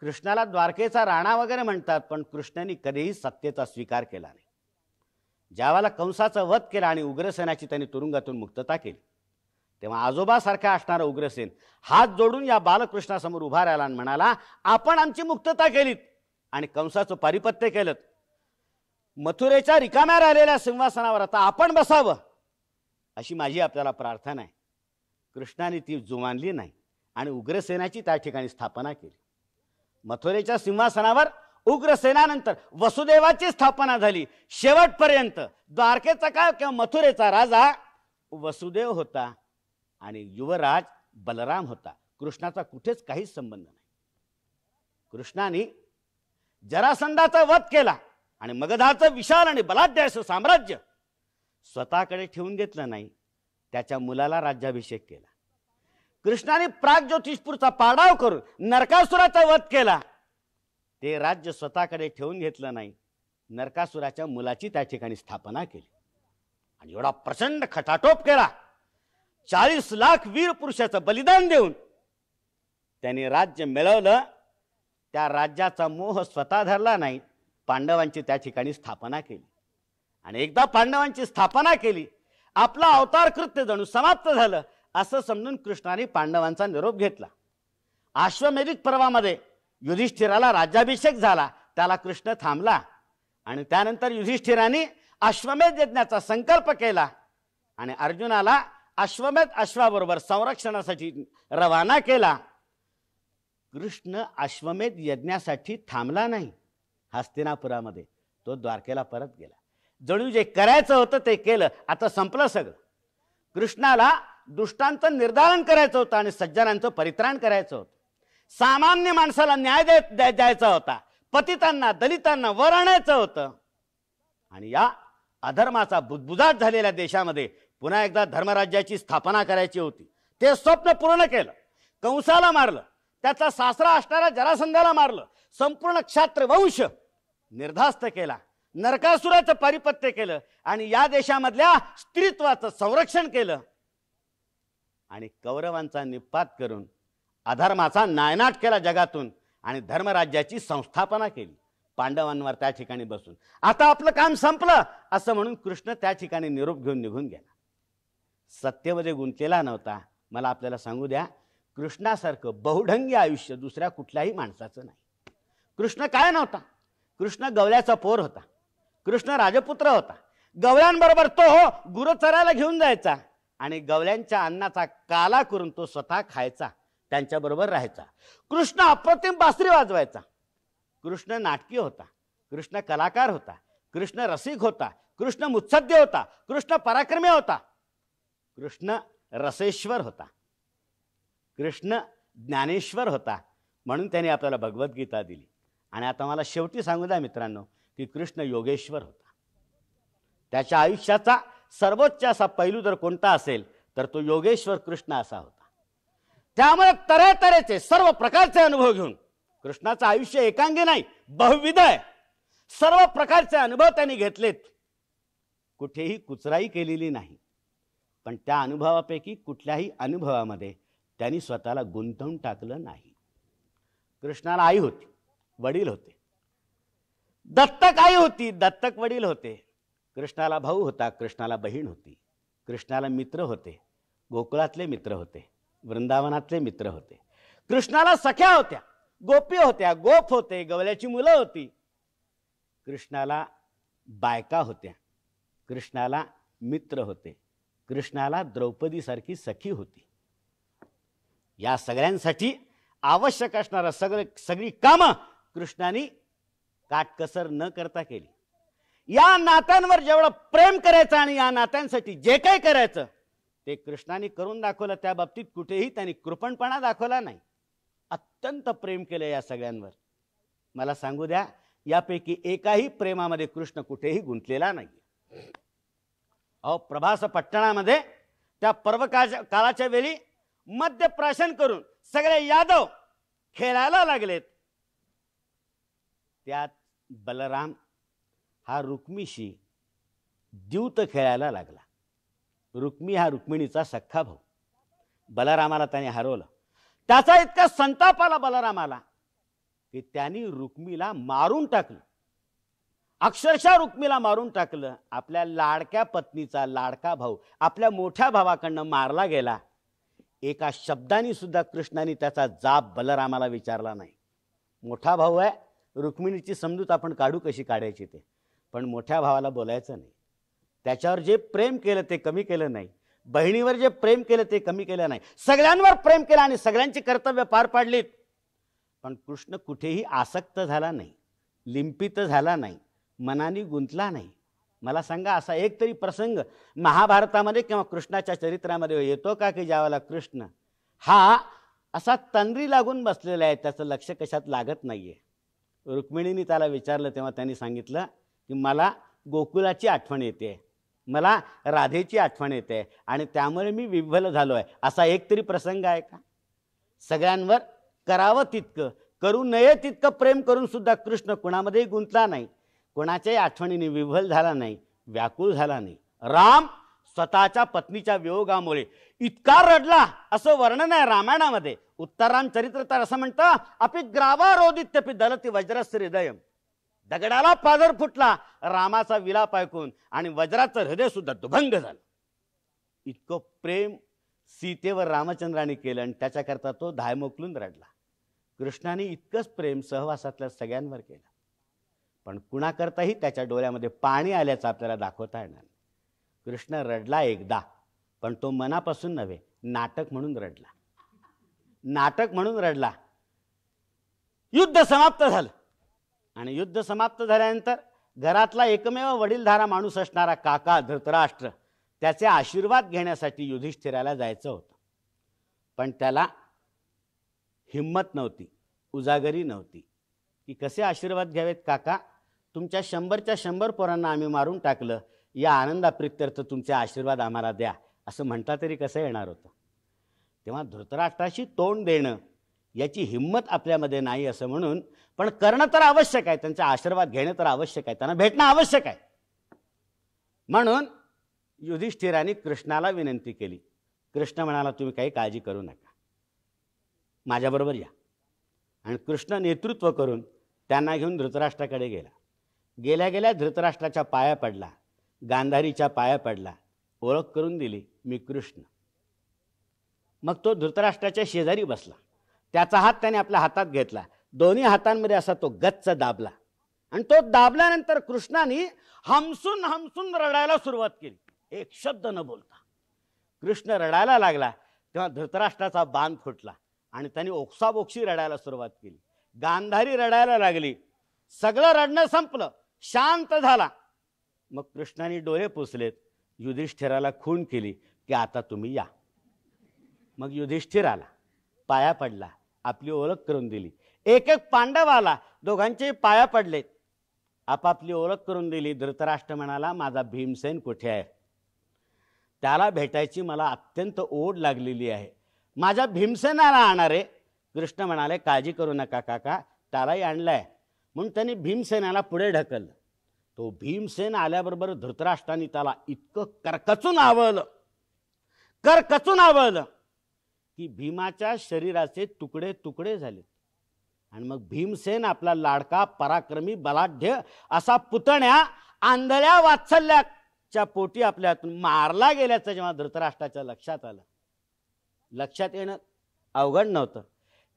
कृष्णाला द्वारकेचा राणा वगैरे म्हणतात पण कृष्णाने कधीही सत्तेचा स्वीकार केला नाही ज्यावाला कंसाचा वध केला आणि उग्रसेनाची त्यांनी तुरुंगातून मुक्तता केली तेव्हा आजोबासारखा असणारा उग्रसेन हात जोडून या बालकृष्णासमोर उभा राहिला आणि म्हणाला आपण आमची मुक्तता केलीत आणि कंसाचं पारिपत्य केलं मथुरेच्या रिकाम्या राहिलेल्या सिंहासनावर आता आपण बसावं अशी माझी आपल्याला प्रार्थना आहे कृष्णाने ती जुमानली नाही आणि उग्रसेनाची त्या ठिकाणी स्थापना केली मथुरेच्या सिंहासनावर उग्रसेनानंतर वसुदेवाची स्थापना झाली शेवटपर्यंत द्वारकेचा काळ किंवा मथुरेचा राजा वसुदेव होता आणि युवराज बलराम होता कृष्णाचा कुठेच काहीच संबंध नाही कृष्णाने जरासंधाचा वध केला आणि मगधाचं विशाल आणि बलाढ्य साम्राज्य स्वतःकडे ठेवून घेतलं नाही त्याच्या मुलाला राज्याभिषेक केला कृष्णाने प्राग ज्योतिषपूरचा पाडाव करून नरकासुराचा वध केला ते राज्य स्वतःकडे ठेवून घेतलं नाही नरकासुराच्या मुलाची त्या ठिकाणी स्थापना केली आणि एवढा प्रचंड खटाटोप केला चाळीस लाख वीर पुरुषाचं बलिदान देऊन त्याने राज्य मिळवलं त्या राज्याचा मोह स्वतः धरला नाही पांडवांची त्या ठिकाणी स्थापना केली आणि एकदा पांडवांची स्थापना केली आपला अवतार कृत्य जणू समाप्त झालं असं समजून कृष्णाने पांडवांचा निरोप घेतला आश्वमेधिक पर्वामध्ये युधिष्ठिराला राज्याभिषेक झाला त्याला कृष्ण थांबला आणि त्यानंतर युधिष्ठिराने अश्वमेध यज्ञाचा संकल्प केला आणि अर्जुनाला अश्वमेध अश्वाबरोबर संरक्षणासाठी रवाना केला कृष्ण अश्वमेध यज्ञासाठी थांबला नाही हस्तिनापुरामध्ये तो द्वारकेला परत गेला जणू जे करायचं होतं ते केलं आता संपलं सगळं कृष्णाला दुष्टांचं निर्धारण करायचं होतं आणि सज्जनांचं परित्राण करायचं होतं सामान्य माणसाला न्याय द्यायचा होता पतितांना दलितांना वर आणायचं होतं आणि या अधर्माचा बुदबुदाट झालेल्या देशामध्ये पुन्हा एकदा धर्मराज्याची स्थापना करायची होती ते स्वप्न पूर्ण केलं कंसाला मारलं त्याचा सासरा असणाऱ्या जरासंधाला मारलं संपूर्ण वंश निर्धास्त केला नरकासुराचं पारिपत्य केलं आणि या देशामधल्या स्त्रीत्वाचं संरक्षण केलं आणि कौरवांचा निपात करून अधर्माचा नायनाट केला जगातून आणि धर्मराज्याची संस्थापना केली पांडवांवर त्या ठिकाणी बसून आता आपलं काम संपलं असं म्हणून कृष्ण त्या ठिकाणी निरोप घेऊन निघून गेला सत्तेमध्ये म्हणजे गुंतलेला नव्हता मला आपल्याला सांगू द्या कृष्णासारखं बहुढंगी आयुष्य दुसऱ्या कुठल्याही माणसाचं नाही कृष्ण काय नव्हता कृष्ण गवल्याचा पोर होता कृष्ण राजपुत्र होता गवळ्यांबरोबर तो हो गुरु चरायला घेऊन जायचा आणि गवळ्यांच्या अन्नाचा काला करून तो स्वतः खायचा त्यांच्याबरोबर राहायचा कृष्ण अप्रतिम बासरी वाजवायचा कृष्ण नाटकी होता कृष्ण कलाकार होता कृष्ण रसिक होता कृष्ण मुत्सद्य होता कृष्ण पराक्रमी होता कृष्ण रसेश्वर होता कृष्ण ज्ञानेश्वर होता म्हणून त्याने आपल्याला भगवद्गीता दिली आणि आता मला शेवटी सांगू द्या मित्रांनो की कृष्ण योगेश्वर होता त्याच्या आयुष्याचा सर्वोच्च असा पैलू जर कोणता असेल तर तो योगेश्वर कृष्ण असा होता त्यामुळे तऱ्हे तऱ्हेचे सर्व प्रकारचे अनुभव घेऊन कृष्णाचं आयुष्य एकांगी नाही बहुविध आहे सर्व प्रकारचे अनुभव त्यांनी घेतलेत कुठेही कुचराई केलेली नाही पण त्या अनुभवापैकी कुठल्याही अनुभवामध्ये त्यांनी स्वतःला गुंतवून टाकलं नाही कृष्णाला आई होती वडील होते दत्तक आई होती दत्तक वडील होते कृष्णाला भाऊ होता कृष्णाला बहीण होती कृष्णाला मित्र होते गोकुळातले मित्र होते वृंदावनातले मित्र होते कृष्णाला सख्या होत्या गोपी होत्या गोप होते गवल्याची मुलं होती कृष्णाला बायका होत्या कृष्णाला मित्र होते कृष्णाला द्रौपदीसारखी सखी होती या सगळ्यांसाठी आवश्यक असणारं सगळं सगळी कामं कृष्णाने काटकसर न करता केली या नात्यांवर जेवढं प्रेम करायचं आणि या नात्यांसाठी जे काही करायचं ते कृष्णाने करून दाखवलं त्या बाबतीत कुठेही त्यांनी कृपणपणा दाखवला नाही अत्यंत प्रेम केलं या सगळ्यांवर मला सांगू द्या यापैकी एकाही प्रेमामध्ये कृष्ण कुठेही गुंतलेला नाही अहो प्रभास पट्टणामध्ये त्या पर्व काळाच्या वेळी प्राशन करून सगळे यादव खेळायला लागलेत त्यात बलराम हा रुक्मिशी द्यूत खेळायला लागला रुक्मी हा रुक्मिणीचा सख्खा भाऊ बलरामाला त्याने हरवलं त्याचा इतका संताप आला बलरामाला की त्यांनी रुक्मीला मारून टाकलं अक्षरशः रुक्मीला मारून टाकलं आपल्या लाडक्या पत्नीचा लाडका भाऊ आपल्या मोठ्या भावाकडनं मारला गेला एका शब्दाने सुद्धा कृष्णाने त्याचा जाब बलरामाला विचारला नाही मोठा भाऊ आहे रुक्मिणीची समजूत आपण काढू कशी काढायची ते पण मोठ्या भावाला बोलायचं नाही त्याच्यावर जे प्रेम केलं ते कमी केलं नाही बहिणीवर जे प्रेम केलं ते कमी केलं नाही सगळ्यांवर प्रेम केलं आणि सगळ्यांची कर्तव्य पार पाडलीत पण कृष्ण कुठेही आसक्त झाला नाही लिंपित झाला नाही मनाने गुंतला नाही मला सांगा असा एक तरी प्रसंग महाभारतामध्ये किंवा कृष्णाच्या चरित्रामध्ये येतो का की ज्यावेळेला कृष्ण हा असा तंद्री लागून बसलेला आहे त्याचं लक्ष कशात लागत नाही आहे रुक्मिणीने त्याला विचारलं तेव्हा त्यांनी सांगितलं की मला गोकुलाची आठवण येते मला राधेची आठवण येते आणि त्यामुळे मी विभल झालो आहे असा एक तरी प्रसंग आहे का सगळ्यांवर करावं तितकं करू नये तितकं प्रेम करून सुद्धा कृष्ण कुणामध्येही गुंतला नाही कोणाच्याही आठवणीने विव्वल झाला नाही व्याकुळ झाला नाही राम स्वतःच्या पत्नीच्या वियोगामुळे इतका रडला असं वर्णन आहे रामायणामध्ये उत्तराम चरित्र तर असं म्हणतं आपली रोदित्यपी दलती वज्रस्य हृदयम दगडाला पादर फुटला रामाचा विलाप ऐकून आणि वज्राचं हृदय सुद्धा दुभंग झालं इतकं प्रेम सीतेवर रामचंद्राने केलं आणि त्याच्याकरता तो धाय मोकलून रडला कृष्णाने इतकंच प्रेम सहवासातल्या सगळ्यांवर केलं पण कुणाकरताही त्याच्या डोळ्यामध्ये पाणी आल्याचं आपल्याला दाखवता येणार कृष्ण रडला एकदा पण तो मनापासून नव्हे नाटक म्हणून रडला नाटक म्हणून रडला युद्ध समाप्त झालं आणि युद्ध समाप्त झाल्यानंतर घरातला एकमेव वडीलधारा माणूस असणारा काका धृतराष्ट्र त्याचे आशीर्वाद घेण्यासाठी युधिष्ठिराला जायचं होतं पण त्याला हिंमत नव्हती उजागरी नव्हती की कसे आशीर्वाद घ्यावेत काका तुमच्या शंभरच्या शंभर पोरांना आम्ही मारून टाकलं या आनंदाप्रित्यर्थ तुमचे आशीर्वाद आम्हाला द्या असं म्हणता तरी कसं येणार होतं तेव्हा धृतराष्ट्राशी तोंड देणं याची हिंमत आपल्यामध्ये नाही असं म्हणून पण करणं तर आवश्यक आहे त्यांचा आशीर्वाद घेणं तर आवश्यक आहे त्यांना भेटणं आवश्यक आहे म्हणून युधिष्ठिराने कृष्णाला विनंती केली कृष्ण म्हणाला तुम्ही काही काळजी करू नका माझ्याबरोबर या आणि कृष्ण नेतृत्व करून त्यांना घेऊन धृतराष्ट्राकडे गेला गेल्या गेल्या धृतराष्ट्राच्या पाया पडला गांधारीच्या पाया पडला ओळख करून दिली मी कृष्ण मग तो धृतराष्ट्राच्या शेजारी बसला त्याचा हात त्याने आपल्या हातात घेतला दोन्ही हातांमध्ये असा तो गच्च दाबला आणि तो दाबल्यानंतर कृष्णाने हमसून हमसून रडायला सुरुवात केली एक शब्द न बोलता कृष्ण रडायला लागला तेव्हा धृतराष्ट्राचा बांध फुटला आणि त्याने ओक्साबोक्षी रडायला सुरुवात केली गांधारी रडायला लागली सगळं रडणं संपलं शांत झाला मग कृष्णाने डोळे पुसलेत युधिष्ठिराला खून केली की आता तुम्ही या मग युधिष्ठिर आला पाया पडला आपली ओळख करून दिली एक एक पांडव आला दोघांचे पाया पडले आपापली ओळख करून दिली धृतराष्ट्र म्हणाला माझा भीमसेन कुठे आहे त्याला भेटायची मला अत्यंत ओढ लागलेली आहे माझ्या भीमसेनाला आणारे कृष्ण म्हणाले काळजी करू नका काका त्यालाही आणलाय म्हणून त्यांनी भीमसेनाला पुढे ढकललं तो भीमसेन आल्याबरोबर धृतराष्ट्राने त्याला इतकं करकचून आवळलं करकचून आवळलं की भीमाच्या शरीराचे तुकडे तुकडे झाले आणि मग भीमसेन आपला लाडका पराक्रमी बलाढ्य असा पुतण्या आंधळ्या वात्सल्याच्या पोटी आपल्या हातून मारला गेल्याचं जेव्हा धृतराष्ट्राच्या लक्षात आलं लक्षात येणं अवघड नव्हतं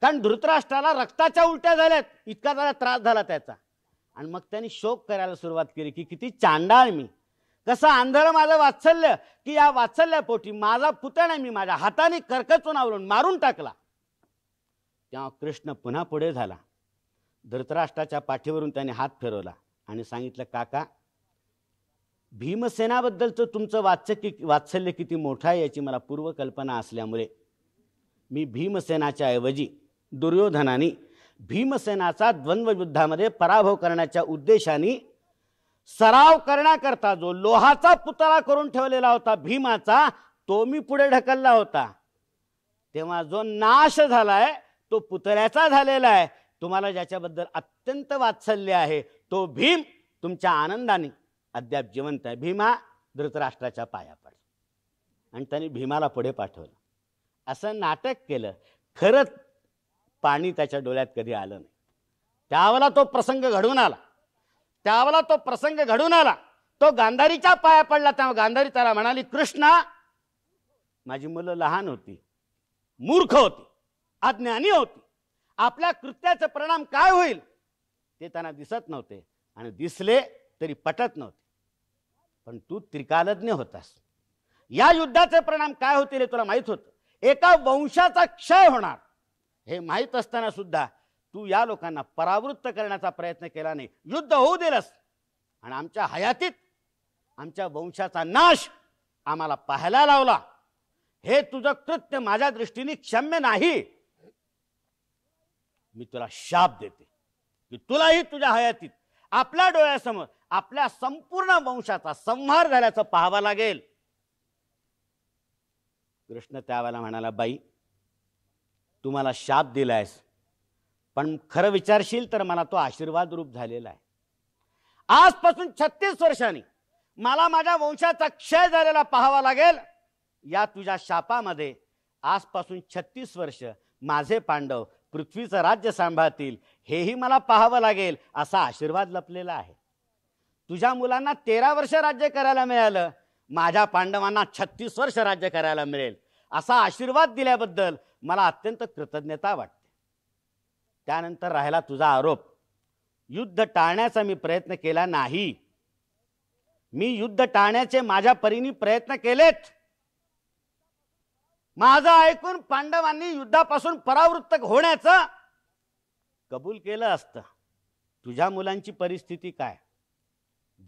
कारण धृतराष्ट्राला रक्ताच्या उलट्या झाल्यात इतका त्याला त्रास झाला त्याचा आणि मग त्यांनी शोक करायला सुरुवात केली की किती चांडाळ मी कसं अंधार माझं वात्सल्य की या वात्सल्यापोटी माझा पुतण्या मी माझ्या हाताने आवरून मारून टाकला तेव्हा कृष्ण पुन्हा पुढे झाला धृतराष्ट्राच्या पाठीवरून त्याने हात फिरवला आणि सांगितलं काका भीमसेनाबद्दलचं तुमचं वात्स्य कि वात्सल्य किती मोठं आहे याची मला पूर्वकल्पना असल्यामुळे मी भीमसेनाच्या ऐवजी दुर्योधनाने भीमसेनाचा द्वंद्वयुद्धामध्ये पराभव करण्याच्या उद्देशाने सराव करण्याकरता जो लोहाचा पुतळा करून ठेवलेला होता भीमाचा तो मी पुढे ढकलला होता तेव्हा जो नाश झालाय तो पुतळ्याचा झालेला आहे तुम्हाला ज्याच्याबद्दल अत्यंत वात्सल्य आहे तो भीम तुमच्या आनंदाने अद्याप जिवंत आहे भीमा धृतराष्ट्राच्या पाया पडला आणि त्यांनी भीमाला पुढे पाठवलं असं नाटक केलं खरंच पाणी त्याच्या डोळ्यात कधी आलं नाही त्यावेळेला तो प्रसंग घडून आला त्यावेळेला तो प्रसंग घडून आला तो गांधारीच्या पाया पडला त्या गांधारी त्याला म्हणाली कृष्णा माझी मुलं लहान होती मूर्ख होती अज्ञानी होती आपल्या कृत्याचे परिणाम काय होईल ते त्यांना दिसत नव्हते आणि दिसले तरी पटत नव्हते पण तू त्रिकालज्ञ होतास या युद्धाचे परिणाम काय होतील हे तुला माहित होतं एका वंशाचा क्षय होणार हे माहीत असताना सुद्धा तू या लोकांना परावृत्त करण्याचा प्रयत्न केला नाही युद्ध होऊ दिलंस आणि आमच्या हयातीत आमच्या वंशाचा नाश आम्हाला पाहायला लावला हे तुझं कृत्य माझ्या दृष्टीने क्षम्य नाही मी तुला शाप देते की तुलाही तुझ्या हयातीत आपल्या डोळ्यासमोर आपल्या संपूर्ण वंशाचा संहार झाल्याचं पाहावा लागेल कृष्ण त्यावेळेला म्हणाला बाई तुम्हाला शाप दिलायस पण खरं विचारशील तर मला तो आशीर्वाद रूप झालेला आहे आजपासून छत्तीस वर्षांनी मला माझ्या वंशाचा क्षय झालेला पाहावा लागेल या तुझ्या शापामध्ये आजपासून छत्तीस वर्ष माझे पांडव पृथ्वीचं राज्य सांभाळतील हेही मला पाहावं लागेल असा आशीर्वाद लपलेला आहे तुझ्या मुलांना तेरा वर्ष राज्य करायला मिळालं माझ्या पांडवांना छत्तीस वर्ष राज्य करायला मिळेल असा आशीर्वाद दिल्याबद्दल मला अत्यंत कृतज्ञता वाटते त्यानंतर राहिला तुझा आरोप युद्ध टाळण्याचा मी प्रयत्न केला नाही मी युद्ध टाळण्याचे माझ्या परीने प्रयत्न केलेत माझं ऐकून पांडवांनी युद्धापासून परावृत्त होण्याचं कबूल केलं असतं तुझ्या मुलांची परिस्थिती काय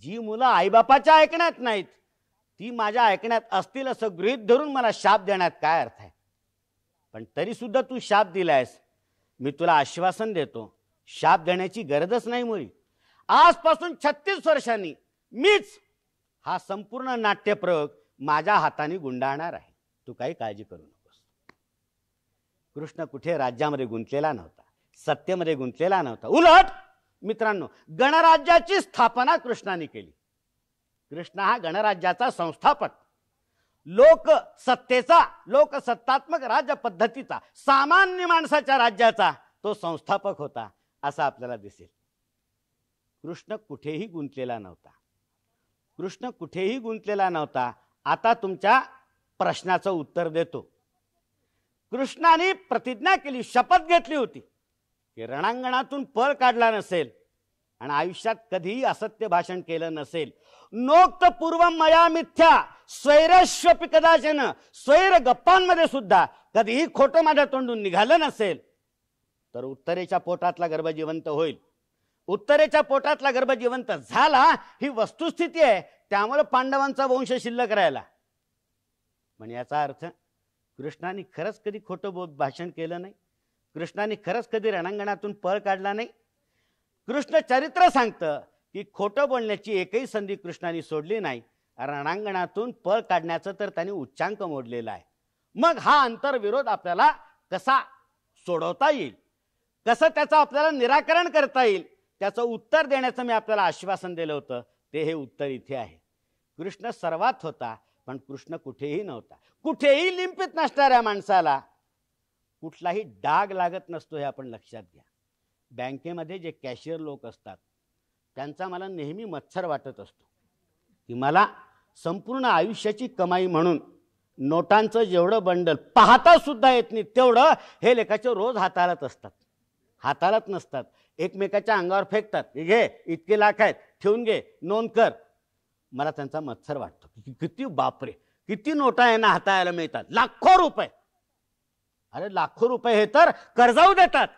जी मुलं आईबापाच्या ऐकण्यात नाहीत ती माझ्या ऐकण्यात असतील असं गृहित धरून मला शाप देण्यात काय अर्थ आहे पण तरी सुद्धा तू शाप दिलायस मी तुला आश्वासन देतो शाप देण्याची गरजच नाही मुळी आजपासून छत्तीस वर्षांनी मीच हा संपूर्ण नाट्यप्रयोग माझ्या हाताने गुंडाळणार आहे तू काही काळजी करू नकोस कृष्ण कुठे राज्यामध्ये गुंतलेला नव्हता सत्तेमध्ये गुंतलेला नव्हता उलट मित्रांनो गणराज्याची स्थापना कृष्णाने केली कृष्ण हा गणराज्याचा संस्थापक लोक सत्तेचा लोकसत्तात्मक राज्य पद्धतीचा सामान्य माणसाच्या राज्याचा तो संस्थापक होता असं आपल्याला दिसेल कृष्ण कुठेही गुंतलेला नव्हता कृष्ण कुठेही गुंतलेला नव्हता आता तुमच्या प्रश्नाचं उत्तर देतो कृष्णाने प्रतिज्ञा केली शपथ घेतली होती की रणांगणातून पळ काढला नसेल आणि आयुष्यात कधीही असत्य भाषण केलं नसेल नोक्त पूर्व मया मिथ्या स्वैरश्वपी कदाचन स्वैर गप्पांमध्ये सुद्धा कधीही खोटं माझ्या तोंडून निघालं नसेल तर उत्तरेच्या पोटातला गर्भ जिवंत होईल उत्तरेच्या पोटातला गर्भ जिवंत झाला ही वस्तुस्थिती आहे त्यामुळे पांडवांचा वंश शिल्लक राहिला म्हणजे याचा अर्थ कृष्णाने खरंच कधी खोटं भाषण केलं नाही कृष्णाने खरंच कधी रणांगणातून पळ काढला नाही कृष्ण चरित्र सांगतं की खोटं बोलण्याची एकही संधी कृष्णाने सोडली नाही रणांगणातून पळ काढण्याचं तर त्याने उच्चांक मोडलेला आहे मग हा आंतरविरोध आपल्याला कसा सोडवता येईल कसं त्याचं आपल्याला निराकरण करता येईल त्याचं उत्तर देण्याचं मी आपल्याला आश्वासन दिलं होतं ते हे उत्तर इथे आहे कृष्ण सर्वात होता पण कृष्ण कुठेही नव्हता कुठेही लिंपित नसणाऱ्या माणसाला कुठलाही डाग लागत नसतो हे आपण लक्षात घ्या बँकेमध्ये जे कॅशियर लोक असतात त्यांचा मला नेहमी मत्सर वाटत असतो की मला संपूर्ण आयुष्याची कमाई म्हणून नोटांचं जेवढं बंडल पाहता सुद्धा येत नाही तेवढं हे लेखाचे रोज हाताळत असतात हाताळत नसतात एकमेकाच्या अंगावर फेकतात घे इतके लाख आहेत ठेवून घे नोंद कर मला त्यांचा मत्सर वाटतो की किती बापरे किती नोटा यांना हाताळायला मिळतात लाखो रुपये अरे लाखो रुपये हे तर कर्जाऊ देतात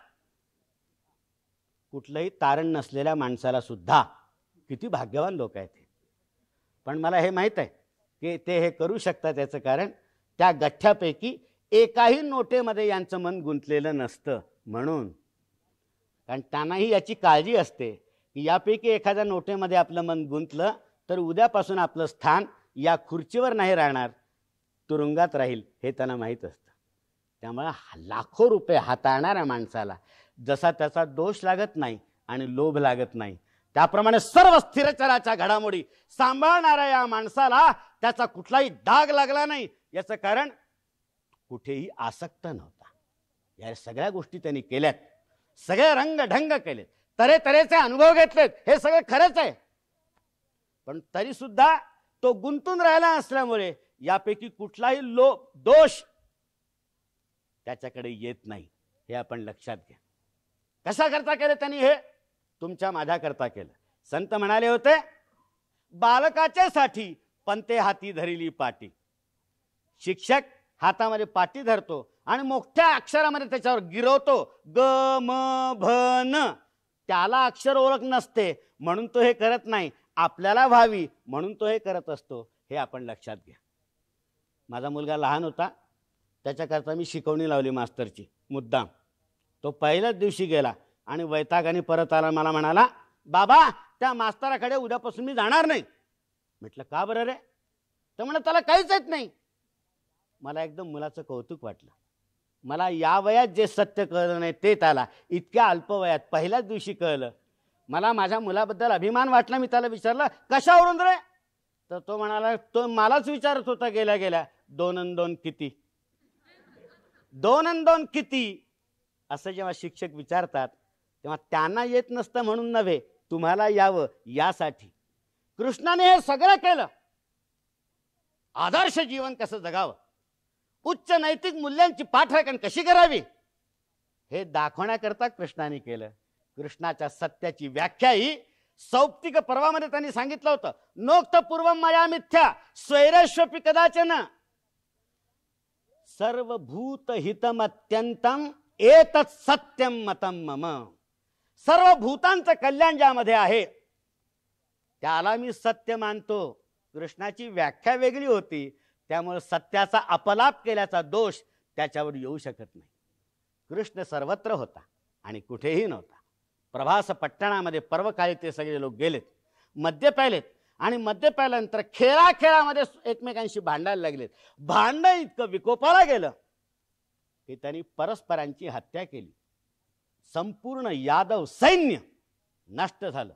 कुठलंही तारण नसलेल्या माणसाला सुद्धा किती भाग्यवान लोक आहेत पण मला हे माहीत आहे की ते हे करू शकतात त्याचं कारण त्या गठ्ठ्यापैकी एकाही नोटेमध्ये यांचं मन गुंतलेलं नसतं म्हणून कारण त्यांनाही याची काळजी असते की यापैकी एखाद्या नोटेमध्ये आपलं मन गुंतलं तर उद्यापासून आपलं स्थान या खुर्चीवर नाही राहणार तुरुंगात राहील हे त्यांना माहीत असतं त्यामुळे लाखो रुपये हाताळणाऱ्या माणसाला जसा त्याचा दोष लागत नाही आणि लोभ लागत नाही त्याप्रमाणे सर्व स्थिरचराच्या घडामोडी सांभाळणाऱ्या या माणसाला त्याचा कुठलाही डाग लागला नाही याचं कारण कुठेही आसक्त नव्हता या सगळ्या गोष्टी त्यांनी केल्यात सगळे ढंग केलेत तरे अनुभव घेतलेत हे सगळं खरंच आहे पण तरी सुद्धा तो गुंतून राहिला असल्यामुळे यापैकी कुठलाही लो दोष त्याच्याकडे येत नाही हे आपण लक्षात घ्या कसा करता केलं त्यांनी हे तुमच्या माझ्याकरता केलं संत म्हणाले होते बालकाच्यासाठी पंते हाती धरिली पाटी शिक्षक हातामध्ये पाटी धरतो आणि मोठ्या अक्षरामध्ये त्याच्यावर गिरवतो ग म भ न त्याला अक्षर ओळख नसते म्हणून तो हे करत नाही आपल्याला व्हावी म्हणून तो हे करत असतो हे आपण लक्षात घ्या माझा मुलगा लहान होता त्याच्याकरता मी शिकवणी लावली मास्तरची मुद्दाम तो पहिल्याच दिवशी गेला आणि वैतागाने परत आला मला म्हणाला बाबा त्या मास्तराकडे उद्यापासून मी जाणार नाही म्हटलं का बरं रे तर म्हणलं त्याला काहीच येत नाही मला एकदम मुलाचं कौतुक वाटलं मला या वयात जे सत्य कळलं नाही ते त्याला इतक्या अल्पवयात पहिल्याच दिवशी कळलं मला माझ्या मुलाबद्दल अभिमान वाटला मी त्याला विचारलं कशावरून रे तर तो म्हणाला तो मलाच विचारत होता गेल्या गेल्या दोन अन दोन किती दोन अन दोन किती असं जेव्हा शिक्षक विचारतात तेव्हा त्यांना येत नसतं म्हणून नव्हे तुम्हाला यावं यासाठी कृष्णाने हे सगळं केलं आदर्श जीवन कसं जगावं उच्च नैतिक मूल्यांची पाठराखण कशी करावी हे दाखवण्याकरता कृष्णाने केलं कृष्णाच्या सत्याची व्याख्या ही सौप्तिक पर्वामध्ये त्यांनी सांगितलं होतं नोक्त पूर्व माया मिथ्या स्वैरश्वपी कदाचन भूत हितम अत्यंतम एतच सत्यम मतम मम सर्व भूतांचं कल्याण ज्यामध्ये आहे त्याला मी सत्य मानतो कृष्णाची व्याख्या वेगळी होती त्यामुळे सत्याचा अपलाप केल्याचा दोष त्याच्यावर येऊ शकत नाही कृष्ण सर्वत्र होता आणि कुठेही नव्हता प्रभास पट्टणामध्ये पर्वकाळी ते सगळे लोक गेलेत मद्य प्यायलेत आणि मद्य खेळा खेळाखेळामध्ये एकमेकांशी भांडायला लागलेत भांडण इतकं विकोपाला गेलं की त्यांनी परस्परांची हत्या केली संपूर्ण यादव सैन्य नष्ट झालं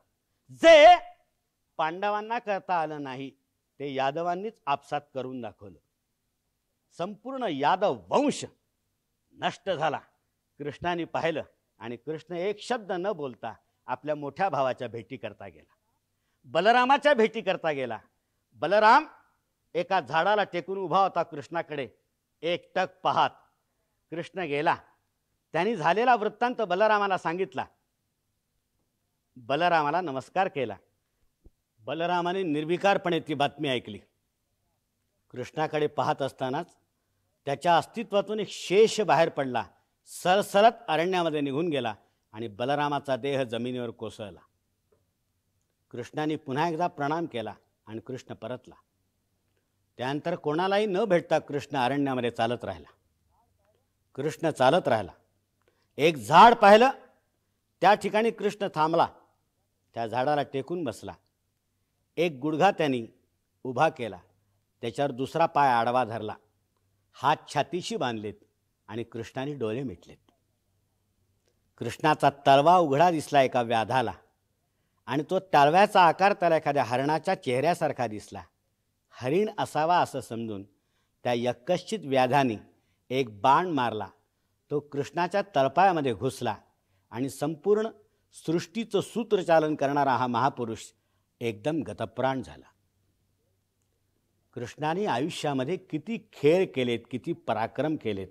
जे पांडवांना करता आलं नाही ते यादवांनीच आपसात करून दाखवलं संपूर्ण यादव वंश नष्ट झाला कृष्णाने पाहिलं आणि कृष्ण एक शब्द न बोलता आपल्या मोठ्या भावाच्या भेटी करता गेला बलरामाच्या भेटी करता गेला बलराम एका झाडाला टेकून उभा होता कृष्णाकडे एकटक पाहात कृष्ण गेला त्यांनी झालेला वृत्तांत बलरामाला सांगितला बलरामाला नमस्कार केला बलरामाने निर्विकारपणे ती बातमी ऐकली कृष्णाकडे पाहत असतानाच त्याच्या अस्तित्वातून एक शेष बाहेर पडला सरसरत अरण्यामध्ये निघून गेला आणि बलरामाचा देह जमिनीवर कोसळला कृष्णाने पुन्हा एकदा प्रणाम केला आणि कृष्ण परतला त्यानंतर कोणालाही न भेटता कृष्ण अरण्यामध्ये चालत राहिला कृष्ण चालत राहिला एक झाड पाहिलं त्या ठिकाणी कृष्ण थांबला त्या झाडाला टेकून बसला एक गुडघा त्यांनी उभा केला त्याच्यावर दुसरा पाय आडवा धरला हात छातीशी बांधलेत आणि कृष्णाने डोळे मिटलेत कृष्णाचा तळवा उघडा दिसला एका व्याधाला आणि तो तळव्याचा आकार त्याला एखाद्या हरणाच्या चेहऱ्यासारखा दिसला हरिण असावा असं समजून त्या यक्कश्चित व्याधाने एक बाण मारला तो कृष्णाच्या तळपायामध्ये घुसला आणि संपूर्ण सृष्टीचं सूत्रचालन करणारा हा महापुरुष एकदम गतप्राण झाला कृष्णाने आयुष्यामध्ये किती खेळ केलेत किती पराक्रम केलेत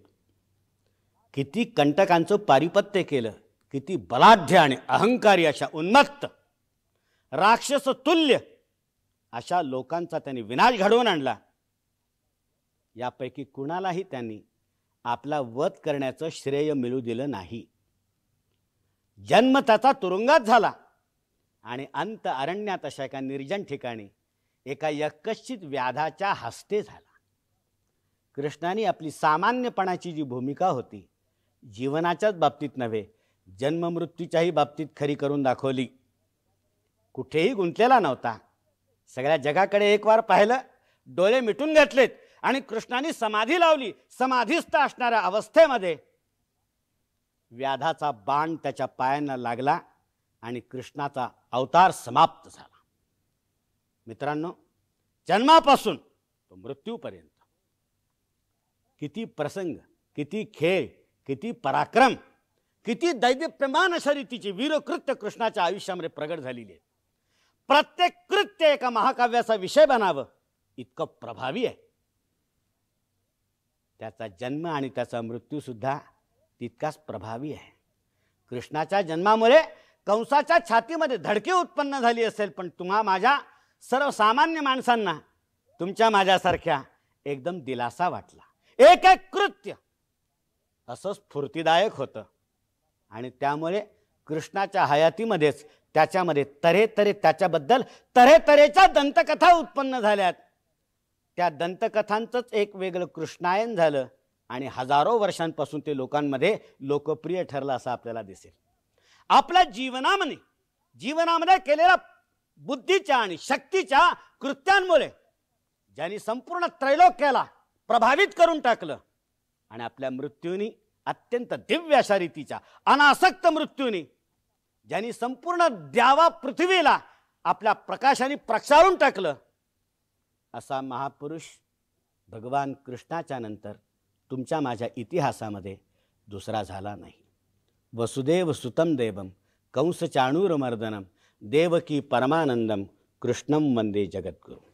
किती कंटकांचं पारिपत्य केलं किती बलाढ्य आणि अहंकारी अशा उन्मत्त तुल्य अशा लोकांचा त्यांनी विनाश घडवून आणला यापैकी कुणालाही त्यांनी आपला वध करण्याचं श्रेय मिळू दिलं नाही जन्म त्याचा तुरुंगात झाला आणि अंत अरण्यात अशा एका निर्जन ठिकाणी एका यकश्चित व्याधाच्या हस्ते झाला कृष्णाने आपली सामान्यपणाची जी भूमिका होती जीवनाच्याच बाबतीत नव्हे जन्ममृत्यूच्याही बाबतीत खरी करून दाखवली कुठेही गुंतलेला नव्हता सगळ्या जगाकडे एक वार पाहिलं डोळे मिटून घातलेत आणि कृष्णाने समाधी लावली समाधीस्थ असणाऱ्या अवस्थेमध्ये व्याधाचा बाण त्याच्या पायांना लागला आणि कृष्णाचा अवतार समाप्त झाला मित्रांनो जन्मापासून तो मृत्यूपर्यंत किती प्रसंग किती खेळ किती पराक्रम किती प्रमाण अशा रीतीची वीरकृत्य कृष्णाच्या आयुष्यामध्ये प्रगट झालेली आहे प्रत्येक कृत्य एका महाकाव्याचा विषय बनावं इतकं प्रभावी आहे त्याचा जन्म आणि त्याचा मृत्यूसुद्धा तितकाच प्रभावी आहे कृष्णाच्या जन्मामुळे कंसाच्या छातीमध्ये धडकी उत्पन्न झाली असेल पण तुम्हा माझ्या सर्वसामान्य माणसांना तुमच्या माझ्यासारख्या एकदम दिलासा वाटला एक एक कृत्य असं स्फूर्तीदायक होतं आणि त्यामुळे कृष्णाच्या हयातीमध्येच त्याच्यामध्ये तरेतरे त्याच्याबद्दल तऱ्हेतऱ्हेच्या दंतकथा उत्पन्न झाल्यात त्या दंतकथांचंच एक वेगळं कृष्णायन झालं आणि हजारो वर्षांपासून ते लोकांमध्ये लोकप्रिय ठरलं असं आपल्याला दिसेल आपल्या जीवनामध्ये जीवनामध्ये केलेल्या बुद्धीच्या आणि शक्तीच्या कृत्यांमुळे ज्यांनी संपूर्ण त्रैलोक्याला प्रभावित करून टाकलं आणि आपल्या मृत्यूनी अत्यंत दिव्य अशा रीतीच्या अनासक्त मृत्यूनी ज्यांनी संपूर्ण द्यावा पृथ्वीला आपल्या प्रकाशाने प्रक्षाळून टाकलं असा महापुरुष भगवान कृष्णाच्या नंतर तुमच्या माझ्या इतिहासामध्ये दुसरा झाला नाही वसुदेव सुतम देवम कंस चाणूरमर्दनम देवकी परमानंदम कृष्णम वंदे जगद्गुरू